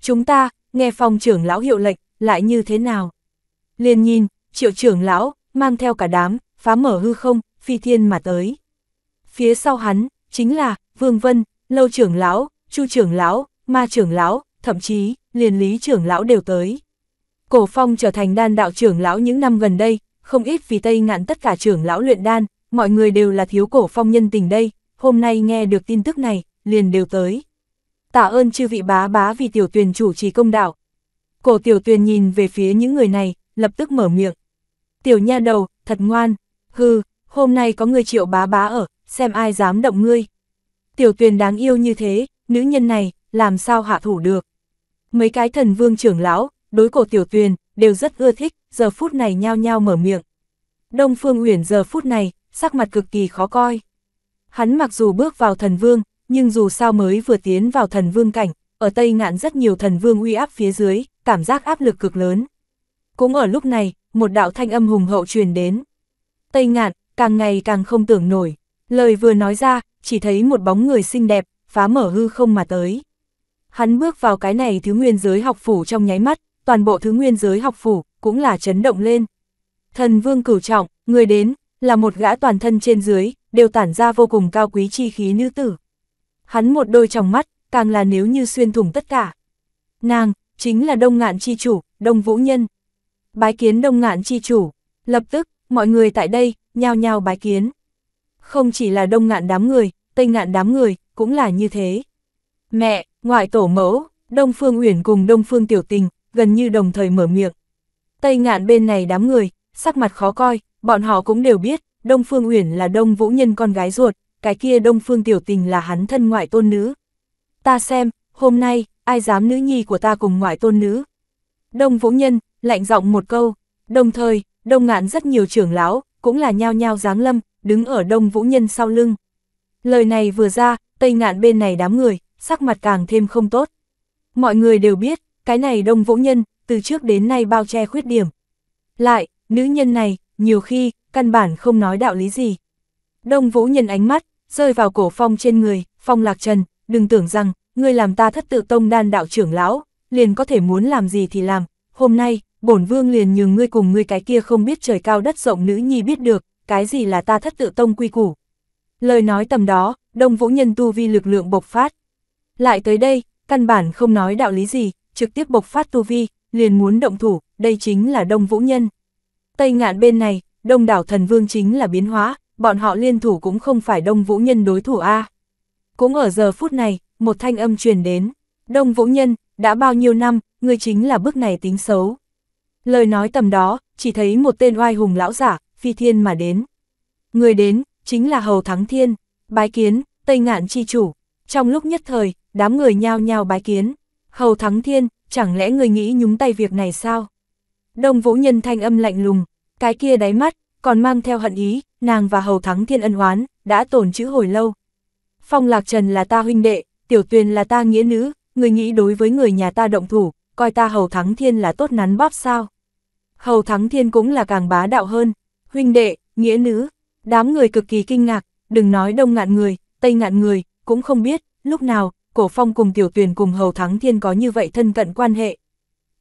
Chúng ta, nghe phòng trưởng lão hiệu lệnh, lại như thế nào? Liên nhìn, triệu trưởng lão, mang theo cả đám, phá mở hư không, phi thiên mà tới. Phía sau hắn, chính là, Vương Vân, Lâu trưởng lão, Chu trưởng lão, Ma trưởng lão, thậm chí, liền lý trưởng lão đều tới. Cổ phong trở thành đan đạo trưởng lão những năm gần đây, không ít vì Tây ngạn tất cả trưởng lão luyện đan, mọi người đều là thiếu cổ phong nhân tình đây, hôm nay nghe được tin tức này, liền đều tới. Tạ ơn chư vị bá bá vì tiểu tuyền chủ trì công đạo. Cổ tiểu tuyền nhìn về phía những người này, lập tức mở miệng. Tiểu nha đầu, thật ngoan, hư, hôm nay có người triệu bá bá ở, xem ai dám động ngươi. Tiểu tuyền đáng yêu như thế, nữ nhân này, làm sao hạ thủ được. Mấy cái thần vương trưởng lão, đối cổ tiểu tuyền, đều rất ưa thích, giờ phút này nhao nhao mở miệng. Đông Phương Uyển giờ phút này, sắc mặt cực kỳ khó coi hắn mặc dù bước vào thần vương, nhưng dù sao mới vừa tiến vào thần vương cảnh, ở Tây Ngạn rất nhiều thần vương uy áp phía dưới, cảm giác áp lực cực lớn. Cũng ở lúc này, một đạo thanh âm hùng hậu truyền đến. Tây Ngạn, càng ngày càng không tưởng nổi, lời vừa nói ra, chỉ thấy một bóng người xinh đẹp, phá mở hư không mà tới. Hắn bước vào cái này thứ nguyên giới học phủ trong nháy mắt, toàn bộ thứ nguyên giới học phủ cũng là chấn động lên. Thần vương cửu trọng, người đến, là một gã toàn thân trên dưới, đều tản ra vô cùng cao quý chi khí nữ tử. Hắn một đôi trong mắt, càng là nếu như xuyên thủng tất cả. Nàng, chính là Đông Ngạn Chi Chủ, Đông Vũ Nhân. Bái kiến Đông Ngạn Chi Chủ, lập tức, mọi người tại đây, nhao nhao bái kiến. Không chỉ là Đông Ngạn đám người, Tây Ngạn đám người, cũng là như thế. Mẹ, ngoại tổ mẫu, Đông Phương Uyển cùng Đông Phương Tiểu Tình, gần như đồng thời mở miệng. Tây Ngạn bên này đám người, sắc mặt khó coi, bọn họ cũng đều biết, Đông Phương Uyển là Đông Vũ Nhân con gái ruột, cái kia Đông Phương Tiểu Tình là hắn thân ngoại tôn nữ. Ta xem, hôm nay, ai dám nữ nhi của ta cùng ngoại tôn nữ. Đông Vũ Nhân, lạnh giọng một câu, đồng thời, đông ngạn rất nhiều trưởng lão, cũng là nhao nhao giáng lâm, đứng ở Đông Vũ Nhân sau lưng. Lời này vừa ra, Tây ngạn bên này đám người, sắc mặt càng thêm không tốt. Mọi người đều biết, cái này Đông Vũ Nhân, từ trước đến nay bao che khuyết điểm. Lại, Nữ nhân này, nhiều khi, căn bản không nói đạo lý gì. Đông Vũ nhân ánh mắt, rơi vào cổ phong trên người, phong lạc trần, đừng tưởng rằng, ngươi làm ta thất tự tông đan đạo trưởng lão, liền có thể muốn làm gì thì làm, hôm nay, bổn vương liền nhường ngươi cùng ngươi cái kia không biết trời cao đất rộng nữ nhi biết được, cái gì là ta thất tự tông quy củ. Lời nói tầm đó, đông vũ nhân tu vi lực lượng bộc phát. Lại tới đây, căn bản không nói đạo lý gì, trực tiếp bộc phát tu vi, liền muốn động thủ, đây chính là đông vũ nhân. Tây ngạn bên này, đông đảo thần vương chính là biến hóa, bọn họ liên thủ cũng không phải đông vũ nhân đối thủ A. Cũng ở giờ phút này, một thanh âm truyền đến. Đông vũ nhân, đã bao nhiêu năm, người chính là bước này tính xấu. Lời nói tầm đó, chỉ thấy một tên oai hùng lão giả, phi thiên mà đến. Người đến, chính là Hầu Thắng Thiên, bái kiến, Tây Ngạn chi chủ. Trong lúc nhất thời, đám người nhao nhao bái kiến. Hầu Thắng Thiên, chẳng lẽ người nghĩ nhúng tay việc này sao? Đông Vũ Nhân thanh âm lạnh lùng, cái kia đáy mắt, còn mang theo hận ý, nàng và hầu thắng thiên ân hoán đã tổn chữ hồi lâu. Phong lạc trần là ta huynh đệ, tiểu tuyền là ta nghĩa nữ, người nghĩ đối với người nhà ta động thủ, coi ta hầu thắng thiên là tốt nắn bóp sao. Hầu thắng thiên cũng là càng bá đạo hơn, huynh đệ, nghĩa nữ, đám người cực kỳ kinh ngạc, đừng nói đông ngạn người, tây ngạn người, cũng không biết, lúc nào, cổ phong cùng tiểu tuyền cùng hầu thắng thiên có như vậy thân cận quan hệ.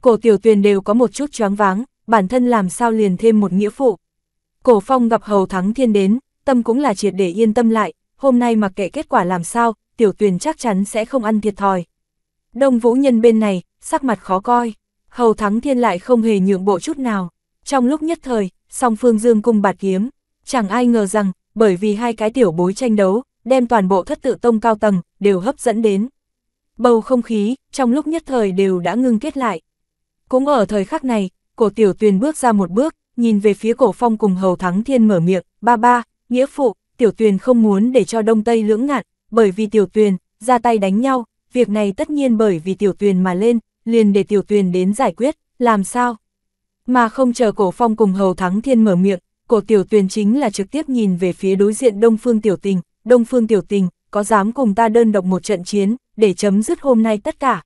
Cổ tiểu tuyền đều có một chút choáng váng, bản thân làm sao liền thêm một nghĩa phụ. Cổ phong gặp hầu thắng thiên đến, tâm cũng là triệt để yên tâm lại, hôm nay mặc kệ kết quả làm sao, tiểu tuyền chắc chắn sẽ không ăn thiệt thòi. Đông vũ nhân bên này, sắc mặt khó coi, hầu thắng thiên lại không hề nhượng bộ chút nào. Trong lúc nhất thời, song phương dương cung bạt kiếm, chẳng ai ngờ rằng, bởi vì hai cái tiểu bối tranh đấu, đem toàn bộ thất tự tông cao tầng, đều hấp dẫn đến. Bầu không khí, trong lúc nhất thời đều đã ngưng kết lại. Cũng ở thời khắc này, cổ tiểu tuyền bước ra một bước, nhìn về phía cổ phong cùng hầu thắng thiên mở miệng, ba ba, nghĩa phụ, tiểu tuyền không muốn để cho đông tây lưỡng ngạn, bởi vì tiểu tuyền, ra tay đánh nhau, việc này tất nhiên bởi vì tiểu tuyền mà lên, liền để tiểu tuyền đến giải quyết, làm sao? Mà không chờ cổ phong cùng hầu thắng thiên mở miệng, cổ tiểu tuyền chính là trực tiếp nhìn về phía đối diện đông phương tiểu tình, đông phương tiểu tình, có dám cùng ta đơn độc một trận chiến, để chấm dứt hôm nay tất cả.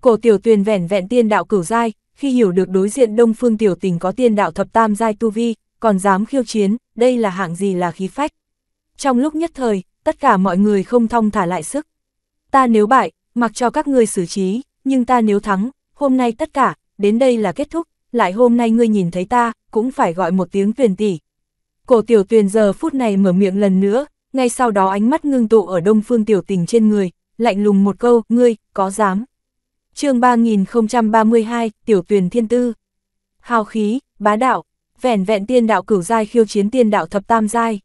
Cổ tiểu tuyền vẻn vẹn tiên đạo cửu giai, khi hiểu được đối diện Đông Phương Tiểu Tình có tiên đạo thập tam giai tu vi, còn dám khiêu chiến, đây là hạng gì là khí phách. Trong lúc nhất thời, tất cả mọi người không thong thả lại sức. Ta nếu bại, mặc cho các ngươi xử trí, nhưng ta nếu thắng, hôm nay tất cả, đến đây là kết thúc, lại hôm nay ngươi nhìn thấy ta, cũng phải gọi một tiếng tuyển tỷ. Cổ tiểu tuyền giờ phút này mở miệng lần nữa, ngay sau đó ánh mắt ngưng tụ ở đông phương tiểu tình trên người, lạnh lùng một câu, ngươi, có dám chương 3032, Tiểu Tuyền Thiên Tư. Hào khí, bá đạo, vẻn vẹn tiên đạo cửu giai khiêu chiến tiên đạo thập tam giai.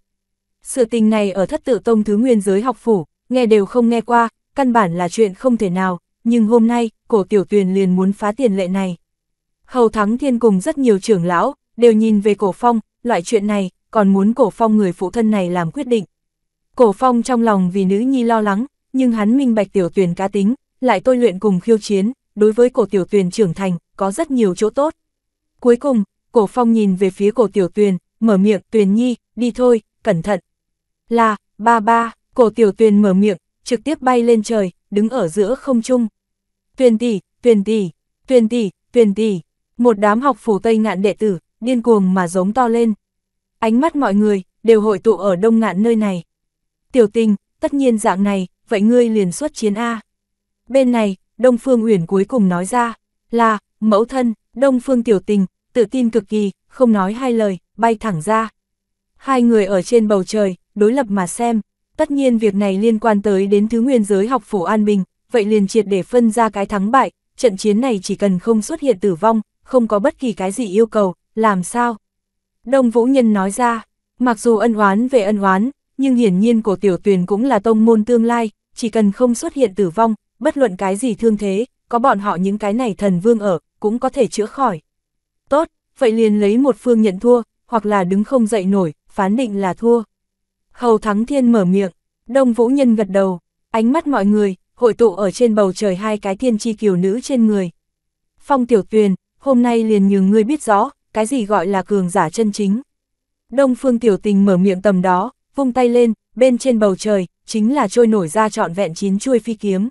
Sự tình này ở thất tự tông thứ nguyên giới học phủ, nghe đều không nghe qua, căn bản là chuyện không thể nào, nhưng hôm nay, cổ tiểu tuyền liền muốn phá tiền lệ này. Hầu Thắng Thiên cùng rất nhiều trưởng lão, đều nhìn về cổ phong, loại chuyện này, còn muốn cổ phong người phụ thân này làm quyết định. Cổ phong trong lòng vì nữ nhi lo lắng, nhưng hắn minh bạch tiểu tuyền cá tính, lại tôi luyện cùng khiêu chiến, đối với cổ tiểu tuyền trưởng thành, có rất nhiều chỗ tốt. Cuối cùng, cổ phong nhìn về phía cổ tiểu tuyền, mở miệng, tuyền nhi, đi thôi, cẩn thận. Là, ba ba, cổ tiểu tuyền mở miệng, trực tiếp bay lên trời, đứng ở giữa không trung. Tuyền tỷ, tuyền tỷ, tuyền tỷ, tuyền tỷ, một đám học phủ tây ngạn đệ tử, điên cuồng mà giống to lên. Ánh mắt mọi người, đều hội tụ ở đông ngạn nơi này. Tiểu tình, tất nhiên dạng này, vậy ngươi liền xuất chiến A. Bên này, Đông Phương Uyển cuối cùng nói ra, là, mẫu thân, Đông Phương Tiểu Tình, tự tin cực kỳ, không nói hai lời, bay thẳng ra. Hai người ở trên bầu trời, đối lập mà xem, tất nhiên việc này liên quan tới đến thứ nguyên giới học phủ An Bình, vậy liền triệt để phân ra cái thắng bại, trận chiến này chỉ cần không xuất hiện tử vong, không có bất kỳ cái gì yêu cầu, làm sao? Đông Vũ Nhân nói ra, mặc dù ân oán về ân oán, nhưng hiển nhiên cổ tiểu tuyền cũng là tông môn tương lai, chỉ cần không xuất hiện tử vong, bất luận cái gì thương thế, có bọn họ những cái này thần vương ở, cũng có thể chữa khỏi. Tốt, vậy liền lấy một phương nhận thua, hoặc là đứng không dậy nổi, phán định là thua. Hầu Thắng Thiên mở miệng, Đông Vũ Nhân gật đầu, ánh mắt mọi người, hội tụ ở trên bầu trời hai cái thiên chi kiều nữ trên người. Phong Tiểu Tuyền, hôm nay liền nhường ngươi biết rõ, cái gì gọi là cường giả chân chính. Đông Phương Tiểu Tình mở miệng tầm đó, vung tay lên, bên trên bầu trời, chính là trôi nổi ra trọn vẹn chín chuôi phi kiếm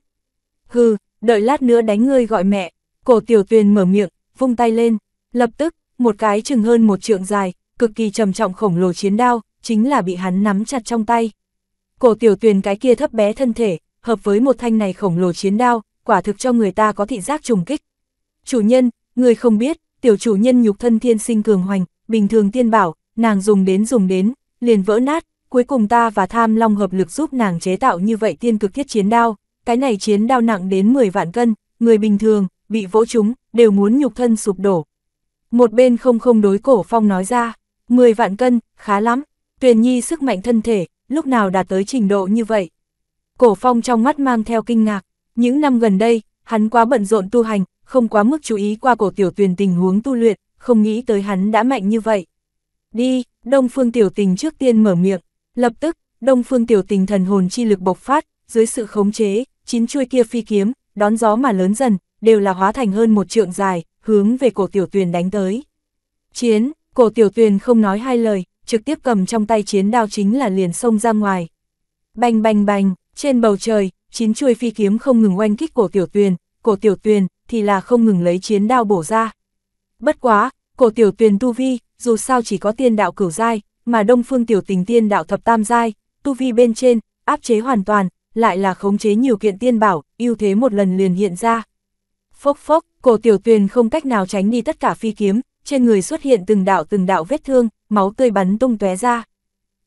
hừ, đợi lát nữa đánh ngươi gọi mẹ. Cổ tiểu tuyền mở miệng, vung tay lên, lập tức, một cái chừng hơn một trượng dài, cực kỳ trầm trọng khổng lồ chiến đao, chính là bị hắn nắm chặt trong tay. Cổ tiểu tuyền cái kia thấp bé thân thể, hợp với một thanh này khổng lồ chiến đao, quả thực cho người ta có thị giác trùng kích. Chủ nhân, người không biết, tiểu chủ nhân nhục thân thiên sinh cường hoành, bình thường tiên bảo, nàng dùng đến dùng đến, liền vỡ nát, cuối cùng ta và tham long hợp lực giúp nàng chế tạo như vậy tiên cực thiết chiến đao cái này chiến đao nặng đến 10 vạn cân, người bình thường, bị vỗ chúng, đều muốn nhục thân sụp đổ. Một bên không không đối cổ phong nói ra, 10 vạn cân, khá lắm, tuyền nhi sức mạnh thân thể, lúc nào đạt tới trình độ như vậy. Cổ phong trong mắt mang theo kinh ngạc, những năm gần đây, hắn quá bận rộn tu hành, không quá mức chú ý qua cổ tiểu tuyền tình huống tu luyện, không nghĩ tới hắn đã mạnh như vậy. Đi, Đông Phương Tiểu Tình trước tiên mở miệng, lập tức, Đông Phương Tiểu Tình thần hồn chi lực bộc phát, dưới sự khống chế, chín chuôi kia phi kiếm, đón gió mà lớn dần, đều là hóa thành hơn một trượng dài, hướng về cổ tiểu tuyền đánh tới. Chiến, cổ tiểu tuyền không nói hai lời, trực tiếp cầm trong tay chiến đao chính là liền xông ra ngoài. Bành bành bành, trên bầu trời, chín chuôi phi kiếm không ngừng oanh kích cổ tiểu tuyền, cổ tiểu tuyền thì là không ngừng lấy chiến đao bổ ra. Bất quá, cổ tiểu tuyền tu vi, dù sao chỉ có tiên đạo cửu giai, mà đông phương tiểu tình tiên đạo thập tam giai, tu vi bên trên, áp chế hoàn toàn, lại là khống chế nhiều kiện tiên bảo, ưu thế một lần liền hiện ra. Phốc phốc, cổ tiểu tuyền không cách nào tránh đi tất cả phi kiếm, trên người xuất hiện từng đạo từng đạo vết thương, máu tươi bắn tung tóe ra.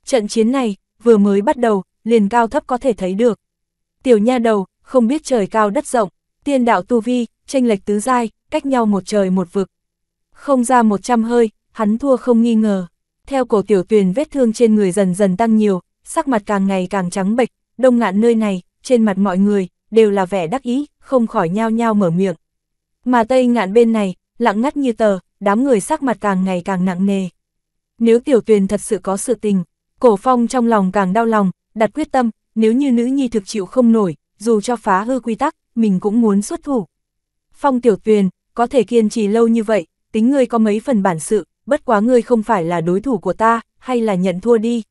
Trận chiến này, vừa mới bắt đầu, liền cao thấp có thể thấy được. Tiểu nha đầu, không biết trời cao đất rộng, tiên đạo tu vi, tranh lệch tứ giai, cách nhau một trời một vực. Không ra một trăm hơi, hắn thua không nghi ngờ. Theo cổ tiểu tuyền vết thương trên người dần dần tăng nhiều, sắc mặt càng ngày càng trắng bệch, đông ngạn nơi này, trên mặt mọi người, đều là vẻ đắc ý, không khỏi nhao nhao mở miệng. Mà tây ngạn bên này, lặng ngắt như tờ, đám người sắc mặt càng ngày càng nặng nề. Nếu tiểu tuyền thật sự có sự tình, cổ phong trong lòng càng đau lòng, đặt quyết tâm, nếu như nữ nhi thực chịu không nổi, dù cho phá hư quy tắc, mình cũng muốn xuất thủ. Phong tiểu tuyền, có thể kiên trì lâu như vậy, tính ngươi có mấy phần bản sự, bất quá ngươi không phải là đối thủ của ta, hay là nhận thua đi.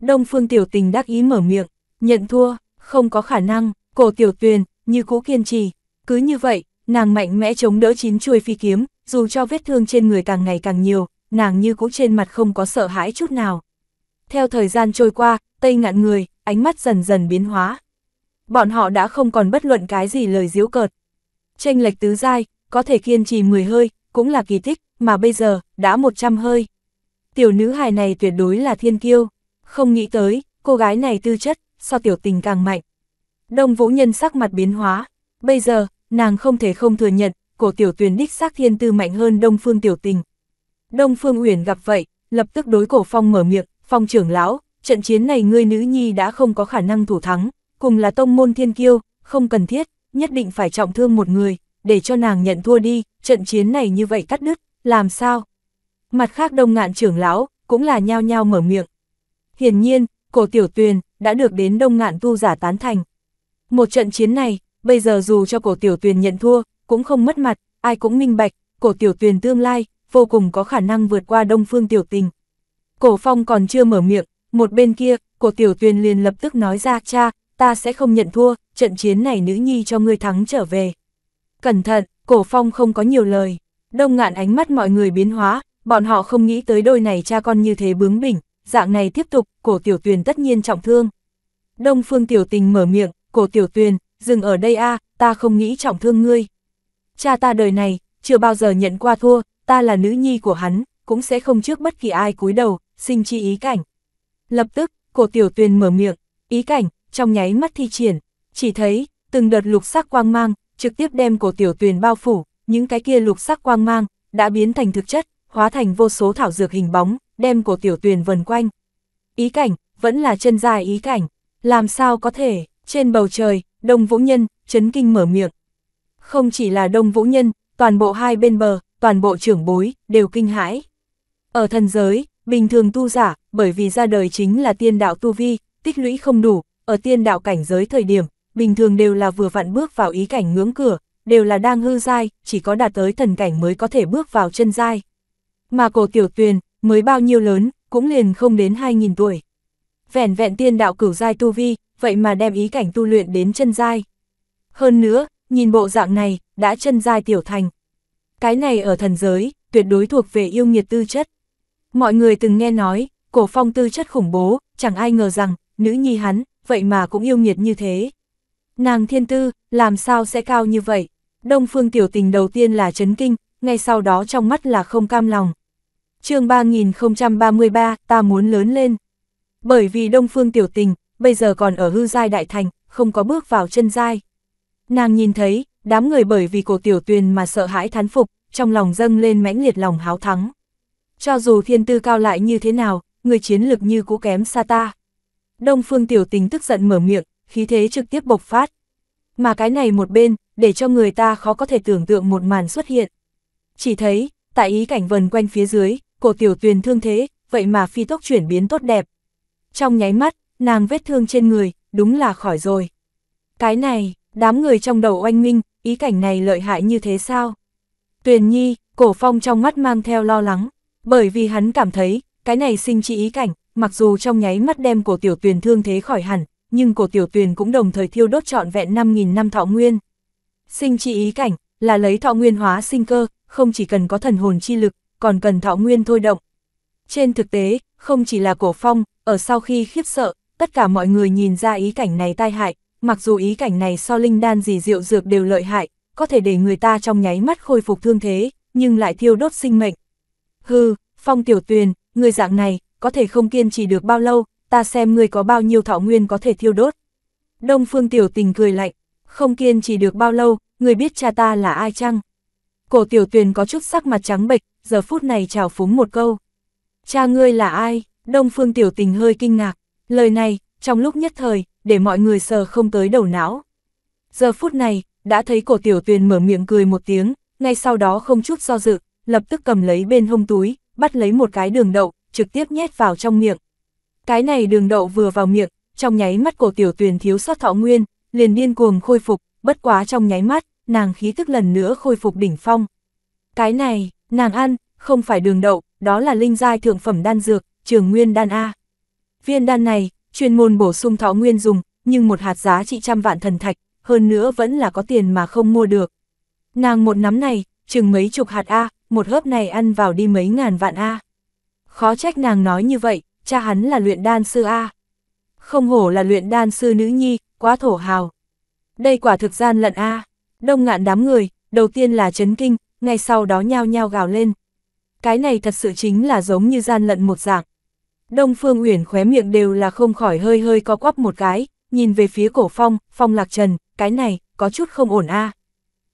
Đông phương tiểu tình đắc ý mở miệng nhận thua, không có khả năng, cổ tiểu tuyền, như cũ kiên trì. Cứ như vậy, nàng mạnh mẽ chống đỡ chín chuôi phi kiếm, dù cho vết thương trên người càng ngày càng nhiều, nàng như cũ trên mặt không có sợ hãi chút nào. Theo thời gian trôi qua, tây ngạn người, ánh mắt dần dần biến hóa. Bọn họ đã không còn bất luận cái gì lời diếu cợt. Tranh lệch tứ dai, có thể kiên trì 10 hơi, cũng là kỳ tích, mà bây giờ, đã 100 hơi. Tiểu nữ hài này tuyệt đối là thiên kiêu, không nghĩ tới, cô gái này tư chất, so tiểu tình càng mạnh. Đông Vũ Nhân sắc mặt biến hóa, bây giờ, nàng không thể không thừa nhận, cổ tiểu tuyền đích xác thiên tư mạnh hơn Đông Phương tiểu tình. Đông Phương Uyển gặp vậy, lập tức đối cổ phong mở miệng, phong trưởng lão, trận chiến này ngươi nữ nhi đã không có khả năng thủ thắng, cùng là tông môn thiên kiêu, không cần thiết, nhất định phải trọng thương một người, để cho nàng nhận thua đi, trận chiến này như vậy cắt đứt, làm sao? Mặt khác đông ngạn trưởng lão, cũng là nhao nhao mở miệng. Hiển nhiên, cổ tiểu tuyền đã được đến đông ngạn tu giả tán thành. Một trận chiến này, bây giờ dù cho cổ tiểu tuyền nhận thua, cũng không mất mặt, ai cũng minh bạch, cổ tiểu tuyền tương lai, vô cùng có khả năng vượt qua đông phương tiểu tình. Cổ phong còn chưa mở miệng, một bên kia, cổ tiểu tuyền liền lập tức nói ra, cha, ta sẽ không nhận thua, trận chiến này nữ nhi cho ngươi thắng trở về. Cẩn thận, cổ phong không có nhiều lời, đông ngạn ánh mắt mọi người biến hóa, bọn họ không nghĩ tới đôi này cha con như thế bướng bỉnh, dạng này tiếp tục, cổ tiểu tuyền tất nhiên trọng thương. Đông phương tiểu tình mở miệng, cổ tiểu tuyền, dừng ở đây a ta không nghĩ trọng thương ngươi. Cha ta đời này, chưa bao giờ nhận qua thua, ta là nữ nhi của hắn, cũng sẽ không trước bất kỳ ai cúi đầu, sinh chi ý cảnh. Lập tức, cổ tiểu tuyền mở miệng, ý cảnh, trong nháy mắt thi triển, chỉ thấy, từng đợt lục sắc quang mang, trực tiếp đem cổ tiểu tuyền bao phủ, những cái kia lục sắc quang mang, đã biến thành thực chất, hóa thành vô số thảo dược hình bóng, đem cổ tiểu tuyền vần quanh. Ý cảnh, vẫn là chân dài ý cảnh, làm sao có thể, trên bầu trời, đông vũ nhân, chấn kinh mở miệng. Không chỉ là đông vũ nhân, toàn bộ hai bên bờ, toàn bộ trưởng bối, đều kinh hãi. Ở thần giới, bình thường tu giả, bởi vì ra đời chính là tiên đạo tu vi, tích lũy không đủ, ở tiên đạo cảnh giới thời điểm, bình thường đều là vừa vặn bước vào ý cảnh ngưỡng cửa, đều là đang hư dai, chỉ có đạt tới thần cảnh mới có thể bước vào chân dai. Mà cổ tiểu tuyền, mới bao nhiêu lớn, cũng liền không đến 2.000 tuổi. Vẻn vẹn tiên đạo cửu giai tu vi, vậy mà đem ý cảnh tu luyện đến chân giai. Hơn nữa, nhìn bộ dạng này, đã chân giai tiểu thành. Cái này ở thần giới, tuyệt đối thuộc về yêu nghiệt tư chất. Mọi người từng nghe nói, cổ phong tư chất khủng bố, chẳng ai ngờ rằng, nữ nhi hắn, vậy mà cũng yêu nghiệt như thế. Nàng thiên tư, làm sao sẽ cao như vậy? Đông phương tiểu tình đầu tiên là chấn kinh, ngay sau đó trong mắt là không cam lòng, chương 3033, ta muốn lớn lên. Bởi vì Đông Phương Tiểu Tình, bây giờ còn ở hư giai đại thành, không có bước vào chân giai. Nàng nhìn thấy, đám người bởi vì cổ tiểu tuyền mà sợ hãi thán phục, trong lòng dâng lên mãnh liệt lòng háo thắng. Cho dù thiên tư cao lại như thế nào, người chiến lực như cũ kém xa ta. Đông Phương Tiểu Tình tức giận mở miệng, khí thế trực tiếp bộc phát. Mà cái này một bên, để cho người ta khó có thể tưởng tượng một màn xuất hiện. Chỉ thấy, tại ý cảnh vần quanh phía dưới, cổ tiểu tuyền thương thế, vậy mà phi tốc chuyển biến tốt đẹp. Trong nháy mắt, nàng vết thương trên người, đúng là khỏi rồi. Cái này, đám người trong đầu oanh minh, ý cảnh này lợi hại như thế sao? Tuyền nhi, cổ phong trong mắt mang theo lo lắng, bởi vì hắn cảm thấy, cái này sinh trị ý cảnh, mặc dù trong nháy mắt đem cổ tiểu tuyền thương thế khỏi hẳn, nhưng cổ tiểu tuyền cũng đồng thời thiêu đốt trọn vẹn 5.000 năm thọ nguyên. Sinh trị ý cảnh, là lấy thọ nguyên hóa sinh cơ, không chỉ cần có thần hồn chi lực, còn cần thọ nguyên thôi động. Trên thực tế, không chỉ là cổ phong, ở sau khi khiếp sợ, tất cả mọi người nhìn ra ý cảnh này tai hại, mặc dù ý cảnh này so linh đan gì rượu dược đều lợi hại, có thể để người ta trong nháy mắt khôi phục thương thế, nhưng lại thiêu đốt sinh mệnh. Hừ, phong tiểu tuyền, người dạng này, có thể không kiên trì được bao lâu, ta xem người có bao nhiêu thọ nguyên có thể thiêu đốt. Đông phương tiểu tình cười lạnh, không kiên trì được bao lâu, người biết cha ta là ai chăng? Cổ tiểu tuyền có chút sắc mặt trắng bệch, giờ phút này chào phúng một câu. Cha ngươi là ai? Đông Phương Tiểu Tình hơi kinh ngạc, lời này, trong lúc nhất thời, để mọi người sờ không tới đầu não. Giờ phút này, đã thấy cổ Tiểu Tuyền mở miệng cười một tiếng, ngay sau đó không chút do dự, lập tức cầm lấy bên hông túi, bắt lấy một cái đường đậu, trực tiếp nhét vào trong miệng. Cái này đường đậu vừa vào miệng, trong nháy mắt cổ Tiểu Tuyền thiếu sót thọ nguyên, liền điên cuồng khôi phục, bất quá trong nháy mắt, nàng khí tức lần nữa khôi phục đỉnh phong. Cái này, Nàng ăn, không phải đường đậu, đó là linh giai thượng phẩm đan dược, trường nguyên đan A. Viên đan này, chuyên môn bổ sung thọ nguyên dùng, nhưng một hạt giá trị trăm vạn thần thạch, hơn nữa vẫn là có tiền mà không mua được. Nàng một nắm này, chừng mấy chục hạt A, một hớp này ăn vào đi mấy ngàn vạn A. Khó trách nàng nói như vậy, cha hắn là luyện đan sư A. Không hổ là luyện đan sư nữ nhi, quá thổ hào. Đây quả thực gian lận A. Đông ngạn đám người, đầu tiên là chấn kinh, ngay sau đó nhao nhao gào lên. Cái này thật sự chính là giống như gian lận một dạng. Đông Phương Uyển khóe miệng đều là không khỏi hơi hơi co quắp một cái, nhìn về phía cổ phong, phong lạc trần, cái này, có chút không ổn a. À?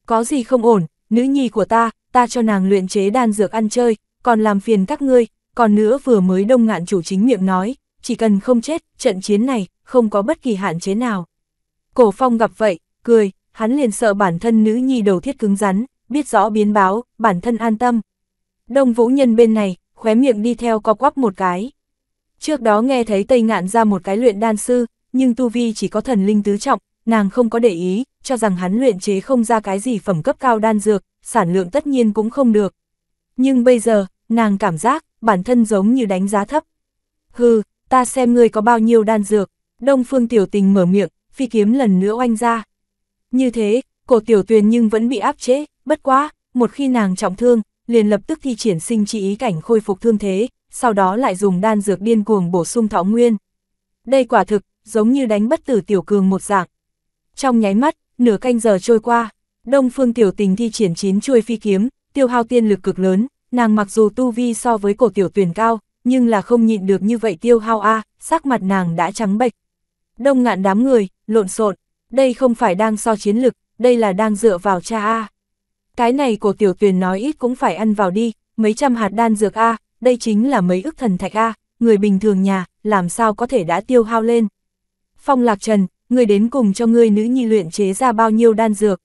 Có gì không ổn, nữ nhi của ta, ta cho nàng luyện chế đan dược ăn chơi, còn làm phiền các ngươi, còn nữa vừa mới đông ngạn chủ chính miệng nói, chỉ cần không chết, trận chiến này, không có bất kỳ hạn chế nào. Cổ phong gặp vậy, cười, hắn liền sợ bản thân nữ nhi đầu thiết cứng rắn, biết rõ biến báo, bản thân an tâm. Đông Vũ Nhân bên này, khóe miệng đi theo co quắp một cái. Trước đó nghe thấy Tây Ngạn ra một cái luyện đan sư, nhưng Tu Vi chỉ có thần linh tứ trọng, nàng không có để ý, cho rằng hắn luyện chế không ra cái gì phẩm cấp cao đan dược, sản lượng tất nhiên cũng không được. Nhưng bây giờ, nàng cảm giác, bản thân giống như đánh giá thấp. Hừ, ta xem ngươi có bao nhiêu đan dược, Đông Phương Tiểu Tình mở miệng, phi kiếm lần nữa oanh ra. Như thế, cổ Tiểu Tuyền nhưng vẫn bị áp chế, bất quá, một khi nàng trọng thương, liền lập tức thi triển sinh trị ý cảnh khôi phục thương thế, sau đó lại dùng đan dược điên cuồng bổ sung thọ nguyên. Đây quả thực, giống như đánh bất tử tiểu cường một dạng. Trong nháy mắt, nửa canh giờ trôi qua, Đông Phương Tiểu Tình thi triển chín chuôi phi kiếm, tiêu hao tiên lực cực lớn, nàng mặc dù tu vi so với cổ tiểu tuyển cao, nhưng là không nhịn được như vậy tiêu hao a, sắc mặt nàng đã trắng bệch. Đông ngạn đám người, lộn xộn, đây không phải đang so chiến lực, đây là đang dựa vào cha a. Cái này của tiểu tuyền nói ít cũng phải ăn vào đi, mấy trăm hạt đan dược A, đây chính là mấy ức thần thạch A, người bình thường nhà, làm sao có thể đã tiêu hao lên. Phong Lạc Trần, người đến cùng cho ngươi nữ nhi luyện chế ra bao nhiêu đan dược.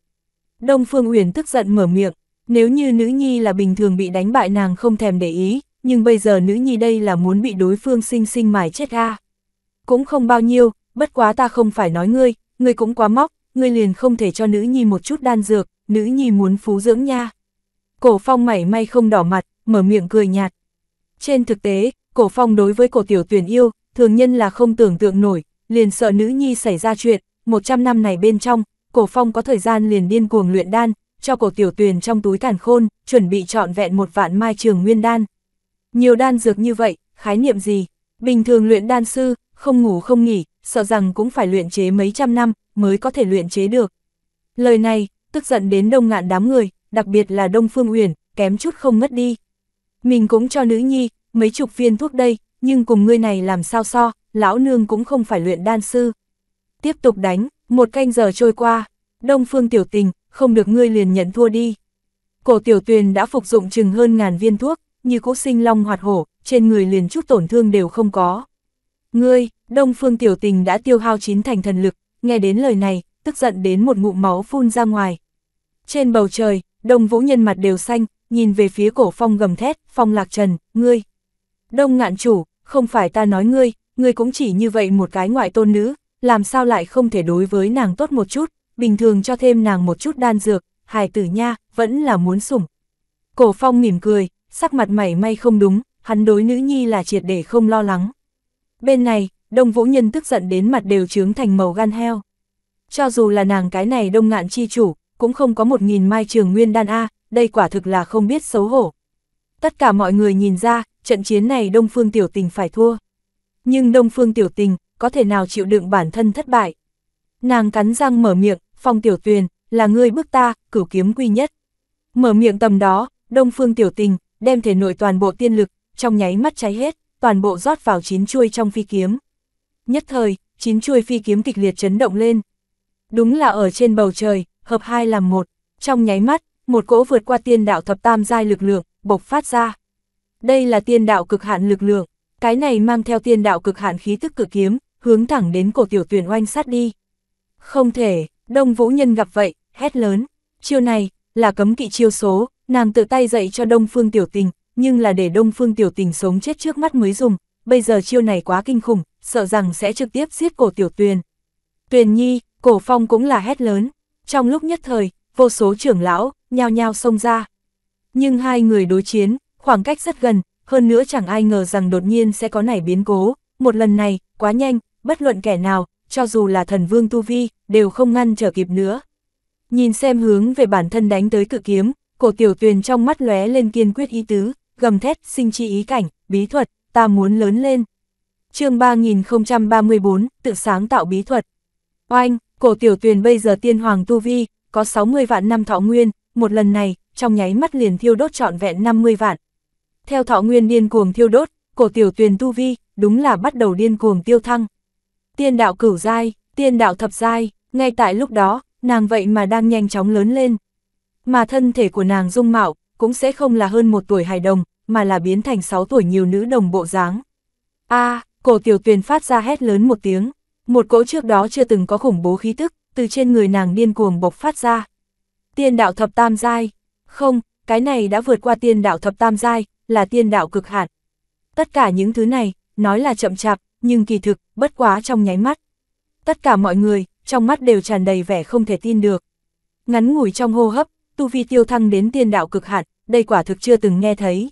Đông Phương Uyển tức giận mở miệng, nếu như nữ nhi là bình thường bị đánh bại nàng không thèm để ý, nhưng bây giờ nữ nhi đây là muốn bị đối phương sinh sinh mài chết a. Cũng không bao nhiêu, bất quá ta không phải nói ngươi, ngươi cũng quá móc, ngươi liền không thể cho nữ nhi một chút đan dược, nữ nhi muốn phú dưỡng nha. Cổ phong mảy may không đỏ mặt, mở miệng cười nhạt. Trên thực tế, cổ phong đối với cổ tiểu tuyển yêu, thường nhân là không tưởng tượng nổi, liền sợ nữ nhi xảy ra chuyện, 100 năm này bên trong, cổ phong có thời gian liền điên cuồng luyện đan, cho cổ tiểu tuyển trong túi càn khôn, chuẩn bị trọn vẹn một vạn mai trường nguyên đan. Nhiều đan dược như vậy, khái niệm gì? Bình thường luyện đan sư, không ngủ không nghỉ, sợ rằng cũng phải luyện chế mấy trăm năm mới có thể luyện chế được. Lời này, tức giận đến đông ngạn đám người, đặc biệt là Đông Phương Uyển, kém chút không mất đi. Mình cũng cho nữ nhi, mấy chục viên thuốc đây, nhưng cùng ngươi này làm sao so, lão nương cũng không phải luyện đan sư. Tiếp tục đánh, một canh giờ trôi qua, Đông Phương tiểu tình, không được ngươi liền nhận thua đi. Cổ tiểu tuyền đã phục dụng chừng hơn ngàn viên thuốc, như cũ sinh long hoạt hổ, trên người liền chút tổn thương đều không có. Ngươi, Đông Phương tiểu tình đã tiêu hao chín thành thần lực, nghe đến lời này, tức giận đến một ngụm máu phun ra ngoài. Trên bầu trời, đông vũ nhân mặt đều xanh, nhìn về phía cổ phong gầm thét, phong lạc trần, ngươi. Đông ngạn chủ, không phải ta nói ngươi, ngươi cũng chỉ như vậy một cái ngoại tôn nữ, làm sao lại không thể đối với nàng tốt một chút, bình thường cho thêm nàng một chút đan dược, hài tử nha, vẫn là muốn sủng. Cổ phong mỉm cười, sắc mặt mảy may không đúng, hắn đối nữ nhi là triệt để không lo lắng. Bên này, đông vũ nhân tức giận đến mặt đều trướng thành màu gan heo cho dù là nàng cái này đông ngạn chi chủ, cũng không có một nghìn mai trường nguyên đan A, đây quả thực là không biết xấu hổ. Tất cả mọi người nhìn ra, trận chiến này Đông Phương Tiểu Tình phải thua. Nhưng Đông Phương Tiểu Tình, có thể nào chịu đựng bản thân thất bại. Nàng cắn răng mở miệng, phong tiểu tuyền, là ngươi bước ta, cửu kiếm quy nhất. Mở miệng tầm đó, Đông Phương Tiểu Tình, đem thể nội toàn bộ tiên lực, trong nháy mắt cháy hết, toàn bộ rót vào chín chuôi trong phi kiếm. Nhất thời, chín chuôi phi kiếm kịch liệt chấn động lên đúng là ở trên bầu trời, hợp hai làm một, trong nháy mắt, một cỗ vượt qua tiên đạo thập tam giai lực lượng, bộc phát ra. Đây là tiên đạo cực hạn lực lượng, cái này mang theo tiên đạo cực hạn khí tức cử kiếm, hướng thẳng đến cổ tiểu tuyển oanh sát đi. Không thể, đông vũ nhân gặp vậy, hét lớn, chiêu này, là cấm kỵ chiêu số, nàng tự tay dạy cho đông phương tiểu tình, nhưng là để đông phương tiểu tình sống chết trước mắt mới dùng, bây giờ chiêu này quá kinh khủng, sợ rằng sẽ trực tiếp giết cổ tiểu tuyền. Tuyền nhi, Cổ phong cũng là hét lớn. Trong lúc nhất thời, vô số trưởng lão, nhao nhao xông ra. Nhưng hai người đối chiến, khoảng cách rất gần, hơn nữa chẳng ai ngờ rằng đột nhiên sẽ có nảy biến cố. Một lần này, quá nhanh, bất luận kẻ nào, cho dù là thần vương Tu Vi, đều không ngăn trở kịp nữa. Nhìn xem hướng về bản thân đánh tới cự kiếm, cổ tiểu tuyền trong mắt lóe lên kiên quyết ý tứ, gầm thét sinh chi ý cảnh, bí thuật, ta muốn lớn lên. chương 3034, tự sáng tạo bí thuật. Oanh! Cổ tiểu tuyền bây giờ tiên hoàng tu vi, có 60 vạn năm thọ nguyên, một lần này, trong nháy mắt liền thiêu đốt trọn vẹn 50 vạn. Theo thọ nguyên điên cuồng thiêu đốt, cổ tiểu tuyền tu vi, đúng là bắt đầu điên cuồng tiêu thăng. Tiên đạo cửu giai, tiên đạo thập giai, ngay tại lúc đó, nàng vậy mà đang nhanh chóng lớn lên. Mà thân thể của nàng dung mạo, cũng sẽ không là hơn một tuổi hài đồng, mà là biến thành 6 tuổi nhiều nữ đồng bộ dáng. a cổ tiểu tuyền phát ra hét lớn một tiếng. Một cỗ trước đó chưa từng có khủng bố khí tức, từ trên người nàng điên cuồng bộc phát ra. Tiên đạo thập tam giai. Không, cái này đã vượt qua tiên đạo thập tam giai, là tiên đạo cực hạn. Tất cả những thứ này, nói là chậm chạp, nhưng kỳ thực, bất quá trong nháy mắt. Tất cả mọi người, trong mắt đều tràn đầy vẻ không thể tin được. Ngắn ngủi trong hô hấp, tu vi tiêu thăng đến tiên đạo cực hạn, đây quả thực chưa từng nghe thấy.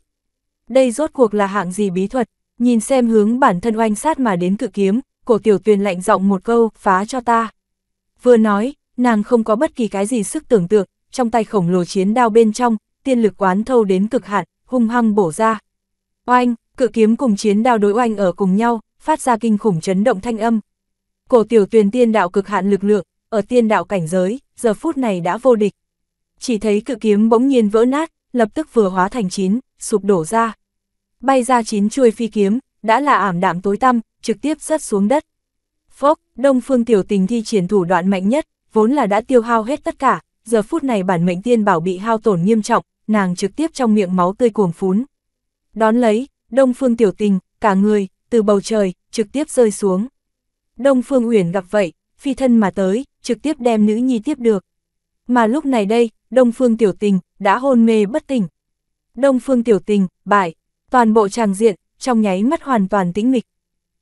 Đây rốt cuộc là hạng gì bí thuật, nhìn xem hướng bản thân oanh sát mà đến cự kiếm, cổ tiểu tuyền lạnh giọng một câu, phá cho ta. Vừa nói, nàng không có bất kỳ cái gì sức tưởng tượng, trong tay khổng lồ chiến đao bên trong, tiên lực quán thâu đến cực hạn, hung hăng bổ ra. Oanh, cự kiếm cùng chiến đao đối oanh ở cùng nhau, phát ra kinh khủng chấn động thanh âm. Cổ tiểu tuyền tiên đạo cực hạn lực lượng, ở tiên đạo cảnh giới, giờ phút này đã vô địch. Chỉ thấy cự kiếm bỗng nhiên vỡ nát, lập tức vừa hóa thành chín, sụp đổ ra. Bay ra chín chuôi phi kiếm, đã là ảm đạm tối tăm, trực tiếp rớt xuống đất. Phốc, Đông Phương Tiểu Tình thi triển thủ đoạn mạnh nhất, vốn là đã tiêu hao hết tất cả, giờ phút này bản mệnh tiên bảo bị hao tổn nghiêm trọng, nàng trực tiếp trong miệng máu tươi cuồng phún. Đón lấy, Đông Phương Tiểu Tình, cả người, từ bầu trời, trực tiếp rơi xuống. Đông Phương Uyển gặp vậy, phi thân mà tới, trực tiếp đem nữ nhi tiếp được. Mà lúc này đây, Đông Phương Tiểu Tình đã hôn mê bất tỉnh. Đông Phương Tiểu Tình, bại, toàn bộ tràng diện, trong nháy mắt hoàn toàn tĩnh mịch,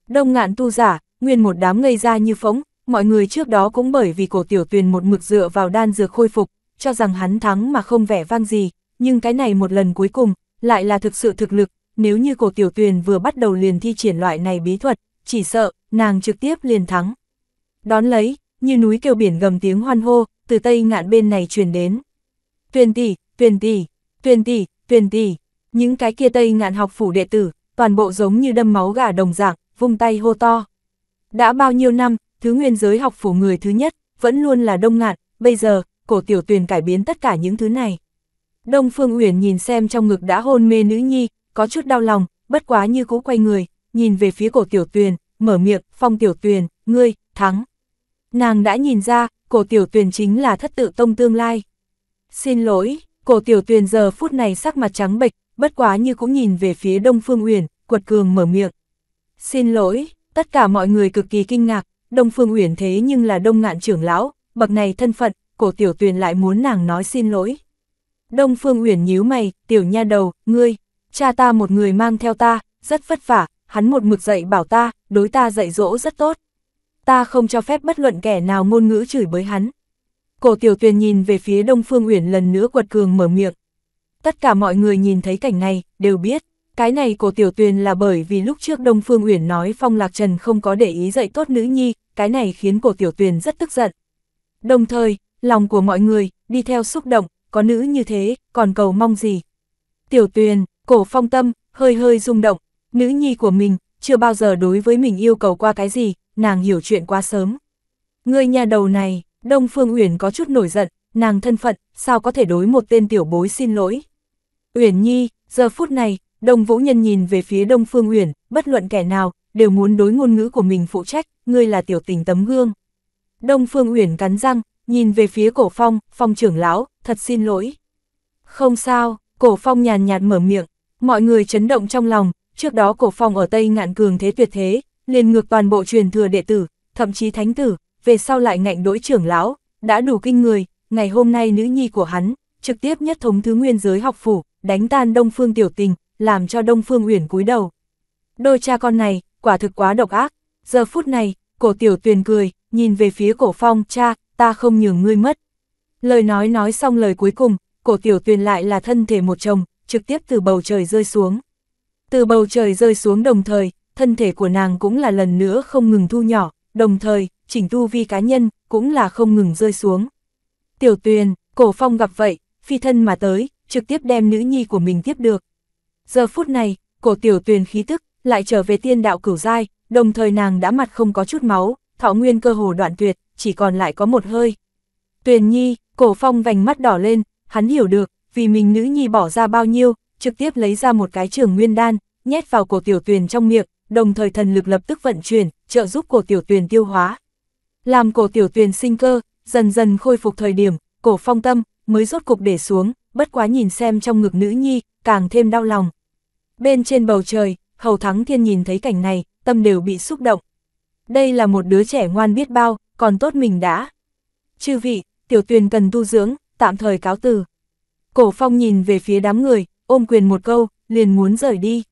Đông ngạn tu giả, nguyên một đám ngây ra như phóng, mọi người trước đó cũng bởi vì cổ tiểu tuyền một mực dựa vào đan dược khôi phục, cho rằng hắn thắng mà không vẻ vang gì, nhưng cái này một lần cuối cùng, lại là thực sự thực lực, nếu như cổ tiểu tuyền vừa bắt đầu liền thi triển loại này bí thuật, chỉ sợ, nàng trực tiếp liền thắng. Đón lấy, như núi kêu biển gầm tiếng hoan hô, từ tây ngạn bên này truyền đến. Tuyền tỷ, tuyền tỷ, tuyền tỷ, tuyền tỷ, những cái kia tây ngạn học phủ đệ tử, toàn bộ giống như đâm máu gà đồng dạng, vung tay hô to. Đã bao nhiêu năm, thứ nguyên giới học phủ người thứ nhất, vẫn luôn là đông ngạn, bây giờ, cổ tiểu tuyền cải biến tất cả những thứ này. Đông Phương Uyển nhìn xem trong ngực đã hôn mê nữ nhi, có chút đau lòng, bất quá như cũ quay người, nhìn về phía cổ tiểu tuyền, mở miệng, phong tiểu tuyền, ngươi, thắng. Nàng đã nhìn ra, cổ tiểu tuyền chính là thất tự tông tương lai. Xin lỗi, cổ tiểu tuyền giờ phút này sắc mặt trắng bệch, bất quá như cũng nhìn về phía Đông Phương Uyển, quật cường mở miệng, Xin lỗi, tất cả mọi người cực kỳ kinh ngạc, Đông Phương Uyển thế nhưng là Đông Ngạn trưởng lão, bậc này thân phận, cổ tiểu tuyền lại muốn nàng nói xin lỗi. Đông Phương Uyển nhíu mày, tiểu nha đầu, ngươi, cha ta một người mang theo ta, rất vất vả, hắn một mực dạy bảo ta, đối ta dạy dỗ rất tốt. Ta không cho phép bất luận kẻ nào ngôn ngữ chửi bới hắn. Cổ tiểu tuyền nhìn về phía Đông Phương Uyển lần nữa quật cường mở miệng. Tất cả mọi người nhìn thấy cảnh này, đều biết, cái này cổ Tiểu Tuyền là bởi vì lúc trước Đông Phương Uyển nói Phong Lạc Trần không có để ý dạy tốt nữ nhi, cái này khiến cổ Tiểu Tuyền rất tức giận. Đồng thời, lòng của mọi người, đi theo xúc động, có nữ như thế, còn cầu mong gì. Tiểu Tuyền, cổ phong tâm, hơi hơi rung động, nữ nhi của mình, chưa bao giờ đối với mình yêu cầu qua cái gì, nàng hiểu chuyện quá sớm. Người nhà đầu này, Đông Phương Uyển có chút nổi giận, nàng thân phận, sao có thể đối một tên tiểu bối xin lỗi. Uyển Nhi, giờ phút này, Đồng Vũ Nhân nhìn về phía Đông Phương Uyển, bất luận kẻ nào, đều muốn đối ngôn ngữ của mình phụ trách, ngươi là tiểu tình tấm gương. Đông Phương Uyển cắn răng, nhìn về phía cổ phong, phong trưởng lão, thật xin lỗi. Không sao, cổ phong nhàn nhạt mở miệng, mọi người chấn động trong lòng, trước đó cổ phong ở Tây ngạn cường thế tuyệt thế, liền ngược toàn bộ truyền thừa đệ tử, thậm chí thánh tử, về sau lại ngạnh đối trưởng lão, đã đủ kinh người, ngày hôm nay nữ nhi của hắn, trực tiếp nhất thống thứ nguyên giới học phủ, đánh tan đông phương tiểu tình, làm cho Đông Phương Uyển cúi đầu. Đôi cha con này, quả thực quá độc ác. Giờ phút này, cổ tiểu tuyền cười, nhìn về phía cổ phong, cha, ta không nhường ngươi mất. Lời nói nói xong lời cuối cùng, cổ tiểu tuyền lại là thân thể một chồng, trực tiếp từ bầu trời rơi xuống. Từ bầu trời rơi xuống đồng thời, thân thể của nàng cũng là lần nữa không ngừng thu nhỏ, đồng thời, chỉnh tu vi cá nhân cũng là không ngừng rơi xuống. Tiểu tuyền, cổ phong gặp vậy, phi thân mà tới, trực tiếp đem nữ nhi của mình tiếp được, Giờ phút này, cổ tiểu tuyền khí tức, lại trở về tiên đạo cửu giai, đồng thời nàng đã mặt không có chút máu, thọ nguyên cơ hồ đoạn tuyệt, chỉ còn lại có một hơi. Tuyền nhi, cổ phong vành mắt đỏ lên, hắn hiểu được, vì mình nữ nhi bỏ ra bao nhiêu, trực tiếp lấy ra một cái trường nguyên đan, nhét vào cổ tiểu tuyền trong miệng, đồng thời thần lực lập tức vận chuyển, trợ giúp cổ tiểu tuyền tiêu hóa. Làm cổ tiểu tuyền sinh cơ, dần dần khôi phục thời điểm, cổ phong tâm, mới rốt cục để xuống, bất quá nhìn xem trong ngực nữ nhi, càng thêm đau lòng. Bên trên bầu trời, Hầu Thắng Thiên nhìn thấy cảnh này, tâm đều bị xúc động. Đây là một đứa trẻ ngoan biết bao, còn tốt mình đã. Chư vị, tiểu tuyền cần tu dưỡng, tạm thời cáo từ. Cổ phong nhìn về phía đám người, ôm quyền một câu, liền muốn rời đi.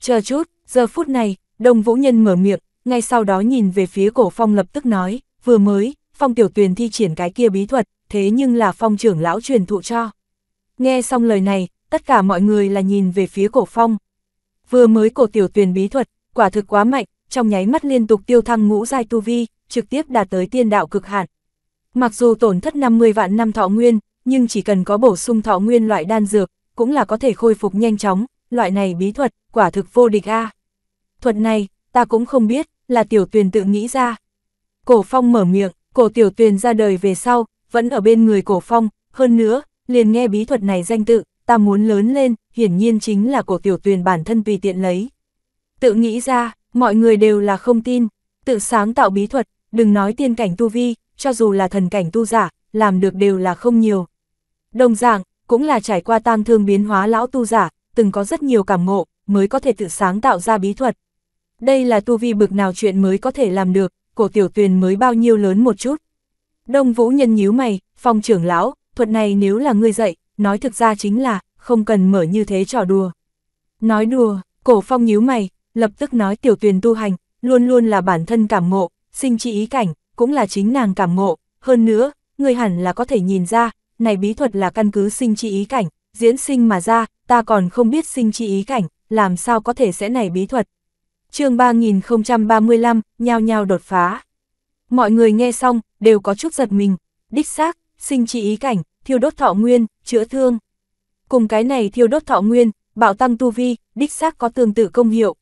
Chờ chút, giờ phút này, đồng vũ nhân mở miệng, ngay sau đó nhìn về phía cổ phong lập tức nói, vừa mới, phong tiểu tuyền thi triển cái kia bí thuật, thế nhưng là phong trưởng lão truyền thụ cho. Nghe xong lời này, tất cả mọi người là nhìn về phía cổ phong. Vừa mới cổ tiểu tuyển bí thuật, quả thực quá mạnh, trong nháy mắt liên tục tiêu thăng ngũ giai tu vi, trực tiếp đạt tới tiên đạo cực hạn. Mặc dù tổn thất 50 vạn năm thọ nguyên, nhưng chỉ cần có bổ sung thọ nguyên loại đan dược, cũng là có thể khôi phục nhanh chóng, loại này bí thuật, quả thực vô địch a. Thuật này, ta cũng không biết, là tiểu tuyền tự nghĩ ra. Cổ phong mở miệng, cổ tiểu tuyền ra đời về sau, vẫn ở bên người cổ phong, hơn nữa, liền nghe bí thuật này danh tự, ta muốn lớn lên, hiển nhiên chính là cổ tiểu tuyền bản thân tùy tiện lấy. Tự nghĩ ra, mọi người đều là không tin, tự sáng tạo bí thuật, đừng nói tiên cảnh tu vi, cho dù là thần cảnh tu giả, làm được đều là không nhiều. Đồng dạng, cũng là trải qua tam thương biến hóa lão tu giả, từng có rất nhiều cảm ngộ, mới có thể tự sáng tạo ra bí thuật. Đây là tu vi bực nào chuyện mới có thể làm được, cổ tiểu tuyền mới bao nhiêu lớn một chút. Đông vũ nhân nhíu mày, phong trưởng lão, thuật này nếu là ngươi dạy, nói thực ra chính là, không cần mở như thế trò đùa. Nói đùa, cổ phong nhíu mày, lập tức nói tiểu tuyền tu hành, luôn luôn là bản thân cảm ngộ, sinh chi ý cảnh, cũng là chính nàng cảm ngộ, hơn nữa, ngươi hẳn là có thể nhìn ra, này bí thuật là căn cứ sinh chi ý cảnh, diễn sinh mà ra, ta còn không biết sinh chi ý cảnh, làm sao có thể sẽ này bí thuật. chương 3035, nhao nhao đột phá. Mọi người nghe xong, đều có chút giật mình, đích xác, sinh trị ý cảnh, thiêu đốt thọ nguyên, chữa thương. Cùng cái này thiêu đốt thọ nguyên, bảo tăng tu vi, đích xác có tương tự công hiệu.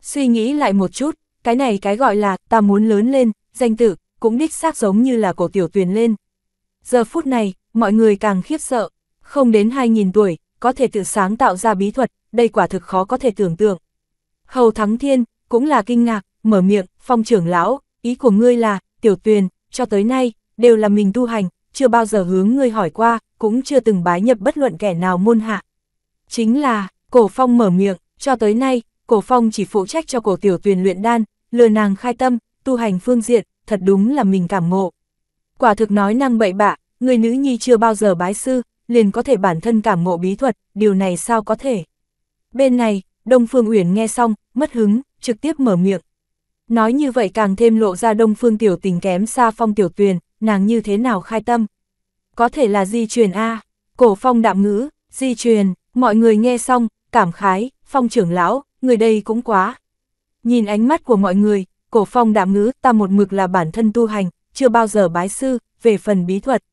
Suy nghĩ lại một chút, cái này cái gọi là ta muốn lớn lên, danh tử, cũng đích xác giống như là cổ tiểu tuyền lên. Giờ phút này, mọi người càng khiếp sợ, không đến 2.000 tuổi, có thể tự sáng tạo ra bí thuật, đây quả thực khó có thể tưởng tượng. Hầu Thắng Thiên, cũng là kinh ngạc, mở miệng, phong trưởng lão, ý của ngươi là, tiểu tuyền, cho tới nay, đều là mình tu hành, chưa bao giờ hướng ngươi hỏi qua, cũng chưa từng bái nhập bất luận kẻ nào môn hạ. Chính là, cổ phong mở miệng, cho tới nay, cổ phong chỉ phụ trách cho cổ tiểu tuyền luyện đan, lừa nàng khai tâm, tu hành phương diện, thật đúng là mình cảm ngộ. Quả thực nói năng bậy bạ, người nữ nhi chưa bao giờ bái sư, liền có thể bản thân cảm ngộ bí thuật, điều này sao có thể. Bên này, Đông Phương Uyển nghe xong, mất hứng, trực tiếp mở miệng. Nói như vậy càng thêm lộ ra Đông Phương Tiểu tình kém xa phong Tiểu Tuyền, nàng như thế nào khai tâm? Có thể là di truyền A, cổ phong đạm ngữ, di truyền, mọi người nghe xong, cảm khái, phong trưởng lão, người đây cũng quá. Nhìn ánh mắt của mọi người, cổ phong đạm ngữ ta một mực là bản thân tu hành, chưa bao giờ bái sư, về phần bí thuật.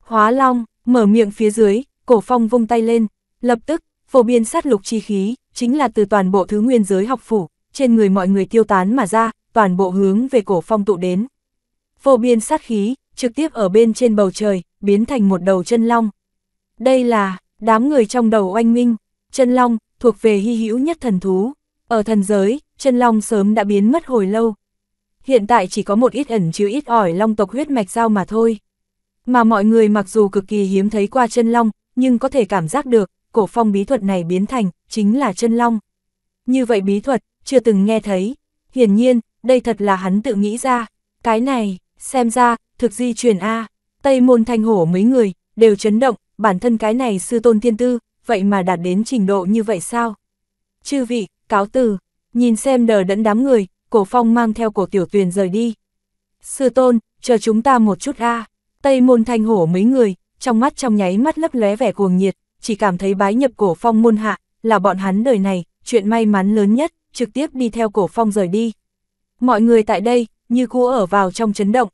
Hóa long, mở miệng phía dưới, cổ phong vung tay lên, lập tức, phổ biên sát lục chi khí, chính là từ toàn bộ thứ nguyên giới học phủ, trên người mọi người tiêu tán mà ra, toàn bộ hướng về cổ phong tụ đến. phổ biên sát khí, trực tiếp ở bên trên bầu trời, biến thành một đầu chân long. Đây là, đám người trong đầu oanh minh, chân long, thuộc về hy hữu nhất thần thú. Ở thần giới, chân long sớm đã biến mất hồi lâu. Hiện tại chỉ có một ít ẩn chứa ít ỏi long tộc huyết mạch sao mà thôi. Mà mọi người mặc dù cực kỳ hiếm thấy qua chân long, nhưng có thể cảm giác được, cổ phong bí thuật này biến thành, chính là chân long. Như vậy bí thuật, chưa từng nghe thấy. Hiển nhiên, đây thật là hắn tự nghĩ ra. Cái này, xem ra, thực di truyền A, Tây Môn Thanh Hổ mấy người, đều chấn động, bản thân cái này sư tôn tiên tư, vậy mà đạt đến trình độ như vậy sao? Chư vị, cáo từ, nhìn xem đờ đẫn đám người, cổ phong mang theo cổ tiểu tuyền rời đi. Sư tôn, chờ chúng ta một chút A, Tây Môn Thanh Hổ mấy người, trong mắt trong nháy mắt lấp lóe vẻ cuồng nhiệt, chỉ cảm thấy bái nhập cổ phong môn hạ, là bọn hắn đời này, chuyện may mắn lớn nhất, trực tiếp đi theo cổ phong rời đi. Mọi người tại đây, như cũ ở vào trong chấn động.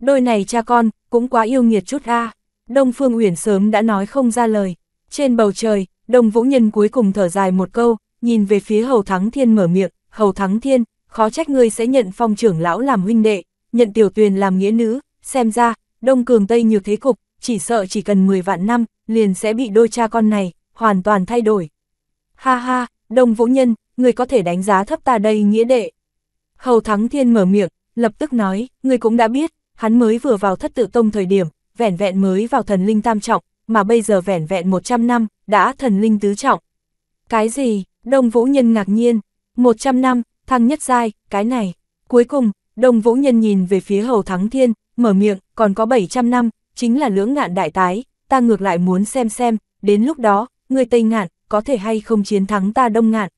Đôi này cha con, cũng quá yêu nghiệt chút a Đông Phương Uyển sớm đã nói không ra lời. Trên bầu trời, Đông Vũ Nhân cuối cùng thở dài một câu, nhìn về phía Hầu Thắng Thiên mở miệng, Hầu Thắng Thiên, khó trách ngươi sẽ nhận phong trưởng lão làm huynh đệ, nhận tiểu tuyền làm nghĩa nữ, xem ra, Đông Cường Tây nhược thế cục, chỉ sợ chỉ cần 10 vạn năm, liền sẽ bị đôi cha con này, hoàn toàn thay đổi. Ha ha, Đông Vũ Nhân, người có thể đánh giá thấp ta đây nghĩa đệ. Hầu Thắng Thiên mở miệng, lập tức nói, người cũng đã biết, hắn mới vừa vào thất tự tông thời điểm, vẻn vẹn mới vào thần linh tam trọng, mà bây giờ vẻn vẹn 100 năm, đã thần linh tứ trọng. Cái gì? Đông Vũ Nhân ngạc nhiên. 100 năm, thăng nhất giai, cái này. Cuối cùng, Đông Vũ Nhân nhìn về phía Hầu Thắng Thiên, mở miệng, còn có 700 năm, chính là lưỡng ngạn đại tái, ta ngược lại muốn xem xem, đến lúc đó, người Tây ngạn, có thể hay không chiến thắng ta Đông ngạn.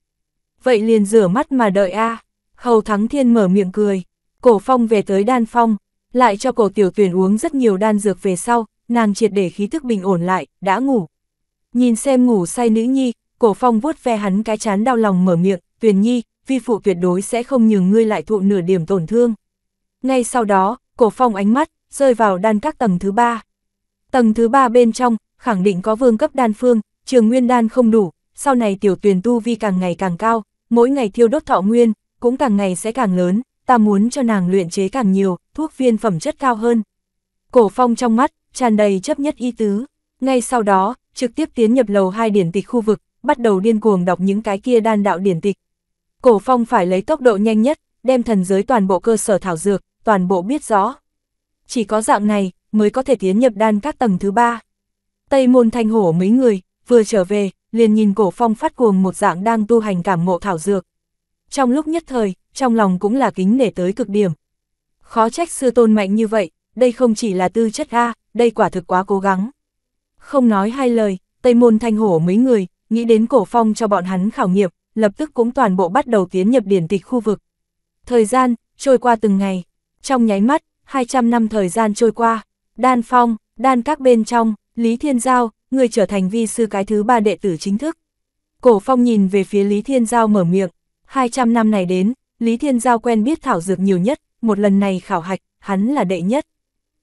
Vậy liền rửa mắt mà đợi a Hầu Thắng Thiên mở miệng cười. Cổ phong về tới đan phong, lại cho cổ tiểu tuyển uống rất nhiều đan dược về sau, nàng triệt để khí thức bình ổn lại, đã ngủ. Nhìn xem ngủ say nữ nhi, cổ phong vuốt ve hắn cái chán đau lòng mở miệng, tuyển nhi, vi phụ tuyệt đối sẽ không nhường ngươi lại thụ nửa điểm tổn thương. Ngay sau đó, cổ phong ánh mắt, rơi vào đan các tầng thứ ba. Tầng thứ ba bên trong, khẳng định có vương cấp đan phương, trường nguyên đan không đủ, sau này tiểu tuyển tu vi càng ngày càng cao, mỗi ngày thiêu đốt thọ nguyên, cũng càng ngày sẽ càng lớn, ta muốn cho nàng luyện chế càng nhiều, thuốc viên phẩm chất cao hơn. Cổ phong trong mắt, tràn đầy chấp nhất y tứ. Ngay sau đó, trực tiếp tiến nhập lầu hai điển tịch khu vực, bắt đầu điên cuồng đọc những cái kia đan đạo điển tịch. Cổ phong phải lấy tốc độ nhanh nhất, đem thần giới toàn bộ cơ sở thảo dược, toàn bộ biết rõ. Chỉ có dạng này, mới có thể tiến nhập đan các tầng thứ ba. Tây môn thanh hổ mấy người, vừa trở về, liền nhìn cổ phong phát cuồng một dạng đang tu hành cảm ngộ thảo dược. Trong lúc nhất thời, trong lòng cũng là kính nể tới cực điểm. Khó trách sư tôn mạnh như vậy, đây không chỉ là tư chất A, đây quả thực quá cố gắng. Không nói hai lời, Tây Môn Thanh Hổ mấy người, nghĩ đến cổ phong cho bọn hắn khảo nghiệm, lập tức cũng toàn bộ bắt đầu tiến nhập điển tịch khu vực. Thời gian, trôi qua từng ngày, trong nháy mắt, 200 năm thời gian trôi qua, đan phong, đan các bên trong, Lý Thiên Giao, người trở thành vi sư cái thứ ba đệ tử chính thức. Cổ phong nhìn về phía Lý Thiên Giao mở miệng, 200 năm này đến, Lý Thiên Giao quen biết thảo dược nhiều nhất, một lần này khảo hạch, hắn là đệ nhất.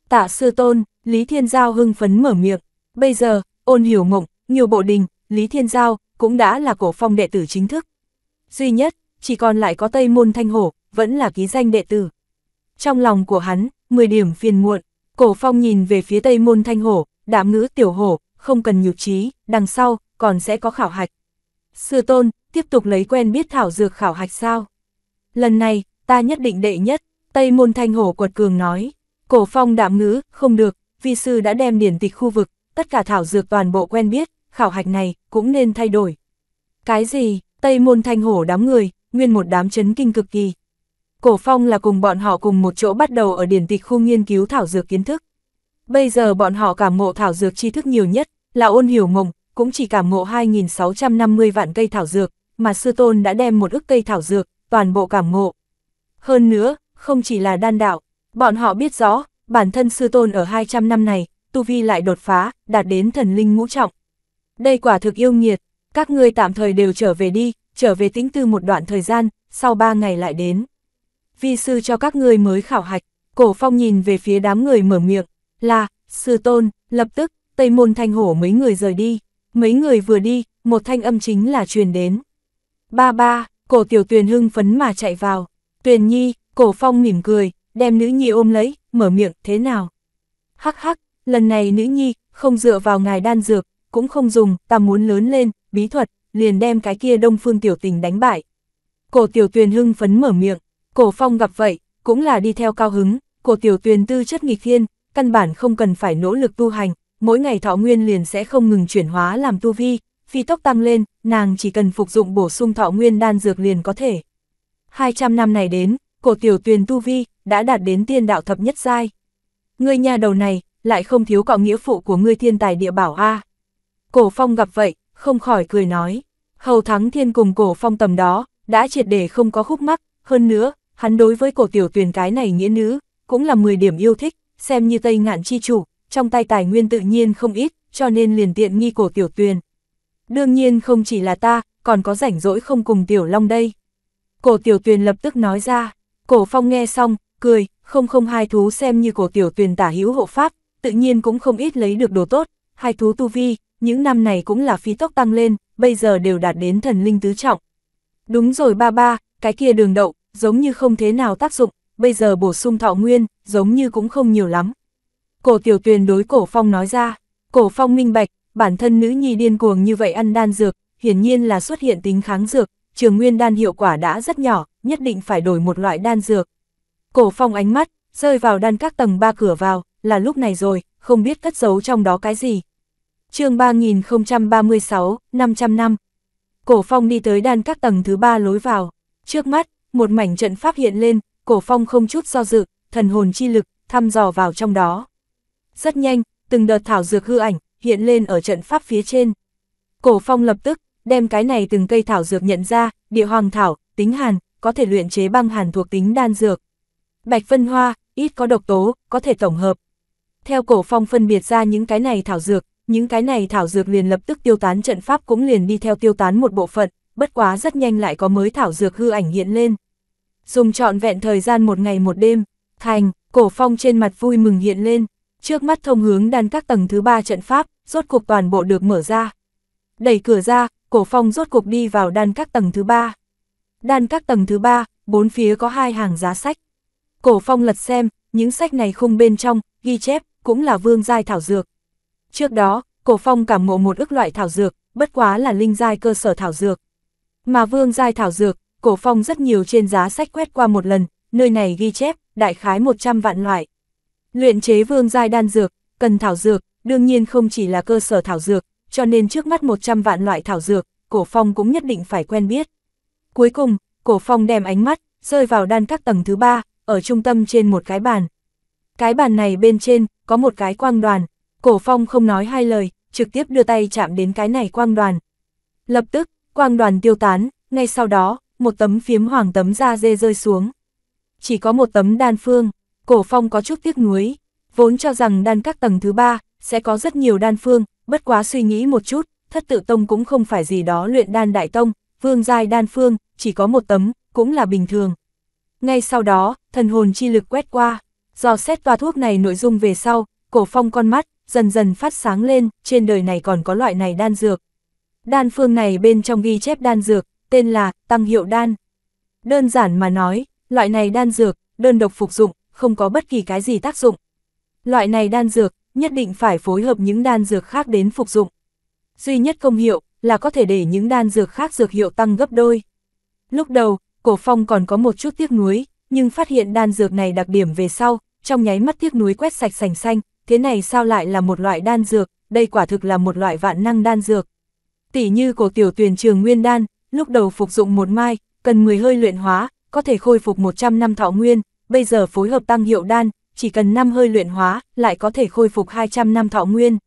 Tạ sư tôn, Lý Thiên Giao hưng phấn mở miệng. Bây giờ, ôn hiểu mộng, nhiều bộ đình, Lý Thiên Giao, cũng đã là cổ phong đệ tử chính thức. Duy nhất, chỉ còn lại có Tây Môn Thanh Hổ, vẫn là ký danh đệ tử. Trong lòng của hắn, 10 điểm phiền muộn, cổ phong nhìn về phía Tây Môn Thanh Hổ, đạm ngữ tiểu hổ, không cần nhục trí, đằng sau, còn sẽ có khảo hạch. Sư tôn, tiếp tục lấy quen biết thảo dược khảo hạch sao? lần này, ta nhất định đệ nhất, Tây Môn Thanh Hổ quật cường nói. Cổ phong đạm ngữ, không được, vi sư đã đem điển tịch khu vực, tất cả thảo dược toàn bộ quen biết, khảo hạch này cũng nên thay đổi. Cái gì, Tây Môn Thanh Hổ đám người, nguyên một đám chấn kinh cực kỳ. Cổ phong là cùng bọn họ cùng một chỗ bắt đầu ở điển tịch khu nghiên cứu thảo dược kiến thức. Bây giờ bọn họ cảm ngộ thảo dược tri thức nhiều nhất, là ôn hiểu mộng, cũng chỉ cảm ngộ 2.650 vạn cây thảo dược, mà sư tôn đã đem một ức cây thảo dược, toàn bộ cảm ngộ. Hơn nữa, không chỉ là đan đạo, bọn họ biết rõ, bản thân sư tôn ở 200 năm này, tu vi lại đột phá, đạt đến thần linh ngũ trọng. Đây quả thực yêu nghiệt, các ngươi tạm thời đều trở về đi, trở về tính tư một đoạn thời gian, sau 3 ngày lại đến. Vi sư cho các ngươi mới khảo hạch, cổ phong nhìn về phía đám người mở miệng, là, sư tôn, lập tức, tây môn thanh hổ mấy người rời đi, mấy người vừa đi, một thanh âm chính là truyền đến. Ba ba, cổ tiểu tuyền hưng phấn mà chạy vào. Tuyền nhi, cổ phong mỉm cười, đem nữ nhi ôm lấy, mở miệng, thế nào? Hắc hắc, lần này nữ nhi, không dựa vào ngài đan dược, cũng không dùng, ta muốn lớn lên, bí thuật, liền đem cái kia đông phương tiểu tình đánh bại. Cổ tiểu tuyền hưng phấn mở miệng, cổ phong gặp vậy, cũng là đi theo cao hứng, cổ tiểu tuyền tư chất nghịch thiên, căn bản không cần phải nỗ lực tu hành, mỗi ngày thọ nguyên liền sẽ không ngừng chuyển hóa làm tu vi, phi tốc tăng lên, nàng chỉ cần phục dụng bổ sung thọ nguyên đan dược liền có thể. 200 năm này đến, cổ tiểu tuyền tu vi, đã đạt đến tiên đạo thập nhất giai. Người nhà đầu này, lại không thiếu cọ nghĩa phụ của ngươi thiên tài địa bảo A. Cổ phong gặp vậy, không khỏi cười nói. Hầu thắng thiên cùng cổ phong tầm đó, đã triệt để không có khúc mắc, hơn nữa, hắn đối với cổ tiểu tuyền cái này nghĩa nữ, cũng là 10 điểm yêu thích, xem như tây ngạn chi chủ, trong tay tài nguyên tự nhiên không ít, cho nên liền tiện nghi cổ tiểu tuyền. Đương nhiên không chỉ là ta, còn có rảnh rỗi không cùng Tiểu Long đây. Cổ Tiểu Tuyền lập tức nói ra, Cổ Phong nghe xong, cười, không không hai thú xem như Cổ Tiểu Tuyền tả hữu hộ pháp, tự nhiên cũng không ít lấy được đồ tốt, hai thú tu vi, những năm này cũng là phi tốc tăng lên, bây giờ đều đạt đến thần linh tứ trọng. Đúng rồi ba ba, cái kia đường đậu, giống như không thế nào tác dụng, bây giờ bổ sung thọ nguyên, giống như cũng không nhiều lắm. Cổ Tiểu Tuyền đối Cổ Phong nói ra, Cổ Phong minh bạch, bản thân nữ nhi điên cuồng như vậy ăn đan dược, hiển nhiên là xuất hiện tính kháng dược, trường nguyên đan hiệu quả đã rất nhỏ, nhất định phải đổi một loại đan dược. Cổ phong ánh mắt, rơi vào đan các tầng ba cửa vào, là lúc này rồi, không biết cất giấu trong đó cái gì. chương 3036, 500 năm. Cổ phong đi tới đan các tầng thứ ba lối vào, trước mắt, một mảnh trận pháp hiện lên, cổ phong không chút do dự, thần hồn chi lực, thăm dò vào trong đó. Rất nhanh, từng đợt thảo dược hư ảnh, hiện lên ở trận pháp phía trên. Cổ phong lập tức, đem cái này từng cây thảo dược nhận ra, địa hoàng thảo, tính hàn, có thể luyện chế băng hàn thuộc tính đan dược. Bạch phân hoa, ít có độc tố, có thể tổng hợp. Theo cổ phong phân biệt ra những cái này thảo dược, những cái này thảo dược liền lập tức tiêu tán trận pháp cũng liền đi theo tiêu tán một bộ phận, bất quá rất nhanh lại có mới thảo dược hư ảnh hiện lên. Dùng trọn vẹn thời gian một ngày một đêm, thành, cổ phong trên mặt vui mừng hiện lên, trước mắt thông hướng đan các tầng thứ ba trận pháp, rốt cuộc toàn bộ được mở ra. Đẩy cửa ra, cổ phong rốt cuộc đi vào đan các tầng thứ ba. Đan các tầng thứ ba, bốn phía có hai hàng giá sách. Cổ phong lật xem, những sách này khung bên trong, ghi chép, cũng là vương giai thảo dược. Trước đó, cổ phong cảm ngộ một ức loại thảo dược, bất quá là linh giai cơ sở thảo dược. Mà vương giai thảo dược, cổ phong rất nhiều trên giá sách quét qua một lần, nơi này ghi chép, đại khái 100 vạn loại. Luyện chế vương giai đan dược, cần thảo dược, đương nhiên không chỉ là cơ sở thảo dược, cho nên trước mắt 100 vạn loại thảo dược, Cổ Phong cũng nhất định phải quen biết. Cuối cùng, Cổ Phong đem ánh mắt, rơi vào đan các tầng thứ ba, ở trung tâm trên một cái bàn. Cái bàn này bên trên, có một cái quang đoàn, Cổ Phong không nói hai lời, trực tiếp đưa tay chạm đến cái này quang đoàn. Lập tức, quang đoàn tiêu tán, ngay sau đó, một tấm phiếm hoàng tấm da dê rơi xuống. Chỉ có một tấm đan phương. Cổ Phong có chút tiếc nuối, vốn cho rằng đan các tầng thứ ba sẽ có rất nhiều đan phương, bất quá suy nghĩ một chút, thất tự tông cũng không phải gì đó luyện đan đại tông, vương giai đan phương, chỉ có một tấm, cũng là bình thường. Ngay sau đó, thần hồn chi lực quét qua, do xét toa thuốc này nội dung về sau, cổ phong con mắt, dần dần phát sáng lên, trên đời này còn có loại này đan dược. Đan phương này bên trong ghi chép đan dược, tên là tăng hiệu đan. Đơn giản mà nói, loại này đan dược, đơn độc phục dụng, không có bất kỳ cái gì tác dụng. Loại này đan dược, nhất định phải phối hợp những đan dược khác đến phục dụng. Duy nhất công hiệu là có thể để những đan dược khác dược hiệu tăng gấp đôi. Lúc đầu, Cổ Phong còn có một chút tiếc nuối, nhưng phát hiện đan dược này đặc điểm về sau, trong nháy mắt tiếc nuối quét sạch sành xanh, thế này sao lại là một loại đan dược, đây quả thực là một loại vạn năng đan dược. Tỷ như cổ tiểu tuyển trường nguyên đan, lúc đầu phục dụng một mai, cần 10 hơi luyện hóa, có thể khôi phục 100 năm thọ nguyên, bây giờ phối hợp tăng hiệu đan, chỉ cần năm hơi luyện hóa, lại có thể khôi phục 200 năm thọ nguyên.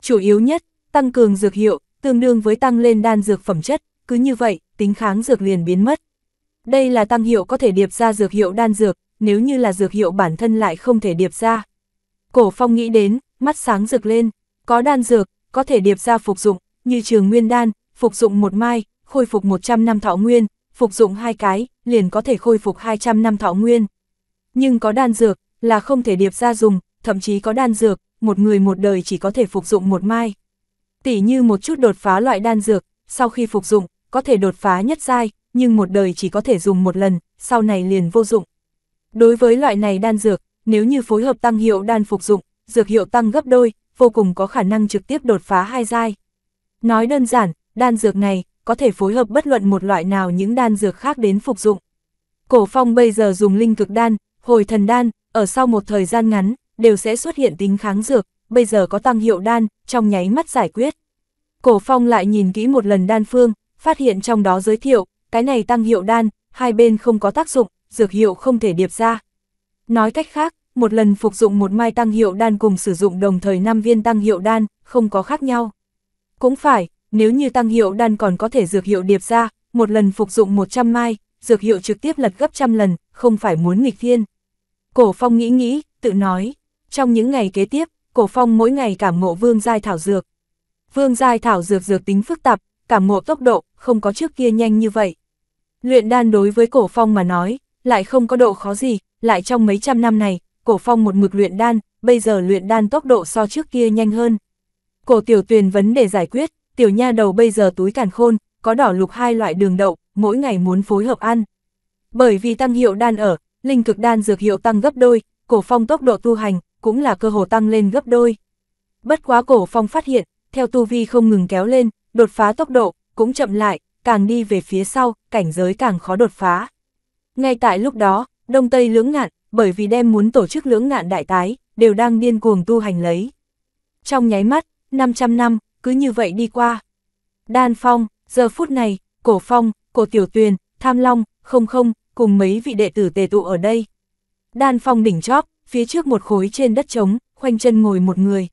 Chủ yếu nhất, tăng cường dược hiệu, tương đương với tăng lên đan dược phẩm chất, cứ như vậy, tính kháng dược liền biến mất. Đây là tăng hiệu có thể điệp ra dược hiệu đan dược, nếu như là dược hiệu bản thân lại không thể điệp ra. Cổ phong nghĩ đến, mắt sáng rực lên, có đan dược, có thể điệp ra phục dụng, như trường nguyên đan, phục dụng một mai, khôi phục 100 năm thọ nguyên, phục dụng hai cái, liền có thể khôi phục 200 năm thọ nguyên nhưng có đan dược, là không thể điệp ra dùng, thậm chí có đan dược, một người một đời chỉ có thể phục dụng một mai. tỷ như một chút đột phá loại đan dược, sau khi phục dụng, có thể đột phá nhất giai, nhưng một đời chỉ có thể dùng một lần, sau này liền vô dụng. Đối với loại này đan dược, nếu như phối hợp tăng hiệu đan phục dụng, dược hiệu tăng gấp đôi, vô cùng có khả năng trực tiếp đột phá hai giai. Nói đơn giản, đan dược này có thể phối hợp bất luận một loại nào những đan dược khác đến phục dụng. Cổ Phong bây giờ dùng linh cực đan, Hồi thần đan, ở sau một thời gian ngắn, đều sẽ xuất hiện tính kháng dược, bây giờ có tăng hiệu đan, trong nháy mắt giải quyết. Cổ phong lại nhìn kỹ một lần đan phương, phát hiện trong đó giới thiệu, cái này tăng hiệu đan, hai bên không có tác dụng, dược hiệu không thể điệp ra. Nói cách khác, một lần phục dụng một mai tăng hiệu đan cùng sử dụng đồng thời 5 viên tăng hiệu đan, không có khác nhau. Cũng phải, nếu như tăng hiệu đan còn có thể dược hiệu điệp ra, một lần phục dụng 100 mai, dược hiệu trực tiếp lật gấp trăm lần, không phải muốn nghịch thiên. Cổ Phong nghĩ nghĩ, tự nói. Trong những ngày kế tiếp, Cổ Phong mỗi ngày cảm ngộ vương giai thảo dược. Vương giai thảo dược dược tính phức tạp, cảm ngộ tốc độ, không có trước kia nhanh như vậy. Luyện đan đối với Cổ Phong mà nói, lại không có độ khó gì, lại trong mấy trăm năm này, Cổ Phong một mực luyện đan, bây giờ luyện đan tốc độ so trước kia nhanh hơn. Cổ tiểu tuyền vấn đề giải quyết, tiểu nha đầu bây giờ túi càn khôn, có đỏ lục hai loại đường đậu, mỗi ngày muốn phối hợp ăn. Bởi vì tăng hiệu đan ở, linh cực đan dược hiệu tăng gấp đôi, cổ phong tốc độ tu hành cũng là cơ hội tăng lên gấp đôi. Bất quá cổ phong phát hiện, theo tu vi không ngừng kéo lên, đột phá tốc độ cũng chậm lại, càng đi về phía sau, cảnh giới càng khó đột phá. Ngay tại lúc đó, Đông Tây lưỡng ngạn, bởi vì đem muốn tổ chức lưỡng ngạn đại tái, đều đang điên cuồng tu hành lấy. Trong nháy mắt, 500 năm, cứ như vậy đi qua. Đan Phong, giờ phút này, Cổ Phong, Cổ Tiểu Tuyền, Tham Long, Không Không, cùng mấy vị đệ tử tề tụ ở đây. Đan phong đỉnh chóp, phía trước một khối trên đất trống, khoanh chân ngồi một người.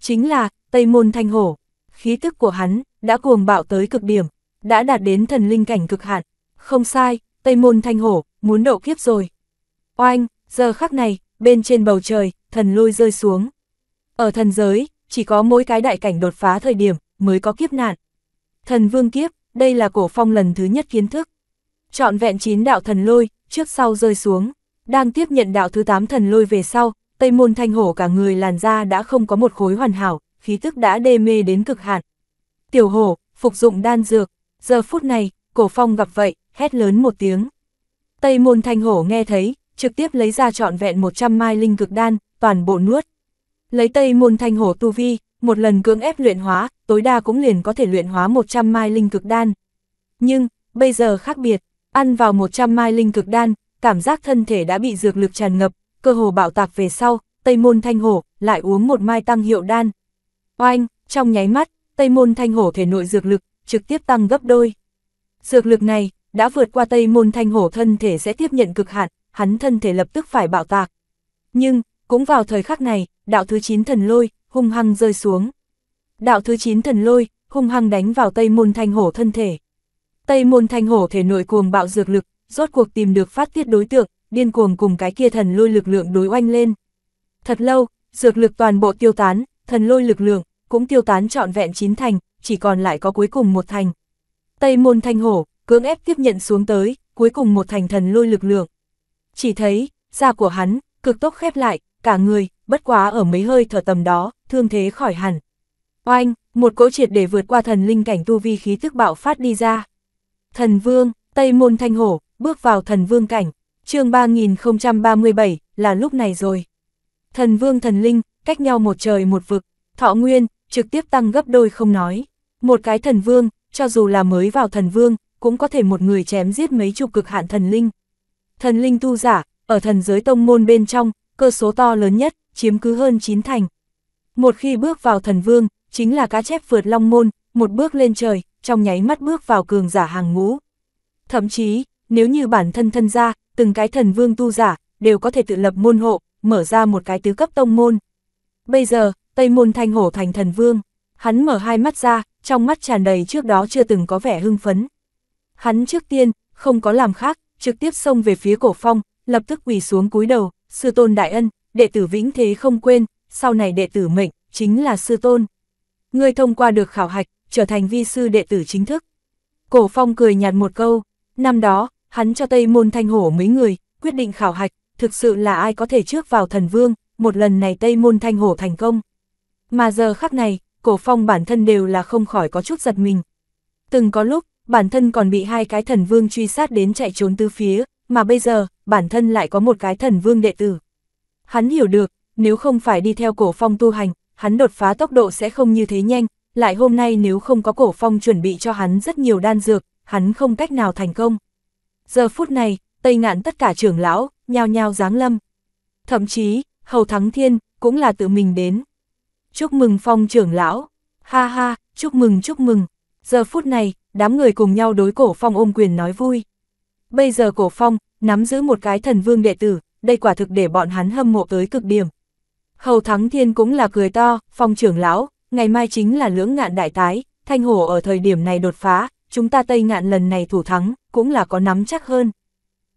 Chính là, Tây Môn Thanh Hổ. Khí tức của hắn, đã cuồng bạo tới cực điểm, đã đạt đến thần linh cảnh cực hạn. Không sai, Tây Môn Thanh Hổ, muốn đậu kiếp rồi. Oanh, giờ khắc này, bên trên bầu trời, thần lôi rơi xuống. Ở thần giới, chỉ có mỗi cái đại cảnh đột phá thời điểm, mới có kiếp nạn. Thần vương kiếp, đây là cổ phong lần thứ nhất kiến thức trọn vẹn 9 đạo thần lôi, trước sau rơi xuống. Đang tiếp nhận đạo thứ 8 thần lôi về sau, Tây Môn Thanh Hổ cả người làn da đã không có một khối hoàn hảo, khí tức đã đê mê đến cực hạn. Tiểu Hổ, phục dụng đan dược, giờ phút này, Cổ Phong gặp vậy, hét lớn một tiếng. Tây Môn Thanh Hổ nghe thấy, trực tiếp lấy ra trọn vẹn 100 mai linh cực đan, toàn bộ nuốt. Lấy Tây Môn Thanh Hổ tu vi, một lần cưỡng ép luyện hóa, tối đa cũng liền có thể luyện hóa 100 mai linh cực đan. Nhưng, bây giờ khác biệt, Ăn vào 100 mai linh cực đan, cảm giác thân thể đã bị dược lực tràn ngập, cơ hồ bạo tạc về sau, Tây Môn Thanh Hổ lại uống một mai tăng hiệu đan. Oanh, trong nháy mắt, Tây Môn Thanh Hổ thể nội dược lực trực tiếp tăng gấp đôi. Dược lực này đã vượt qua Tây Môn Thanh Hổ thân thể sẽ tiếp nhận cực hạn, hắn thân thể lập tức phải bạo tạc. Nhưng, cũng vào thời khắc này, đạo thứ 9 thần lôi hung hăng rơi xuống. Đạo thứ 9 thần lôi hung hăng đánh vào Tây Môn Thanh Hổ thân thể. Tây môn thanh hổ thể nội cuồng bạo dược lực, rốt cuộc tìm được phát tiết đối tượng, điên cuồng cùng cái kia thần lôi lực lượng đối oanh lên. Thật lâu, dược lực toàn bộ tiêu tán, thần lôi lực lượng cũng tiêu tán trọn vẹn chín thành, chỉ còn lại có cuối cùng một thành. Tây môn thanh hổ, cưỡng ép tiếp nhận xuống tới, cuối cùng một thành thần lôi lực lượng. Chỉ thấy, da của hắn, cực tốc khép lại, cả người, bất quá ở mấy hơi thở tầm đó, thương thế khỏi hẳn. Oanh, một cỗ triệt để vượt qua thần linh cảnh tu vi khí tức bạo phát đi ra, Thần Vương, Tây Môn Thanh Hổ, bước vào thần Vương cảnh, chương 3037, là lúc này rồi. Thần Vương thần linh, cách nhau một trời một vực, thọ nguyên, trực tiếp tăng gấp đôi không nói. Một cái thần Vương, cho dù là mới vào thần Vương, cũng có thể một người chém giết mấy chục cực hạn thần linh. Thần linh tu giả, ở thần giới tông môn bên trong, cơ số to lớn nhất, chiếm cứ hơn 9 thành. Một khi bước vào thần vương, chính là cá chép vượt long môn, một bước lên trời, trong nháy mắt bước vào cường giả hàng ngũ. Thậm chí, nếu như bản thân thân gia, từng cái thần vương tu giả, đều có thể tự lập môn hộ, mở ra một cái tứ cấp tông môn. Bây giờ, Tây Môn Thanh Hổ thành thần vương, hắn mở hai mắt ra, trong mắt tràn đầy trước đó chưa từng có vẻ hưng phấn. Hắn trước tiên, không có làm khác, trực tiếp xông về phía cổ phong, lập tức quỳ xuống cúi đầu, sư tôn đại ân, đệ tử vĩnh thế không quên, sau này đệ tử mệnh, chính là sư tôn. Ngươi thông qua được khảo hạch, trở thành vi sư đệ tử chính thức. Cổ Phong cười nhạt một câu, năm đó, hắn cho Tây Môn Thanh Hổ mấy người, quyết định khảo hạch, thực sự là ai có thể trước vào thần vương, một lần này Tây Môn Thanh Hổ thành công. Mà giờ khắc này, Cổ Phong bản thân đều là không khỏi có chút giật mình. Từng có lúc, bản thân còn bị hai cái thần vương truy sát đến chạy trốn tứ phía, mà bây giờ, bản thân lại có một cái thần vương đệ tử. Hắn hiểu được, nếu không phải đi theo Cổ Phong tu hành, hắn đột phá tốc độ sẽ không như thế nhanh, lại hôm nay nếu không có cổ phong chuẩn bị cho hắn rất nhiều đan dược, hắn không cách nào thành công. Giờ phút này, Tây Ngạn tất cả trưởng lão, nhao nhao giáng lâm. Thậm chí, Hầu Thắng Thiên, cũng là tự mình đến. Chúc mừng phong trưởng lão, ha ha, chúc mừng chúc mừng. Giờ phút này, đám người cùng nhau đối cổ phong ôm quyền nói vui. Bây giờ cổ phong, nắm giữ một cái thần vương đệ tử, đây quả thực để bọn hắn hâm mộ tới cực điểm. Hầu Thắng Thiên cũng là cười to, phong trưởng lão, ngày mai chính là lưỡng ngạn đại tái, Thanh Hổ ở thời điểm này đột phá, chúng ta Tây Ngạn lần này thủ thắng, cũng là có nắm chắc hơn.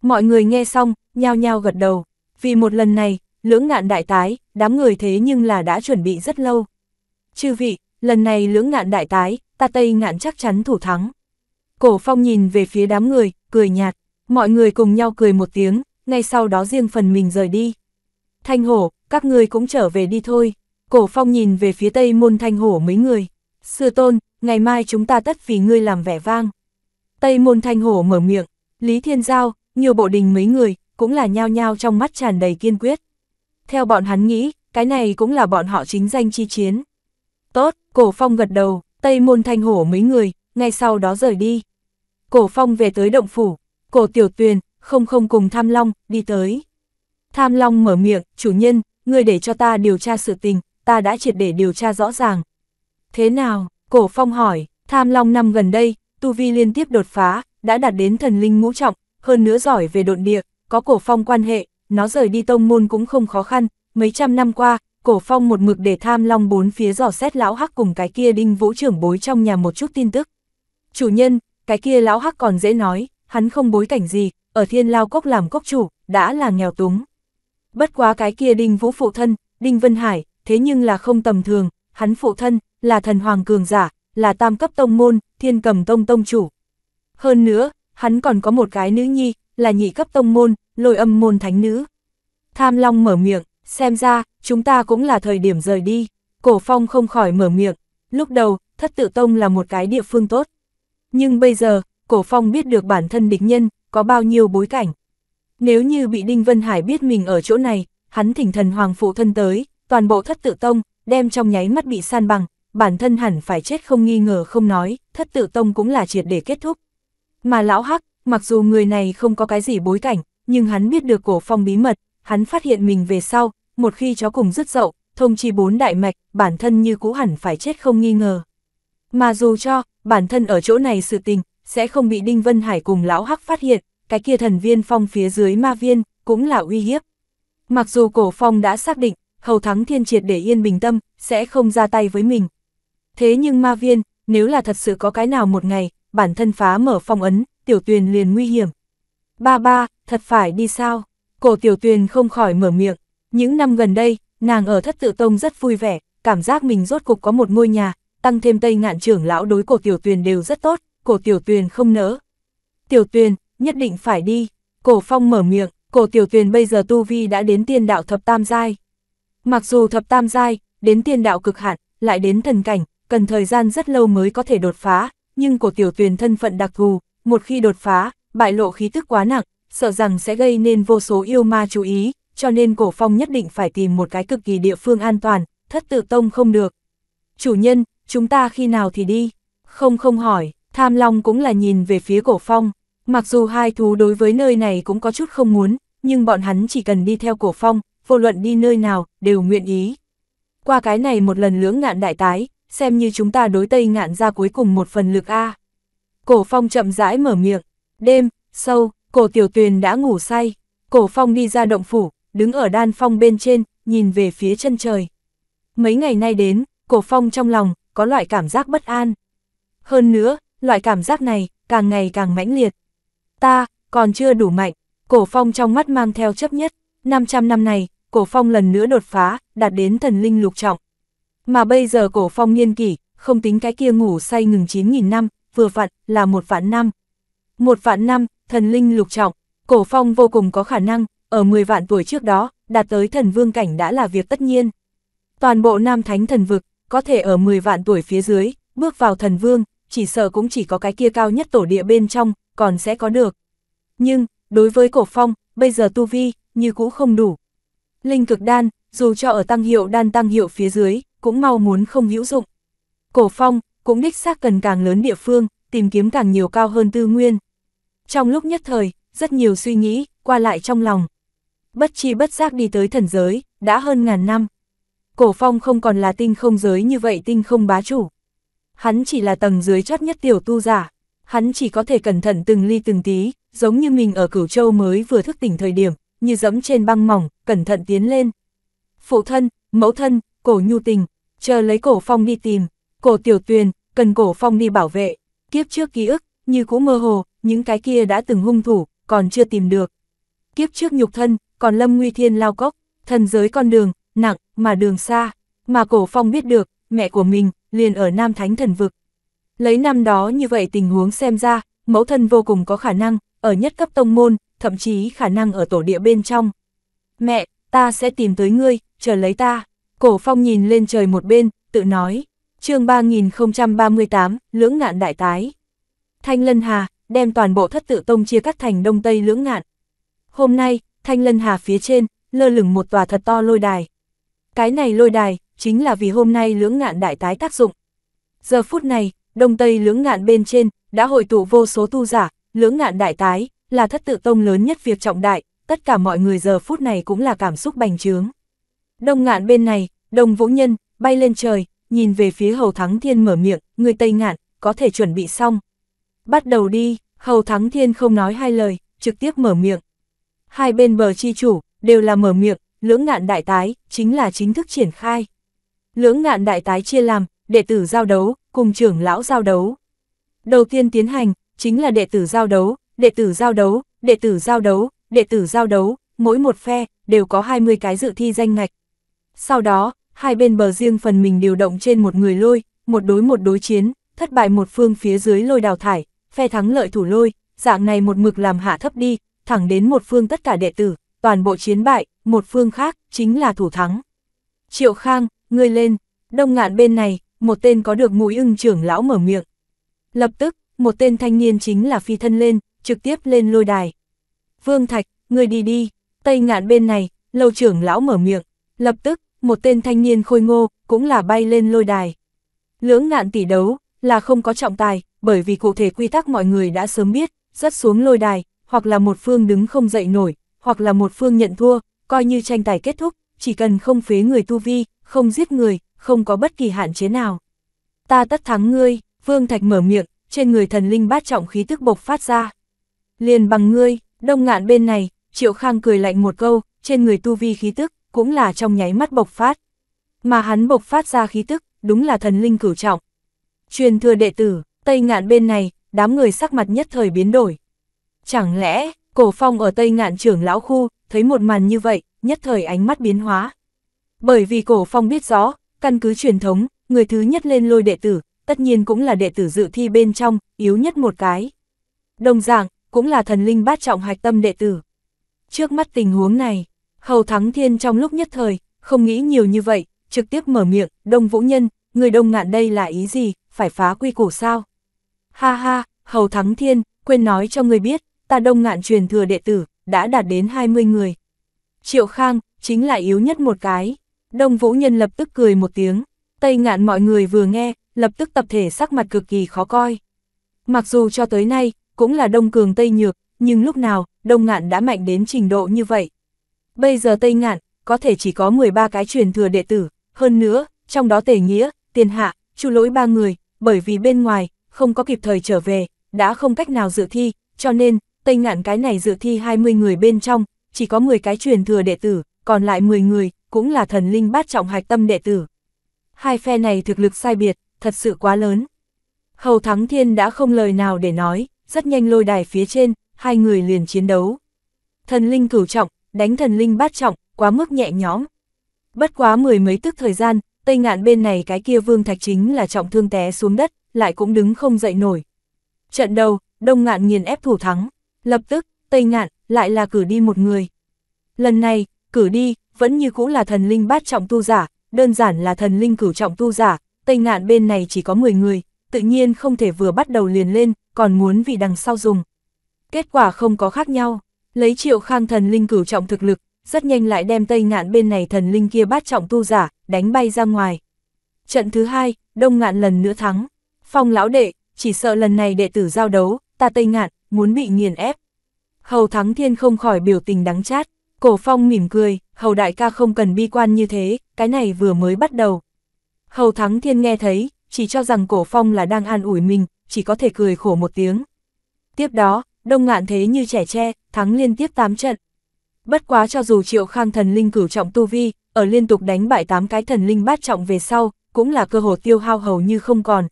Mọi người nghe xong, nhao nhao gật đầu, vì một lần này, lưỡng ngạn đại tái, đám người thế nhưng là đã chuẩn bị rất lâu. Chư vị, lần này lưỡng ngạn đại tái, ta Tây Ngạn chắc chắn thủ thắng. Cổ phong nhìn về phía đám người, cười nhạt, mọi người cùng nhau cười một tiếng, ngay sau đó riêng phần mình rời đi. Thanh Hổ, các ngươi cũng trở về đi thôi. Cổ phong nhìn về phía tây môn thanh hổ mấy người. Sư tôn, ngày mai chúng ta tất vì ngươi làm vẻ vang. Tây môn thanh hổ mở miệng, Lý Thiên Giao, nhiều bộ đình mấy người, cũng là nhao nhao trong mắt tràn đầy kiên quyết. Theo bọn hắn nghĩ, cái này cũng là bọn họ chính danh chi chiến. Tốt, cổ phong gật đầu, tây môn thanh hổ mấy người, ngay sau đó rời đi. Cổ phong về tới động phủ, cổ tiểu tuyền, không không cùng tham long, đi tới. Tham long mở miệng, chủ nhân, ngươi để cho ta điều tra sự tình, ta đã triệt để điều tra rõ ràng. Thế nào, cổ phong hỏi, tham long năm gần đây, tu vi liên tiếp đột phá, đã đạt đến thần linh ngũ trọng, hơn nữa giỏi về độn địa, có cổ phong quan hệ, nó rời đi tông môn cũng không khó khăn, mấy trăm năm qua, cổ phong một mực để tham long bốn phía dò xét lão hắc cùng cái kia đinh vũ trưởng bối trong nhà một chút tin tức. Chủ nhân, cái kia lão hắc còn dễ nói, hắn không bối cảnh gì, ở thiên lao cốc làm cốc chủ, đã là nghèo túng. Bất quá cái kia đinh vũ phụ thân, đinh vân hải, thế nhưng là không tầm thường, hắn phụ thân, là thần hoàng cường giả, là tam cấp tông môn, thiên cầm tông tông chủ. Hơn nữa, hắn còn có một cái nữ nhi, là nhị cấp tông môn, lôi âm môn thánh nữ. Tham Long mở miệng, xem ra, chúng ta cũng là thời điểm rời đi. Cổ Phong không khỏi mở miệng, lúc đầu, thất tự tông là một cái địa phương tốt. Nhưng bây giờ, Cổ Phong biết được bản thân địch nhân, có bao nhiêu bối cảnh. Nếu như bị Đinh Vân Hải biết mình ở chỗ này, hắn thỉnh thần hoàng phụ thân tới, toàn bộ thất tự tông, đem trong nháy mắt bị san bằng, bản thân hẳn phải chết không nghi ngờ không nói, thất tự tông cũng là triệt để kết thúc. Mà lão hắc, mặc dù người này không có cái gì bối cảnh, nhưng hắn biết được cổ phong bí mật, hắn phát hiện mình về sau, một khi chó cùng rứt dậu, thông chi bốn đại mạch, bản thân như cũ hẳn phải chết không nghi ngờ. Mà dù cho, bản thân ở chỗ này sự tình, sẽ không bị Đinh Vân Hải cùng lão hắc phát hiện, cái kia thần viên phong phía dưới ma viên, cũng là uy hiếp. Mặc dù cổ phong đã xác định, Hầu Thắng Thiên triệt để yên bình tâm, sẽ không ra tay với mình. Thế nhưng ma viên, nếu là thật sự có cái nào một ngày, bản thân phá mở phong ấn, tiểu tuyền liền nguy hiểm. Ba ba, thật phải đi sao? Cổ tiểu tuyền không khỏi mở miệng. Những năm gần đây, nàng ở thất tự tông rất vui vẻ, cảm giác mình rốt cục có một ngôi nhà, tăng thêm tây ngạn trưởng lão đối cổ tiểu tuyền đều rất tốt, cổ tiểu tuyền không nỡ. Tiểu tuyền, nhất định phải đi. Cổ phong mở miệng, cổ tiểu tuyền bây giờ tu vi đã đến tiên đạo thập tam giai. Mặc dù thập tam giai, đến tiên đạo cực hạn, lại đến thần cảnh, cần thời gian rất lâu mới có thể đột phá, nhưng cổ tiểu tuyền thân phận đặc thù, một khi đột phá, bại lộ khí tức quá nặng, sợ rằng sẽ gây nên vô số yêu ma chú ý, cho nên cổ phong nhất định phải tìm một cái cực kỳ địa phương an toàn, thất tự tông không được. Chủ nhân, chúng ta khi nào thì đi? Không không hỏi, tham long cũng là nhìn về phía cổ phong, mặc dù hai thú đối với nơi này cũng có chút không muốn, nhưng bọn hắn chỉ cần đi theo cổ phong, vô luận đi nơi nào, đều nguyện ý. Qua cái này một lần lưỡng ngạn đại tái, xem như chúng ta đối tây ngạn ra cuối cùng một phần lực A. Cổ phong chậm rãi mở miệng, đêm, sâu, cổ tiểu tuyền đã ngủ say, cổ phong đi ra động phủ, đứng ở đan phong bên trên, nhìn về phía chân trời. Mấy ngày nay đến, cổ phong trong lòng, có loại cảm giác bất an. Hơn nữa, loại cảm giác này, càng ngày càng mãnh liệt. Ta, còn chưa đủ mạnh, cổ phong trong mắt mang theo chấp nhất. 500 năm này, cổ phong lần nữa đột phá, đạt đến thần linh lục trọng. Mà bây giờ cổ phong niên kỷ, không tính cái kia ngủ say ngừng 9.000 năm, vừa vặn, là một vạn năm. Một vạn năm, thần linh lục trọng, cổ phong vô cùng có khả năng, ở 10 vạn tuổi trước đó, đạt tới thần vương cảnh đã là việc tất nhiên. Toàn bộ nam thánh thần vực, có thể ở 10 vạn tuổi phía dưới, bước vào thần vương, chỉ sợ cũng chỉ có cái kia cao nhất tổ địa bên trong, còn sẽ có được. Nhưng, đối với cổ phong, bây giờ tu vi, như cũ không đủ. Linh cực đan, dù cho ở tăng hiệu đan tăng hiệu phía dưới, cũng mau muốn không hữu dụng. Cổ phong, cũng đích xác cần càng lớn địa phương, tìm kiếm càng nhiều cao hơn tư nguyên. Trong lúc nhất thời, rất nhiều suy nghĩ, qua lại trong lòng. Bất chi bất giác đi tới thần giới, đã hơn ngàn năm. Cổ phong không còn là tinh không giới như vậy tinh không bá chủ. Hắn chỉ là tầng dưới chót nhất tiểu tu giả. Hắn chỉ có thể cẩn thận từng ly từng tí, giống như mình ở cửu châu mới vừa thức tỉnh thời điểm, như dẫm trên băng mỏng, cẩn thận tiến lên. Phụ thân, mẫu thân, cổ nhu tình, chờ lấy cổ phong đi tìm, cổ tiểu tuyền, cần cổ phong đi bảo vệ, kiếp trước ký ức, như cũ mơ hồ, những cái kia đã từng hung thủ, còn chưa tìm được. Kiếp trước nhục thân, còn lâm nguy thiên lao cốc, thần giới con đường, nặng, mà đường xa, mà cổ phong biết được, mẹ của mình, liền ở Nam Thánh thần vực. Lấy năm đó như vậy tình huống xem ra, mẫu thân vô cùng có khả năng, ở nhất cấp tông môn, thậm chí khả năng ở tổ địa bên trong. Mẹ, ta sẽ tìm tới ngươi, chờ lấy ta. Cổ phong nhìn lên trời một bên, tự nói. chương 3038, lưỡng ngạn đại tái. Thanh Lân Hà, đem toàn bộ thất tự tông chia cắt thành đông tây lưỡng ngạn. Hôm nay, Thanh Lân Hà phía trên, lơ lửng một tòa thật to lôi đài. Cái này lôi đài, chính là vì hôm nay lưỡng ngạn đại tái tác dụng. Giờ phút này, đông tây lưỡng ngạn bên trên, đã hội tụ vô số tu giả, lưỡng ngạn đại tái, là thất tự tông lớn nhất việc trọng đại, tất cả mọi người giờ phút này cũng là cảm xúc bành trướng. Đông ngạn bên này, đông vũ nhân, bay lên trời, nhìn về phía hầu thắng thiên mở miệng, người Tây ngạn, có thể chuẩn bị xong. Bắt đầu đi, hầu thắng thiên không nói hai lời, trực tiếp mở miệng. Hai bên bờ chi chủ, đều là mở miệng, lưỡng ngạn đại tái, chính là chính thức triển khai. Lưỡng ngạn đại tái chia làm, đệ tử giao đấu, cùng trưởng lão giao đấu. Đầu tiên tiến hành, chính là đệ tử giao đấu, đệ tử giao đấu, đệ tử giao đấu, đệ tử giao đấu, mỗi một phe đều có 20 cái dự thi danh ngạch. Sau đó, hai bên bờ riêng phần mình điều động trên một người lôi, một đối một đối chiến, thất bại một phương phía dưới lôi đào thải, phe thắng lợi thủ lôi, dạng này một mực làm hạ thấp đi, thẳng đến một phương tất cả đệ tử, toàn bộ chiến bại, một phương khác chính là thủ thắng. Triệu Khang, ngươi lên, đông ngạn bên này, một tên có được mũi ưng trưởng lão mở miệng. Lập tức, một tên thanh niên chính là phi thân lên, trực tiếp lên lôi đài. Vương Thạch, người đi đi, Tây Ngạn bên này, lâu trưởng lão mở miệng, lập tức, một tên thanh niên khôi ngô, cũng là bay lên lôi đài. Lưỡng ngạn tỷ đấu, là không có trọng tài, bởi vì cụ thể quy tắc mọi người đã sớm biết, rất xuống lôi đài, hoặc là một phương đứng không dậy nổi, hoặc là một phương nhận thua, coi như tranh tài kết thúc, chỉ cần không phế người tu vi, không giết người, không có bất kỳ hạn chế nào. Ta tất thắng ngươi, Vương Thạch mở miệng, trên người thần linh bát trọng khí tức bộc phát ra. Liền bằng ngươi, đông ngạn bên này, Triệu Khang cười lạnh một câu, trên người tu vi khí tức, cũng là trong nháy mắt bộc phát. Mà hắn bộc phát ra khí tức, đúng là thần linh cửu trọng. Truyền thừa đệ tử, Tây Ngạn bên này, đám người sắc mặt nhất thời biến đổi. Chẳng lẽ, cổ phong ở Tây Ngạn trưởng lão khu, thấy một màn như vậy, nhất thời ánh mắt biến hóa. Bởi vì cổ phong biết rõ, căn cứ truyền thống, người thứ nhất lên lôi đệ tử, tất nhiên cũng là đệ tử dự thi bên trong, yếu nhất một cái. Đồng dạng, cũng là thần linh bát trọng hạch tâm đệ tử. Trước mắt tình huống này, Hầu Thắng Thiên trong lúc nhất thời, không nghĩ nhiều như vậy, trực tiếp mở miệng, Đông Vũ Nhân, người Đông Ngạn đây là ý gì, phải phá quy củ sao? Ha ha, Hầu Thắng Thiên, quên nói cho người biết, ta Đông Ngạn truyền thừa đệ tử, đã đạt đến 20 người. Triệu Khang, chính là yếu nhất một cái. Đông Vũ Nhân lập tức cười một tiếng, Tây Ngạn mọi người vừa nghe, lập tức tập thể sắc mặt cực kỳ khó coi. Mặc dù cho tới nay, cũng là đông cường tây nhược, nhưng lúc nào, đông ngạn đã mạnh đến trình độ như vậy. Bây giờ tây ngạn, có thể chỉ có 13 cái truyền thừa đệ tử, hơn nữa, trong đó tề nghĩa, tiền hạ, chu lỗi ba người, bởi vì bên ngoài, không có kịp thời trở về, đã không cách nào dự thi, cho nên, tây ngạn cái này dự thi 20 người bên trong, chỉ có 10 cái truyền thừa đệ tử, còn lại 10 người, cũng là thần linh bát trọng hạch tâm đệ tử. Hai phe này thực lực sai biệt, thật sự quá lớn. Hầu Thắng Thiên đã không lời nào để nói, rất nhanh lôi đài phía trên, hai người liền chiến đấu. Thần linh cửu trọng, đánh thần linh bát trọng, quá mức nhẹ nhõm. Bất quá mười mấy tức thời gian, Tây Ngạn bên này cái kia Vương Thạch chính là trọng thương té xuống đất, lại cũng đứng không dậy nổi. Trận đầu, Đông Ngạn nghiền ép thủ thắng, lập tức, Tây Ngạn lại là cử đi một người. Lần này, cử đi, vẫn như cũ là thần linh bát trọng tu giả, đơn giản là thần linh cửu trọng tu giả, Tây Ngạn bên này chỉ có 10 người, tự nhiên không thể vừa bắt đầu liền lên, còn muốn vì đằng sau dùng. Kết quả không có khác nhau, lấy triệu khang thần linh cửu trọng thực lực, rất nhanh lại đem tây ngạn bên này thần linh kia bắt trọng tu giả, đánh bay ra ngoài. Trận thứ hai, đông ngạn lần nữa thắng. Phong lão đệ, chỉ sợ lần này đệ tử giao đấu, ta tây ngạn, muốn bị nghiền ép. Hầu thắng thiên không khỏi biểu tình đắng chát, cổ phong mỉm cười, hầu đại ca không cần bi quan như thế, cái này vừa mới bắt đầu. Hầu thắng thiên nghe thấy, chỉ cho rằng cổ phong là đang an ủi mình, chỉ có thể cười khổ một tiếng. Tiếp đó, đông ngạn thế như trẻ tre, thắng liên tiếp 8 trận. Bất quá cho dù triệu khang thần linh cửu trọng tu vi, ở liên tục đánh bại 8 cái thần linh bát trọng về sau, cũng là cơ hội tiêu hao hầu như không còn.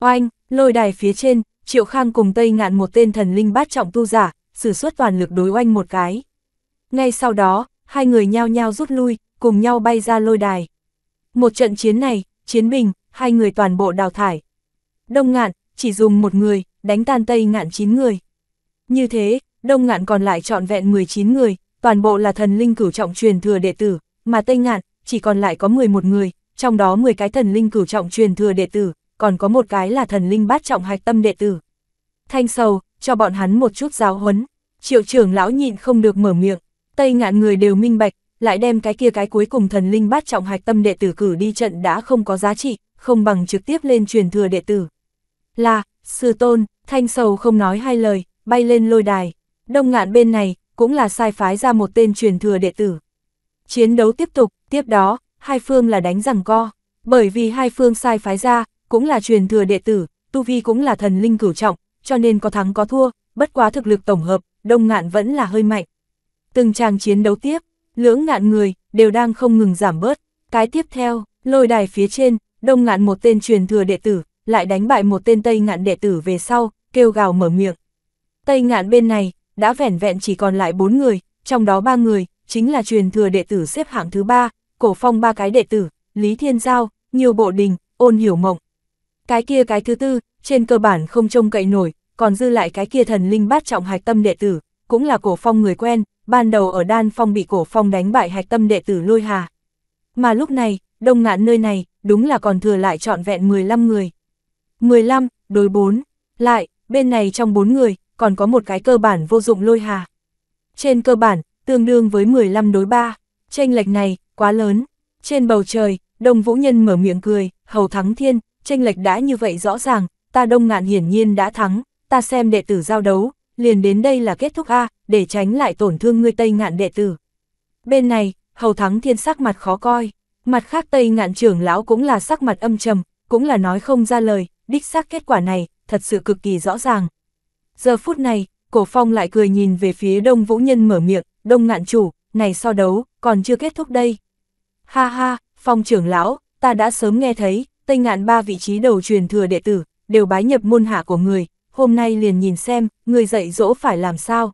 Oanh, lôi đài phía trên, triệu khang cùng tây ngạn một tên thần linh bát trọng tu giả, sử xuất toàn lực đối oanh một cái. Ngay sau đó, hai người nhao nhao rút lui, cùng nhau bay ra lôi đài. Một trận chiến này, chiến bình, hai người toàn bộ đào thải. Đông ngạn, chỉ dùng một người, đánh tan tây ngạn 9 người. Như thế, đông ngạn còn lại trọn vẹn 19 người, toàn bộ là thần linh cửu trọng truyền thừa đệ tử, mà tây ngạn, chỉ còn lại có 11 người, trong đó 10 cái thần linh cửu trọng truyền thừa đệ tử, còn có một cái là thần linh bát trọng hạch tâm đệ tử. Thanh sầu, cho bọn hắn một chút giáo huấn. Triệu trưởng lão nhịn không được mở miệng, tây ngạn người đều minh bạch, lại đem cái kia cái cuối cùng thần linh bát trọng hạch tâm đệ tử cử đi trận đã không có giá trị, không bằng trực tiếp lên truyền thừa đệ tử. Là, sư tôn, thanh sầu không nói hai lời, bay lên lôi đài, đông ngạn bên này, cũng là sai phái ra một tên truyền thừa đệ tử. Chiến đấu tiếp tục, tiếp đó, hai phương là đánh rằng co, bởi vì hai phương sai phái ra, cũng là truyền thừa đệ tử, Tu Vi cũng là thần linh cửu trọng, cho nên có thắng có thua, bất quá thực lực tổng hợp, đông ngạn vẫn là hơi mạnh. Từng tràng chiến đấu tiếp, lưỡng ngạn người, đều đang không ngừng giảm bớt. Cái tiếp theo, lôi đài phía trên, đông ngạn một tên truyền thừa đệ tử, lại đánh bại một tên tây ngạn đệ tử về sau, kêu gào mở miệng. Tây ngạn bên này, đã vẻn vẹn chỉ còn lại bốn người, trong đó ba người, chính là truyền thừa đệ tử xếp hạng thứ ba, cổ phong ba cái đệ tử, Lý Thiên Giao, nhiều bộ đình, ôn hiểu mộng. Cái kia cái thứ tư, trên cơ bản không trông cậy nổi, còn dư lại cái kia thần linh bát trọng hạch tâm đệ tử, cũng là cổ phong người quen, ban đầu ở đan phong bị cổ phong đánh bại hạch tâm đệ tử lôi hà. Mà lúc này, đông ngạn nơi này, đúng là còn thừa lại trọn vẹn 15 người. 15, đối 4, lại, bên này trong 4 người, còn có một cái cơ bản vô dụng lôi hà. Trên cơ bản, tương đương với 15 đối 3, tranh lệch này, quá lớn. Trên bầu trời, Đông Vũ Nhân mở miệng cười, hầu thắng thiên, tranh lệch đã như vậy rõ ràng, ta đông ngạn hiển nhiên đã thắng, ta xem đệ tử giao đấu, liền đến đây là kết thúc A, để tránh lại tổn thương ngươi Tây ngạn đệ tử. Bên này, hầu thắng thiên sắc mặt khó coi. Mặt khác Tây ngạn trưởng lão cũng là sắc mặt âm trầm, cũng là nói không ra lời, đích xác kết quả này, thật sự cực kỳ rõ ràng. Giờ phút này, cổ phong lại cười nhìn về phía đông vũ nhân mở miệng, đông ngạn chủ, này so đấu, còn chưa kết thúc đây. Ha ha, phong trưởng lão, ta đã sớm nghe thấy, Tây ngạn ba vị trí đầu truyền thừa đệ tử, đều bái nhập môn hạ của người, hôm nay liền nhìn xem, người dạy dỗ phải làm sao.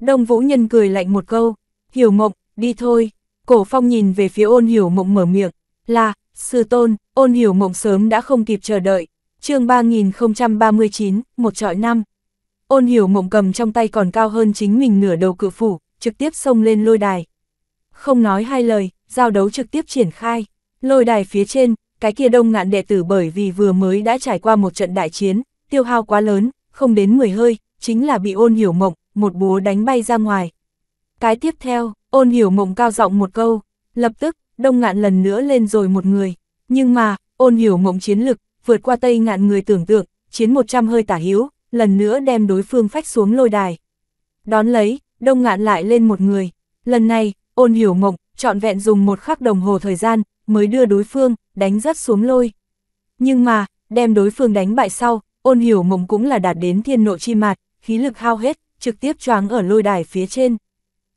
Đông vũ nhân cười lạnh một câu, hiểu mộng, đi thôi. Cổ phong nhìn về phía ôn hiểu mộng mở miệng, là, sư tôn, ôn hiểu mộng sớm đã không kịp chờ đợi, chương 3039, một trọi năm. Ôn hiểu mộng cầm trong tay còn cao hơn chính mình nửa đầu cự phủ, trực tiếp xông lên lôi đài. Không nói hai lời, giao đấu trực tiếp triển khai, lôi đài phía trên, cái kia đông ngạn đệ tử bởi vì vừa mới đã trải qua một trận đại chiến, tiêu hao quá lớn, không đến 10 hơi, chính là bị ôn hiểu mộng, một búa đánh bay ra ngoài. Cái tiếp theo, Ôn hiểu mộng cao giọng một câu, lập tức, đông ngạn lần nữa lên rồi một người. Nhưng mà, ôn hiểu mộng chiến lực, vượt qua tây ngạn người tưởng tượng, chiến 100 hơi tả hiếu, lần nữa đem đối phương phách xuống lôi đài. Đón lấy, đông ngạn lại lên một người. Lần này, ôn hiểu mộng, trọn vẹn dùng một khắc đồng hồ thời gian, mới đưa đối phương, đánh rất xuống lôi. Nhưng mà, đem đối phương đánh bại sau, ôn hiểu mộng cũng là đạt đến thiên nộ chi mạt, khí lực hao hết, trực tiếp choáng ở lôi đài phía trên.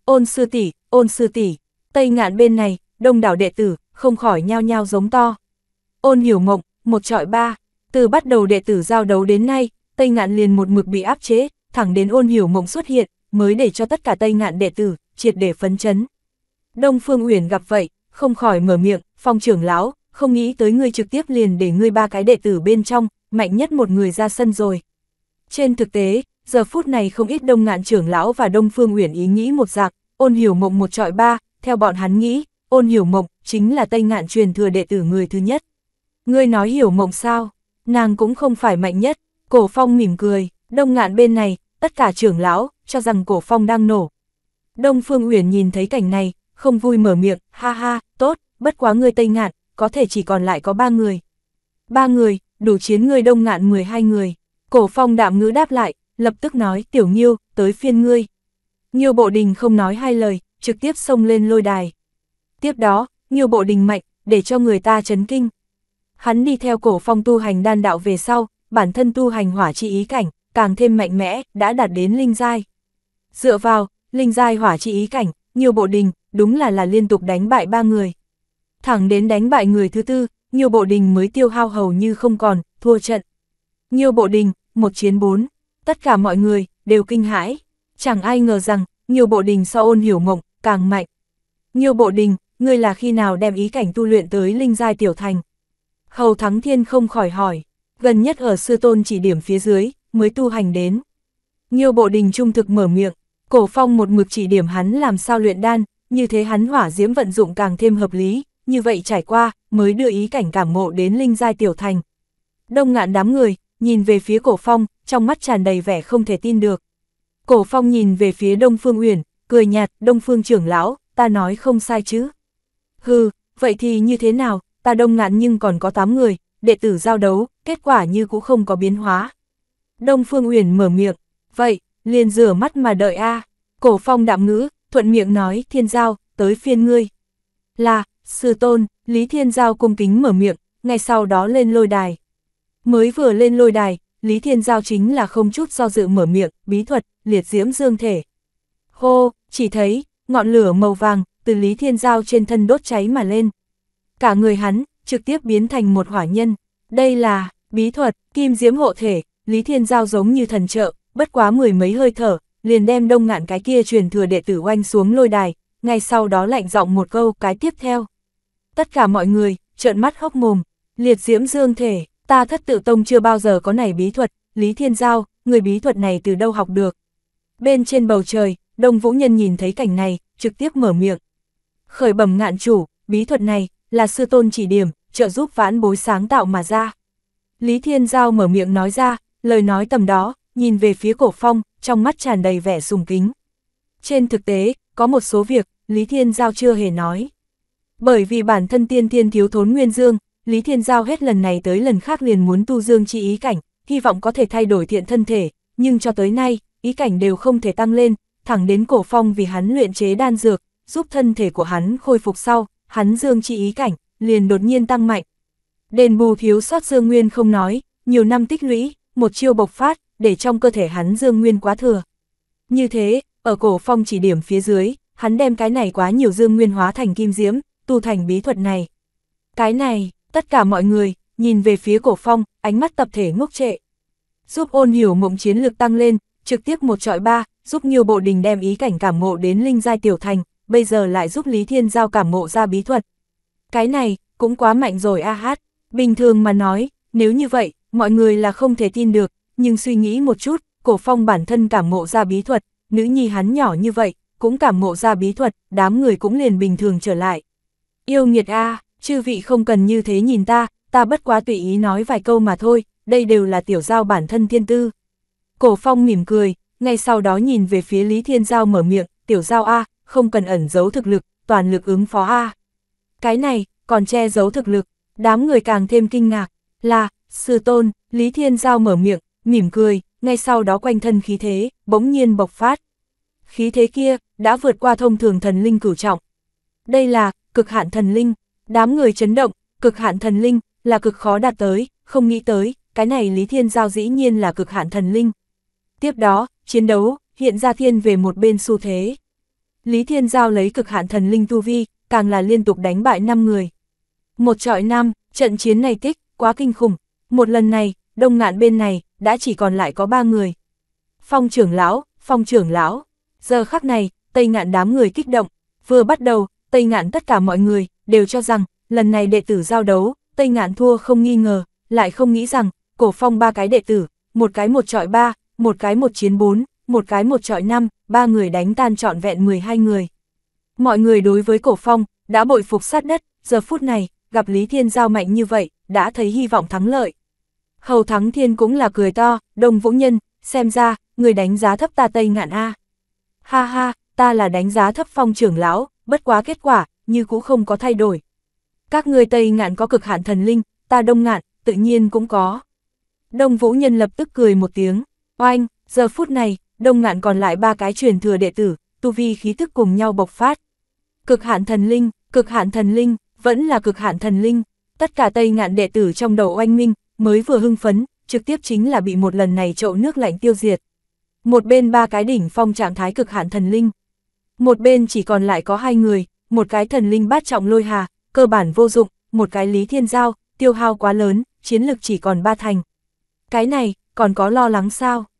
Ôn sư tỷ ôn sư tỷ Tây ngạn bên này, đông đảo đệ tử, không khỏi nhao nhao giống to. Ôn hiểu mộng, một trọi ba, từ bắt đầu đệ tử giao đấu đến nay, Tây ngạn liền một mực bị áp chế, thẳng đến ôn hiểu mộng xuất hiện, mới để cho tất cả Tây ngạn đệ tử, triệt để phấn chấn. Đông Phương Uyển gặp vậy, không khỏi mở miệng, phong trưởng lão, không nghĩ tới ngươi trực tiếp liền để ngươi ba cái đệ tử bên trong, mạnh nhất một người ra sân rồi. Trên thực tế, giờ phút này không ít đông ngạn trưởng lão và đông phương uyển ý nghĩ một giặc, ôn hiểu mộng một trọi ba, theo bọn hắn nghĩ, ôn hiểu mộng chính là Tây Ngạn truyền thừa đệ tử người thứ nhất. Ngươi nói hiểu mộng sao, nàng cũng không phải mạnh nhất, cổ phong mỉm cười, đông ngạn bên này, tất cả trưởng lão, cho rằng cổ phong đang nổ. Đông Phương Uyển nhìn thấy cảnh này, không vui mở miệng, ha ha, tốt, bất quá ngươi Tây Ngạn, có thể chỉ còn lại có ba người. Ba người, đủ chiến ngươi đông ngạn 12 người. Cổ phong đạm ngữ đáp lại, lập tức nói, tiểu nghiêu, tới phiên ngươi, nhiều bộ đình không nói hai lời, trực tiếp xông lên lôi đài. Tiếp đó, nhiều bộ đình mạnh, để cho người ta chấn kinh. Hắn đi theo cổ phong tu hành đan đạo về sau, bản thân tu hành hỏa trị ý cảnh, càng thêm mạnh mẽ, đã đạt đến linh giai. Dựa vào, linh giai hỏa trị ý cảnh, nhiều bộ đình, đúng là là liên tục đánh bại ba người. Thẳng đến đánh bại người thứ tư, nhiều bộ đình mới tiêu hao hầu như không còn, thua trận. Nhiều bộ đình, một chiến bốn, tất cả mọi người, đều kinh hãi. Chẳng ai ngờ rằng, nhiều bộ đình so ôn hiểu mộng, càng mạnh. Nhiều bộ đình, ngươi là khi nào đem ý cảnh tu luyện tới linh giai tiểu thành? Hầu Thắng Thiên không khỏi hỏi, gần nhất ở sư tôn chỉ điểm phía dưới, mới tu hành đến. Nhiều bộ đình trung thực mở miệng, cổ phong một mực chỉ điểm hắn làm sao luyện đan, như thế hắn hỏa diễm vận dụng càng thêm hợp lý, như vậy trải qua, mới đưa ý cảnh cảm ngộ đến linh giai tiểu thành. Đông ngạn đám người, nhìn về phía cổ phong, trong mắt tràn đầy vẻ không thể tin được. Cổ phong nhìn về phía Đông Phương Uyển, cười nhạt, Đông Phương trưởng lão, ta nói không sai chứ. Hừ, vậy thì như thế nào, ta đông ngạn nhưng còn có 8 người, đệ tử giao đấu, kết quả như cũng không có biến hóa. Đông Phương Uyển mở miệng, vậy, liền rửa mắt mà đợi a. Cổ phong đạm ngữ, thuận miệng nói, thiên giao, tới phiên ngươi. Là, sư tôn, Lý Thiên Giao cung kính mở miệng, ngay sau đó lên lôi đài. Mới vừa lên lôi đài, Lý Thiên Giao chính là không chút do dự mở miệng, bí thuật, liệt diễm dương thể. Hô, chỉ thấy, ngọn lửa màu vàng, từ Lý Thiên Giao trên thân đốt cháy mà lên. Cả người hắn, trực tiếp biến thành một hỏa nhân. Đây là, bí thuật, kim diễm hộ thể, Lý Thiên Giao giống như thần trợ, bất quá mười mấy hơi thở, liền đem đông ngạn cái kia truyền thừa đệ tử oanh xuống lôi đài, ngay sau đó lạnh giọng một câu cái tiếp theo. Tất cả mọi người, trợn mắt hốc mồm, liệt diễm dương thể, ta thất tự tông chưa bao giờ có này bí thuật, Lý Thiên Giao, người bí thuật này từ đâu học được. Bên trên bầu trời, Đông Vũ Nhân nhìn thấy cảnh này, trực tiếp mở miệng. Khởi bẩm ngạn chủ, bí thuật này, là sư tôn chỉ điểm, trợ giúp vãn bối sáng tạo mà ra. Lý Thiên Giao mở miệng nói ra, lời nói tầm đó, nhìn về phía cổ phong, trong mắt tràn đầy vẻ sùng kính. Trên thực tế, có một số việc, Lý Thiên Giao chưa hề nói. Bởi vì bản thân tiên thiên thiếu thốn nguyên dương, Lý Thiên Giao hết lần này tới lần khác liền muốn tu dương chi ý cảnh, hy vọng có thể thay đổi thiện thân thể, nhưng cho tới nay, ý cảnh đều không thể tăng lên, thẳng đến cổ phong vì hắn luyện chế đan dược, giúp thân thể của hắn khôi phục sau, hắn dương chi ý cảnh, liền đột nhiên tăng mạnh. Đền bù thiếu sót dương nguyên không nói, nhiều năm tích lũy, một chiêu bộc phát, để trong cơ thể hắn dương nguyên quá thừa. Như thế, ở cổ phong chỉ điểm phía dưới, hắn đem cái này quá nhiều dương nguyên hóa thành kim diễm, tu thành bí thuật này. Cái này, tất cả mọi người, nhìn về phía cổ phong, ánh mắt tập thể ngốc trệ. Giúp ôn hiểu mộng chiến lược tăng lên, trực tiếp một trọi ba, giúp nhiều bộ đình đem ý cảnh cảm ngộ đến linh giai tiểu thành, bây giờ lại giúp Lý Thiên Giao cảm ngộ ra bí thuật. Cái này, cũng quá mạnh rồi a hát, bình thường mà nói, nếu như vậy, mọi người là không thể tin được, nhưng suy nghĩ một chút, cổ phong bản thân cảm ngộ ra bí thuật, nữ nhi hắn nhỏ như vậy, cũng cảm ngộ ra bí thuật, đám người cũng liền bình thường trở lại. Yêu nghiệt a chư vị không cần như thế nhìn ta, ta bất quá tùy ý nói vài câu mà thôi, đây đều là tiểu giao bản thân thiên tư. Cổ phong mỉm cười, ngay sau đó nhìn về phía Lý Thiên Giao mở miệng, tiểu giao A, không cần ẩn giấu thực lực, toàn lực ứng phó A. Cái này, còn che giấu thực lực, đám người càng thêm kinh ngạc, là, sư tôn, Lý Thiên Giao mở miệng, mỉm cười, ngay sau đó quanh thân khí thế, bỗng nhiên bộc phát. Khí thế kia, đã vượt qua thông thường thần linh cửu trọng. Đây là, cực hạn thần linh, Đám người chấn động, cực hạn thần linh, là cực khó đạt tới, không nghĩ tới, cái này Lý Thiên Giao dĩ nhiên là cực hạn thần linh. Tiếp đó, chiến đấu, hiện ra thiên về một bên xu thế. Lý Thiên Giao lấy cực hạn thần linh tu vi, càng là liên tục đánh bại 5 người. Một trọi năm, trận chiến này tích, quá kinh khủng. Một lần này, đông ngạn bên này, đã chỉ còn lại có 3 người. Phong trưởng lão, phong trưởng lão. Giờ khắc này, Tây ngạn đám người kích động. Vừa bắt đầu, Tây ngạn tất cả mọi người, đều cho rằng, lần này đệ tử giao đấu, Tây Ngạn thua không nghi ngờ, lại không nghĩ rằng, cổ phong ba cái đệ tử, một cái một trọi ba, một cái một chiến bốn, một cái một trọi năm, ba người đánh tan trọn vẹn 12 người. Mọi người đối với cổ phong, đã bội phục sát đất, giờ phút này, gặp Lý Thiên Giao mạnh như vậy, đã thấy hy vọng thắng lợi. Hầu Thắng Thiên cũng là cười to, đồng vũ nhân, xem ra, người đánh giá thấp ta Tây Ngạn A. Ha ha, ta là đánh giá thấp phong trưởng lão, bất quá kết quả, như cũ không có thay đổi. Các người Tây ngạn có cực hạn thần linh, ta đông ngạn, tự nhiên cũng có. Đông Vũ Nhân lập tức cười một tiếng, oanh, giờ phút này, đông ngạn còn lại ba cái truyền thừa đệ tử, tu vi khí thức cùng nhau bộc phát. Cực hạn thần linh, cực hạn thần linh, vẫn là cực hạn thần linh, tất cả Tây ngạn đệ tử trong đầu oanh minh, mới vừa hưng phấn, trực tiếp chính là bị một lần này trộn nước lạnh tiêu diệt. Một bên ba cái đỉnh phong trạng thái cực hạn thần linh. Một bên chỉ còn lại có hai người, một cái thần linh bát trọng lôi hà, cơ bản vô dụng, một cái lý thiên giao, tiêu hao quá lớn, chiến lực chỉ còn ba thành. Cái này, còn có lo lắng sao?